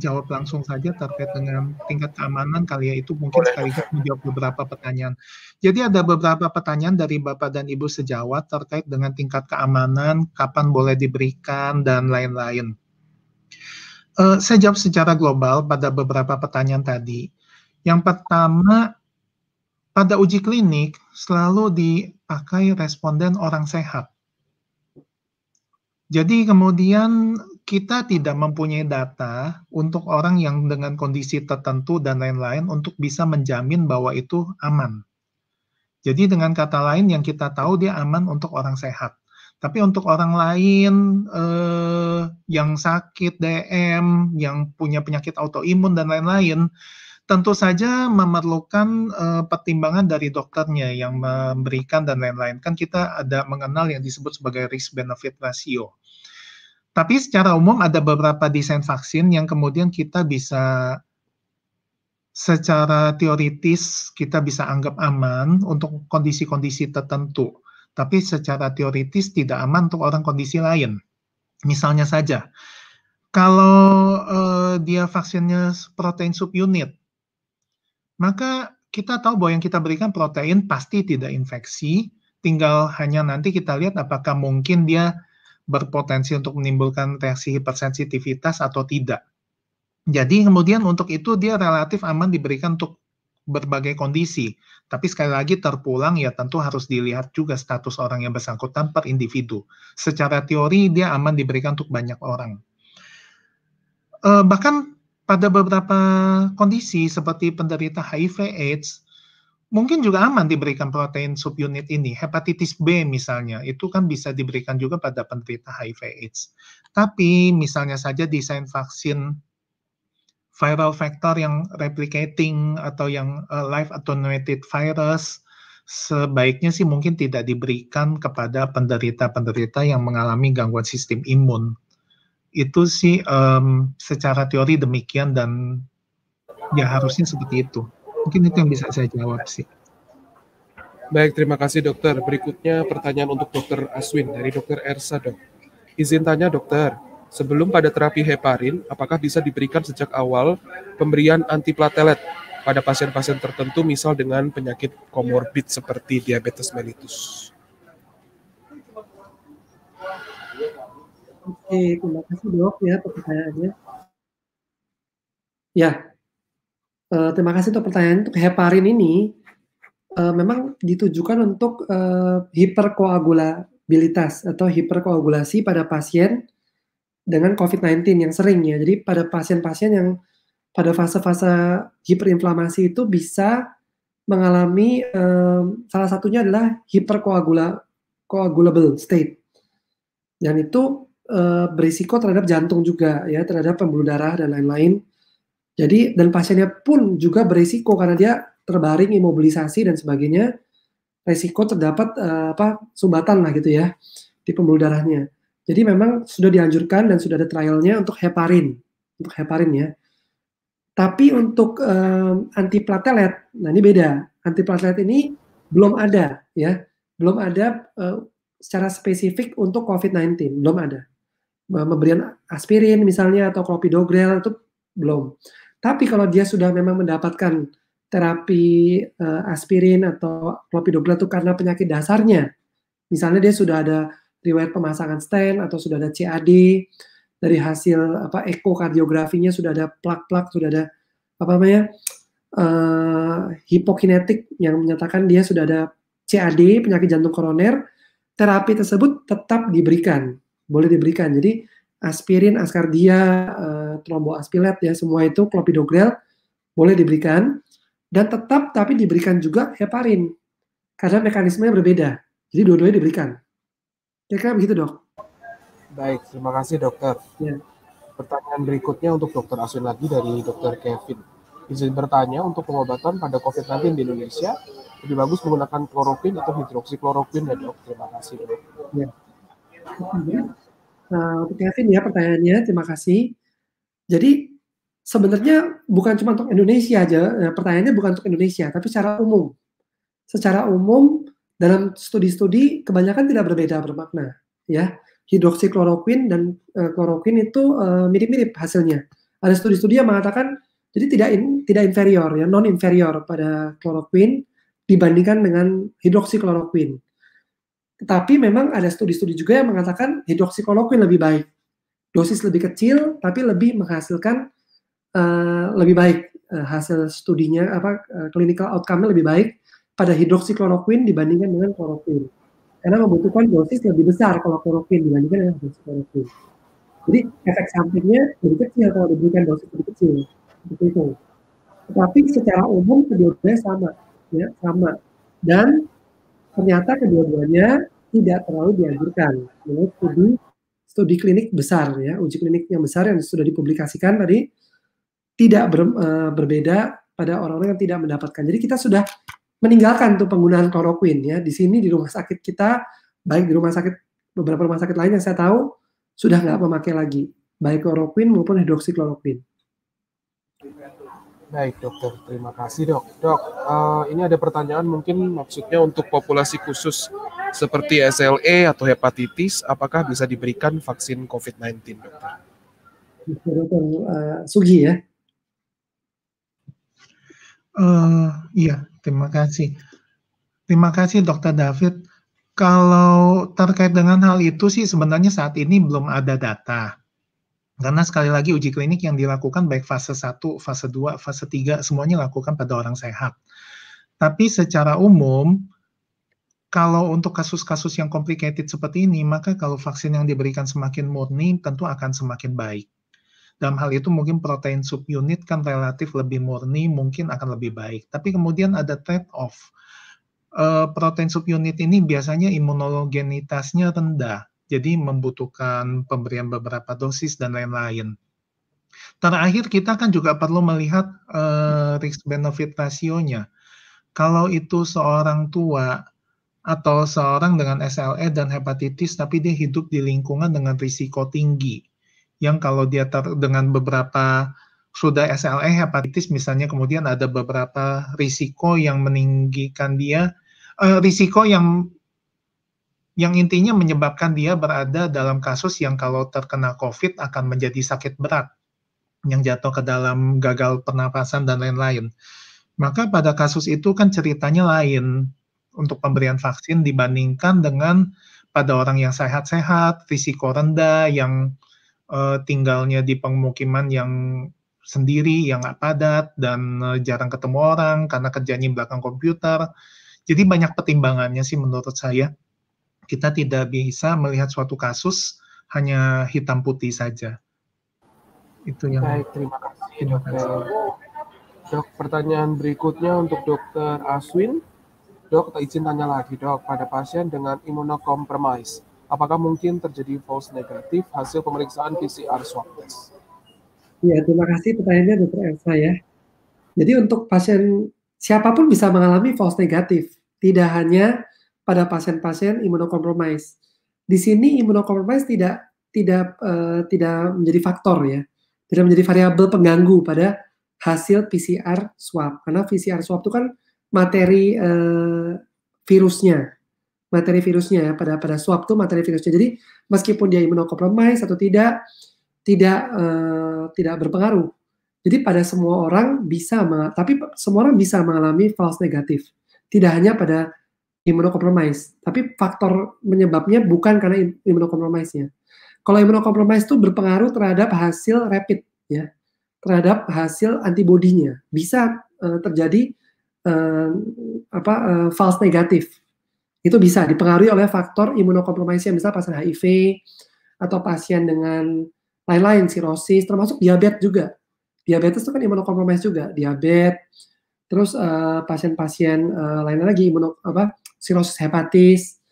jawab langsung saja terkait dengan tingkat keamanan kali ya itu mungkin sekaligus menjawab beberapa pertanyaan. Jadi ada beberapa pertanyaan dari Bapak dan Ibu sejawat terkait dengan tingkat keamanan, kapan boleh diberikan, dan lain-lain. Uh, saya jawab secara global pada beberapa pertanyaan tadi. Yang pertama, pada uji klinik selalu dipakai responden orang sehat jadi kemudian kita tidak mempunyai data untuk orang yang dengan kondisi tertentu dan lain-lain untuk bisa menjamin bahwa itu aman. Jadi dengan kata lain yang kita tahu dia aman untuk orang sehat. Tapi untuk orang lain eh, yang sakit DM, yang punya penyakit autoimun dan lain-lain, tentu saja memerlukan uh, pertimbangan dari dokternya yang memberikan dan lain-lain. Kan kita ada mengenal yang disebut sebagai risk benefit ratio. Tapi secara umum ada beberapa desain vaksin yang kemudian kita bisa secara teoritis kita bisa anggap aman untuk kondisi-kondisi tertentu. Tapi secara teoritis tidak aman untuk orang kondisi lain. Misalnya saja, kalau uh, dia vaksinnya protein subunit, maka kita tahu bahwa yang kita berikan protein pasti tidak infeksi, tinggal hanya nanti kita lihat apakah mungkin dia berpotensi untuk menimbulkan reaksi hipersensitivitas atau tidak. Jadi kemudian untuk itu dia relatif aman diberikan untuk berbagai kondisi. Tapi sekali lagi terpulang ya tentu harus dilihat juga status orang yang bersangkutan per individu. Secara teori dia aman diberikan untuk banyak orang. Eh, bahkan pada beberapa kondisi seperti penderita HIV/AIDS mungkin juga aman diberikan protein subunit ini. Hepatitis B misalnya, itu kan bisa diberikan juga pada penderita HIV/AIDS. Tapi misalnya saja desain vaksin viral vector yang replicating atau yang uh, live attenuated virus sebaiknya sih mungkin tidak diberikan kepada penderita-penderita yang mengalami gangguan sistem imun itu sih um, secara teori demikian dan ya harusnya seperti itu. Mungkin itu yang bisa saya jawab sih. Baik, terima kasih dokter. Berikutnya pertanyaan untuk dokter Aswin dari dokter Ersa dok. Izin tanya dokter, sebelum pada terapi heparin, apakah bisa diberikan sejak awal pemberian antiplatelet pada pasien-pasien tertentu misal dengan penyakit komorbid seperti diabetes mellitus? Oke, terima kasih dok ya pertanyaannya. Ya, uh, terima kasih untuk pertanyaan untuk heparin ini uh, memang ditujukan untuk uh, hiperkoagulabilitas atau hiperkoagulasi pada pasien dengan COVID-19 yang sering ya. Jadi pada pasien-pasien yang pada fase-fase hiperinflamasi itu bisa mengalami um, salah satunya adalah hiperkoagula koagulable state. Dan itu Eh, berisiko terhadap jantung juga ya, terhadap pembuluh darah dan lain-lain. Jadi dan pasiennya pun juga berisiko karena dia terbaring, imobilisasi dan sebagainya, resiko terdapat uh, apa sumbatan lah gitu ya di pembuluh darahnya. Jadi memang sudah dianjurkan dan sudah ada trialnya untuk heparin, untuk heparin ya. Tapi untuk um, antiplatelet, nah ini beda. Antiplatelet ini belum ada ya, belum ada uh, secara spesifik untuk COVID-19, belum ada memberikan aspirin misalnya atau klopidogrel itu belum. Tapi kalau dia sudah memang mendapatkan terapi uh, aspirin atau klopidogrel itu karena penyakit dasarnya, misalnya dia sudah ada riwayat pemasangan stent atau sudah ada CAD dari hasil apa ekokardiografinya sudah ada plak-plak sudah ada apa namanya uh, hipokinetik yang menyatakan dia sudah ada CAD penyakit jantung koroner terapi tersebut tetap diberikan boleh diberikan. Jadi aspirin, askardia, uh, eh, tromboaspilet ya semua itu klopidogrel boleh diberikan dan tetap tapi diberikan juga heparin karena mekanismenya berbeda. Jadi dua-duanya diberikan. Kira-kira begitu dok. Baik, terima kasih dokter. Ya. Pertanyaan berikutnya untuk dokter Aswin lagi dari dokter Kevin. Izin bertanya untuk pengobatan pada COVID-19 di Indonesia, lebih bagus menggunakan kloropin atau hidroksikloroquin ya dok? Terima kasih dok. Ya. Nah, untuk Kevin ya pertanyaannya, terima kasih. Jadi sebenarnya bukan cuma untuk Indonesia aja, eh, pertanyaannya bukan untuk Indonesia, tapi secara umum. Secara umum dalam studi-studi kebanyakan tidak berbeda bermakna, ya. Hidroksikloroquin dan uh, eh, kloroquin itu mirip mirip-mirip hasilnya. Ada studi-studi yang mengatakan jadi tidak in, tidak inferior ya, non inferior pada kloroquin dibandingkan dengan hidroksikloroquin. Tapi memang ada studi-studi juga yang mengatakan hidroksikloroquin lebih baik. Dosis lebih kecil tapi lebih menghasilkan uh, lebih baik uh, hasil studinya apa uh, clinical outcome-nya lebih baik pada hidroksikloroquin dibandingkan dengan kloroquin. Karena membutuhkan dosis lebih besar kalau kloroquin dibandingkan dengan hidroksikloroquin. Jadi efek sampingnya lebih kecil kalau diberikan dosis lebih kecil. Seperti itu. Tetapi secara umum kedua-duanya sama, ya sama. Dan ternyata kedua-duanya tidak terlalu dianjurkan menurut studi studi klinik besar ya uji klinik yang besar yang sudah dipublikasikan tadi tidak ber, e, berbeda pada orang-orang yang tidak mendapatkan. Jadi kita sudah meninggalkan tuh penggunaan kloroquin ya di sini di rumah sakit kita baik di rumah sakit beberapa rumah sakit lain yang saya tahu sudah nggak memakai lagi baik kloroquin maupun hidroksikloroquin. Baik dokter, terima kasih dok. Dok, uh, ini ada pertanyaan mungkin maksudnya untuk populasi khusus seperti SLE atau hepatitis, apakah bisa diberikan vaksin COVID-19 dokter? Dokter uh, Sugi ya. Uh, iya, terima kasih. Terima kasih dokter David. Kalau terkait dengan hal itu sih sebenarnya saat ini belum ada data karena sekali lagi uji klinik yang dilakukan baik fase 1, fase 2, fase 3 semuanya lakukan pada orang sehat. Tapi secara umum kalau untuk kasus-kasus yang complicated seperti ini, maka kalau vaksin yang diberikan semakin murni, tentu akan semakin baik. Dalam hal itu mungkin protein subunit kan relatif lebih murni, mungkin akan lebih baik. Tapi kemudian ada trade-off. Eh, protein subunit ini biasanya imunogenitasnya rendah jadi membutuhkan pemberian beberapa dosis dan lain-lain. Terakhir kita kan juga perlu melihat uh, eh, risk benefit rasionya. Kalau itu seorang tua atau seorang dengan SLE dan hepatitis tapi dia hidup di lingkungan dengan risiko tinggi yang kalau dia ter, dengan beberapa sudah SLE hepatitis misalnya kemudian ada beberapa risiko yang meninggikan dia uh, risiko yang yang intinya menyebabkan dia berada dalam kasus yang kalau terkena COVID akan menjadi sakit berat, yang jatuh ke dalam gagal pernapasan dan lain-lain. Maka pada kasus itu kan ceritanya lain untuk pemberian vaksin dibandingkan dengan pada orang yang sehat-sehat, risiko rendah, yang uh, tinggalnya di pemukiman yang sendiri, yang nggak padat, dan uh, jarang ketemu orang karena kerjanya belakang komputer. Jadi banyak pertimbangannya sih menurut saya kita tidak bisa melihat suatu kasus hanya hitam putih saja. Itu yang baik. Terima kasih, terima kasih. dokter. Dok, pertanyaan berikutnya untuk dokter Aswin. Dok, tak izin tanya lagi dok, pada pasien dengan imunocompromise, apakah mungkin terjadi false negatif hasil pemeriksaan PCR swab test? Ya, terima kasih pertanyaannya dokter Elsa ya. Jadi untuk pasien siapapun bisa mengalami false negatif, tidak hanya pada pasien-pasien imunokompromis. Di sini imunokompromis tidak tidak uh, tidak menjadi faktor ya, tidak menjadi variabel pengganggu pada hasil PCR swab karena PCR swab itu kan materi uh, virusnya, materi virusnya ya pada pada swab itu materi virusnya. Jadi meskipun dia imunokompromis atau tidak tidak uh, tidak berpengaruh. Jadi pada semua orang bisa, tapi semua orang bisa mengalami false negatif. Tidak hanya pada imunokompromis. Tapi faktor menyebabnya bukan karena imunokompromisnya. Kalau imunokompromis itu berpengaruh terhadap hasil rapid, ya, terhadap hasil antibodinya. Bisa uh, terjadi uh, apa uh, false negatif. Itu bisa dipengaruhi oleh faktor yang misalnya pasien HIV atau pasien dengan lain-lain sirosis, termasuk diabetes juga. Diabetes itu kan imunokompromis juga, diabetes Terus eh, pasien-pasien uh, uh, lain lagi imuno, apa sirosis hepatitis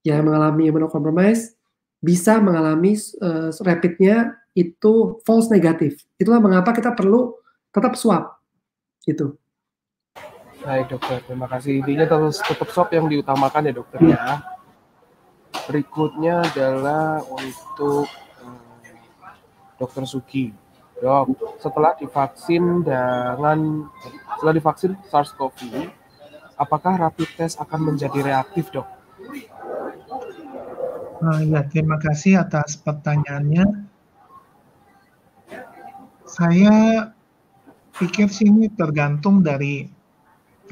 yang mengalami imunocompromise bisa mengalami uh, rapidnya itu false negatif. Itulah mengapa kita perlu tetap swab itu. Baik dokter, terima kasih. Intinya terus tetap swab yang diutamakan ya dokter ya. Berikutnya adalah untuk um, dokter Sugi dok setelah divaksin dengan setelah divaksin SARS-CoV apakah rapid test akan menjadi reaktif dok? Nah, ya terima kasih atas pertanyaannya. Saya pikir sini tergantung dari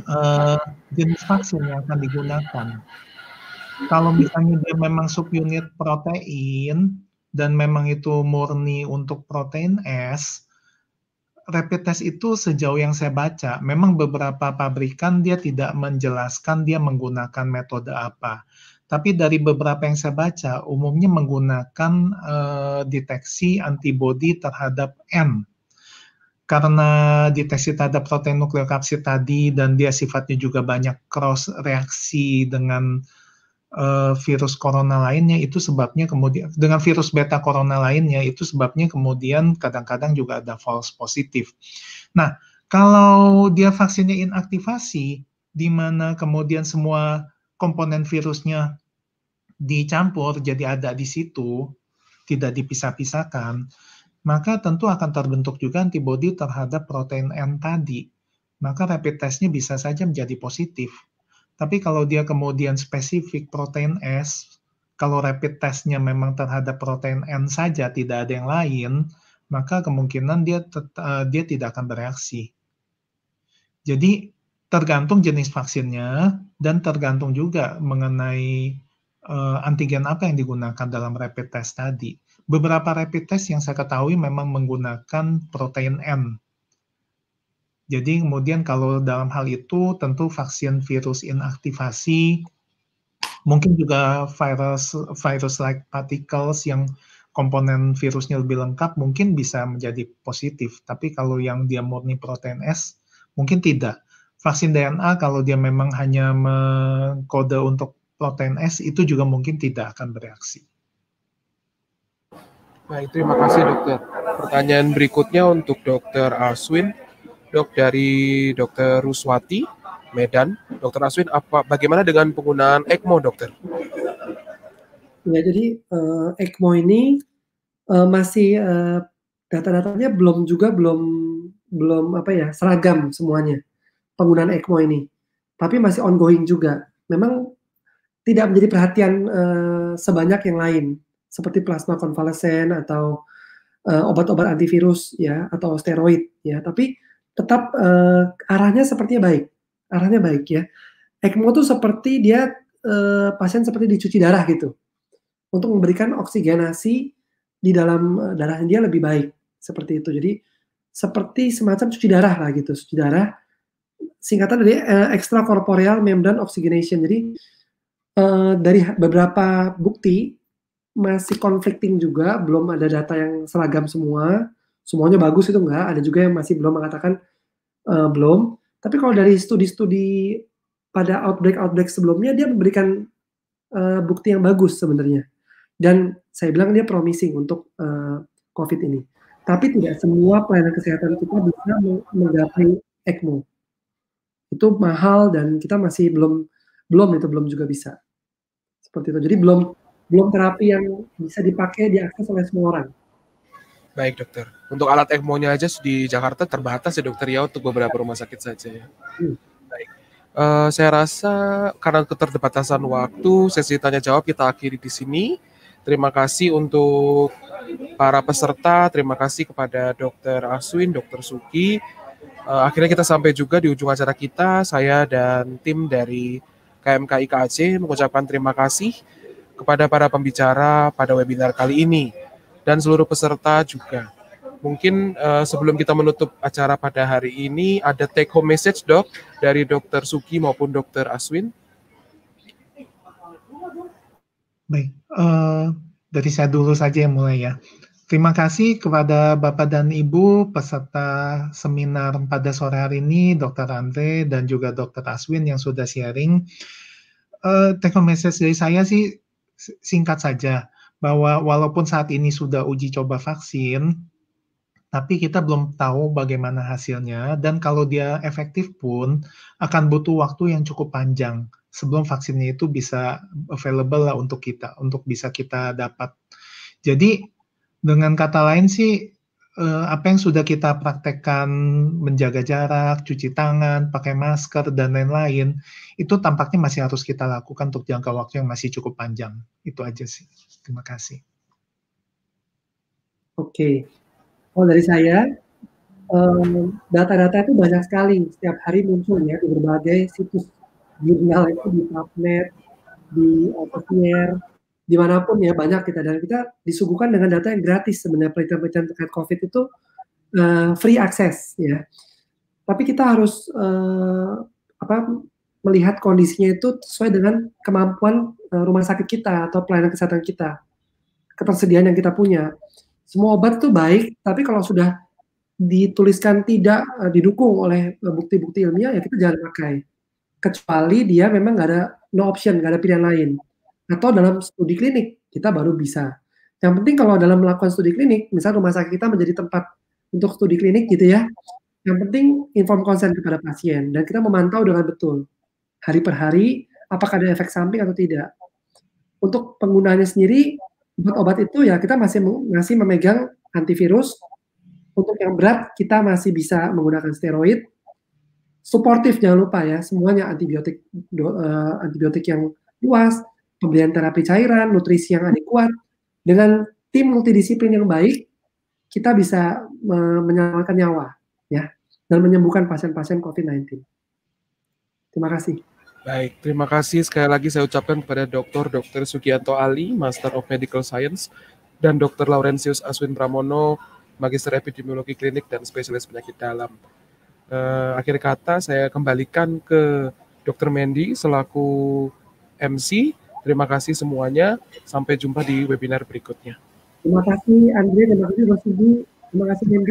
uh, jenis vaksin yang akan digunakan. Kalau misalnya dia memang subunit protein, dan memang itu murni untuk protein S, rapid test itu sejauh yang saya baca, memang beberapa pabrikan dia tidak menjelaskan dia menggunakan metode apa. Tapi dari beberapa yang saya baca, umumnya menggunakan uh, deteksi antibodi terhadap N. Karena deteksi terhadap protein nukleokapsid tadi dan dia sifatnya juga banyak cross reaksi dengan uh, virus corona lainnya itu sebabnya kemudian dengan virus beta corona lainnya itu sebabnya kemudian kadang-kadang juga ada false positif. Nah, kalau dia vaksinnya inaktivasi di mana kemudian semua komponen virusnya dicampur jadi ada di situ, tidak dipisah-pisahkan, maka tentu akan terbentuk juga antibodi terhadap protein N tadi. Maka rapid testnya bisa saja menjadi positif tapi kalau dia kemudian spesifik protein S, kalau rapid testnya memang terhadap protein N saja, tidak ada yang lain, maka kemungkinan dia uh, dia tidak akan bereaksi. Jadi tergantung jenis vaksinnya dan tergantung juga mengenai uh, antigen apa yang digunakan dalam rapid test tadi. Beberapa rapid test yang saya ketahui memang menggunakan protein N jadi kemudian kalau dalam hal itu tentu vaksin virus inaktivasi, mungkin juga virus virus-like particles yang komponen virusnya lebih lengkap mungkin bisa menjadi positif. Tapi kalau yang dia murni protein S, mungkin tidak. Vaksin DNA kalau dia memang hanya mengkode untuk protein S, itu juga mungkin tidak akan bereaksi. Baik, terima kasih dokter. Pertanyaan berikutnya untuk dokter Aswin dok dari Dokter Ruswati Medan. Dokter Aswin, apa bagaimana dengan penggunaan ECMO, dokter? Ya, jadi uh, ECMO ini uh, masih uh, data-datanya belum juga belum belum apa ya seragam semuanya penggunaan ECMO ini, tapi masih ongoing juga. Memang tidak menjadi perhatian uh, sebanyak yang lain seperti plasma konvalesen atau uh, obat-obat antivirus ya atau steroid ya, tapi tetap uh, arahnya sepertinya baik, arahnya baik ya. ECMO itu seperti dia uh, pasien seperti dicuci darah gitu, untuk memberikan oksigenasi di dalam eh, darahnya dia lebih baik seperti itu. Jadi seperti semacam cuci darah lah gitu, cuci darah. Singkatan dari uh, extracorporeal membrane oxygenation. Jadi uh, dari beberapa bukti masih conflicting juga, belum ada data yang seragam semua semuanya bagus itu enggak, ada juga yang masih belum mengatakan uh, belum. Tapi kalau dari studi-studi pada outbreak-outbreak sebelumnya dia memberikan uh, bukti yang bagus sebenarnya. Dan saya bilang dia promising untuk uh, COVID ini. Tapi tidak semua pelayanan kesehatan kita bisa menggapai ECMO. Itu mahal dan kita masih belum belum itu belum juga bisa. Seperti itu. Jadi belum belum terapi yang bisa dipakai diakses oleh semua orang. Baik dokter. Untuk alat ECMO-nya aja di Jakarta terbatas ya dokter ya untuk beberapa rumah sakit saja ya. Hmm. Baik. Uh, saya rasa karena keterbatasan waktu sesi tanya jawab kita akhiri di sini. Terima kasih untuk para peserta, terima kasih kepada Dokter Aswin, Dokter Suki. Uh, akhirnya kita sampai juga di ujung acara kita. Saya dan tim dari KMKI KAC mengucapkan terima kasih kepada para pembicara pada webinar kali ini dan seluruh peserta juga. Mungkin uh, sebelum kita menutup acara pada hari ini, ada take home message dok dari dokter Suki maupun dokter Aswin. Baik, uh, dari saya dulu saja yang mulai ya. Terima kasih kepada Bapak dan Ibu peserta seminar pada sore hari ini, Dr. Andre dan juga Dr. Aswin yang sudah sharing. Uh, take home message dari saya sih singkat saja bahwa walaupun saat ini sudah uji coba vaksin, tapi kita belum tahu bagaimana hasilnya dan kalau dia efektif pun akan butuh waktu yang cukup panjang sebelum vaksinnya itu bisa available lah untuk kita, untuk bisa kita dapat. Jadi dengan kata lain sih Eh, apa yang sudah kita praktekkan menjaga jarak, cuci tangan, pakai masker dan lain-lain itu tampaknya masih harus kita lakukan untuk jangka waktu yang masih cukup panjang. Itu aja sih. Terima kasih. Oke. Oh dari saya eh, data-data um, itu banyak sekali setiap hari muncul ya di berbagai situs jurnal itu di PubMed, di Elsevier, dimanapun ya banyak kita dan kita disuguhkan dengan data yang gratis sebenarnya penelitian-penelitian terkait COVID itu uh, free access ya. Tapi kita harus uh, apa melihat kondisinya itu sesuai dengan kemampuan uh, rumah sakit kita atau pelayanan kesehatan kita, ketersediaan yang kita punya. Semua obat itu baik, tapi kalau sudah dituliskan tidak uh, didukung oleh bukti-bukti ilmiah ya kita jangan pakai. Kecuali dia memang nggak ada no option, nggak ada pilihan lain atau dalam studi klinik kita baru bisa. Yang penting kalau dalam melakukan studi klinik, misal rumah sakit kita menjadi tempat untuk studi klinik gitu ya. Yang penting inform konsen kepada pasien dan kita memantau dengan betul hari per hari apakah ada efek samping atau tidak. Untuk penggunaannya sendiri buat obat itu ya kita masih masih memegang antivirus. Untuk yang berat kita masih bisa menggunakan steroid. Suportif jangan lupa ya semuanya antibiotik do, uh, antibiotik yang luas pemberian terapi cairan, nutrisi yang adekuat, dengan tim multidisiplin yang baik, kita bisa menyelamatkan nyawa, ya, dan menyembuhkan pasien-pasien COVID-19. Terima kasih. Baik, terima kasih sekali lagi saya ucapkan kepada Dr. Dr. Sugianto Ali, Master of Medical Science, dan Dr. Laurentius Aswin Pramono, Magister Epidemiologi Klinik dan Spesialis Penyakit Dalam. Uh, akhir kata saya kembalikan ke Dr. Mendy selaku MC Terima kasih semuanya. Sampai jumpa di webinar berikutnya. Terima kasih Andre, terima kasih Mas Ibu, terima kasih Dendi.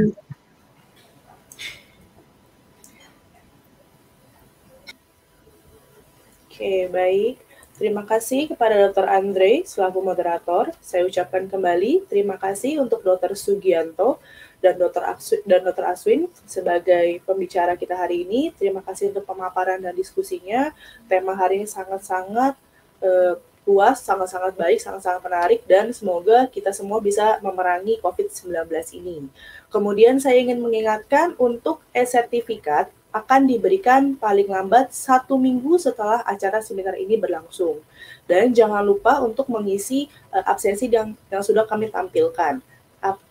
Oke, baik. Terima kasih kepada Dr. Andre selaku moderator. Saya ucapkan kembali terima kasih untuk Dr. Sugianto dan Dr. Aswin, dan Dr. Aswin sebagai pembicara kita hari ini. Terima kasih untuk pemaparan dan diskusinya. Tema hari ini sangat-sangat uh, eh, luas, sangat-sangat baik, sangat-sangat menarik, dan semoga kita semua bisa memerangi COVID-19 ini. Kemudian saya ingin mengingatkan untuk e-sertifikat akan diberikan paling lambat satu minggu setelah acara seminar ini berlangsung. Dan jangan lupa untuk mengisi uh, absensi yang, yang sudah kami tampilkan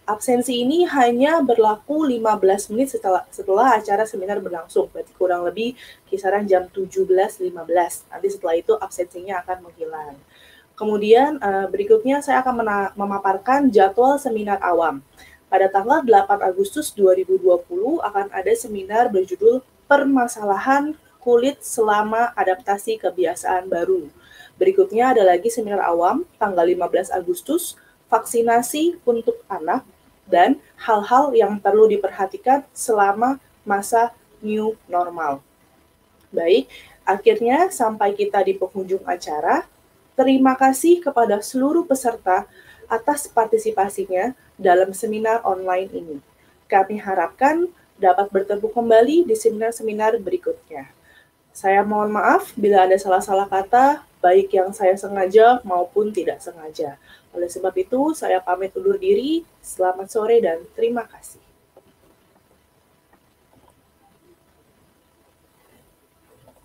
absensi ini hanya berlaku 15 menit setelah setelah acara seminar berlangsung. Berarti kurang lebih kisaran jam 17.15. Nanti setelah itu absensinya akan menghilang. Kemudian eh, berikutnya saya akan memaparkan jadwal seminar awam. Pada tanggal 8 Agustus 2020 akan ada seminar berjudul Permasalahan Kulit Selama Adaptasi Kebiasaan Baru. Berikutnya ada lagi seminar awam tanggal 15 Agustus vaksinasi untuk anak, dan hal-hal yang perlu diperhatikan selama masa new normal. Baik, akhirnya sampai kita di penghujung acara. Terima kasih kepada seluruh peserta atas partisipasinya dalam seminar online ini. Kami harapkan dapat bertemu kembali di seminar-seminar berikutnya. Saya mohon maaf bila ada salah-salah kata, baik yang saya sengaja maupun tidak sengaja. Oleh sebab itu, saya pamit undur diri. Selamat sore dan terima kasih.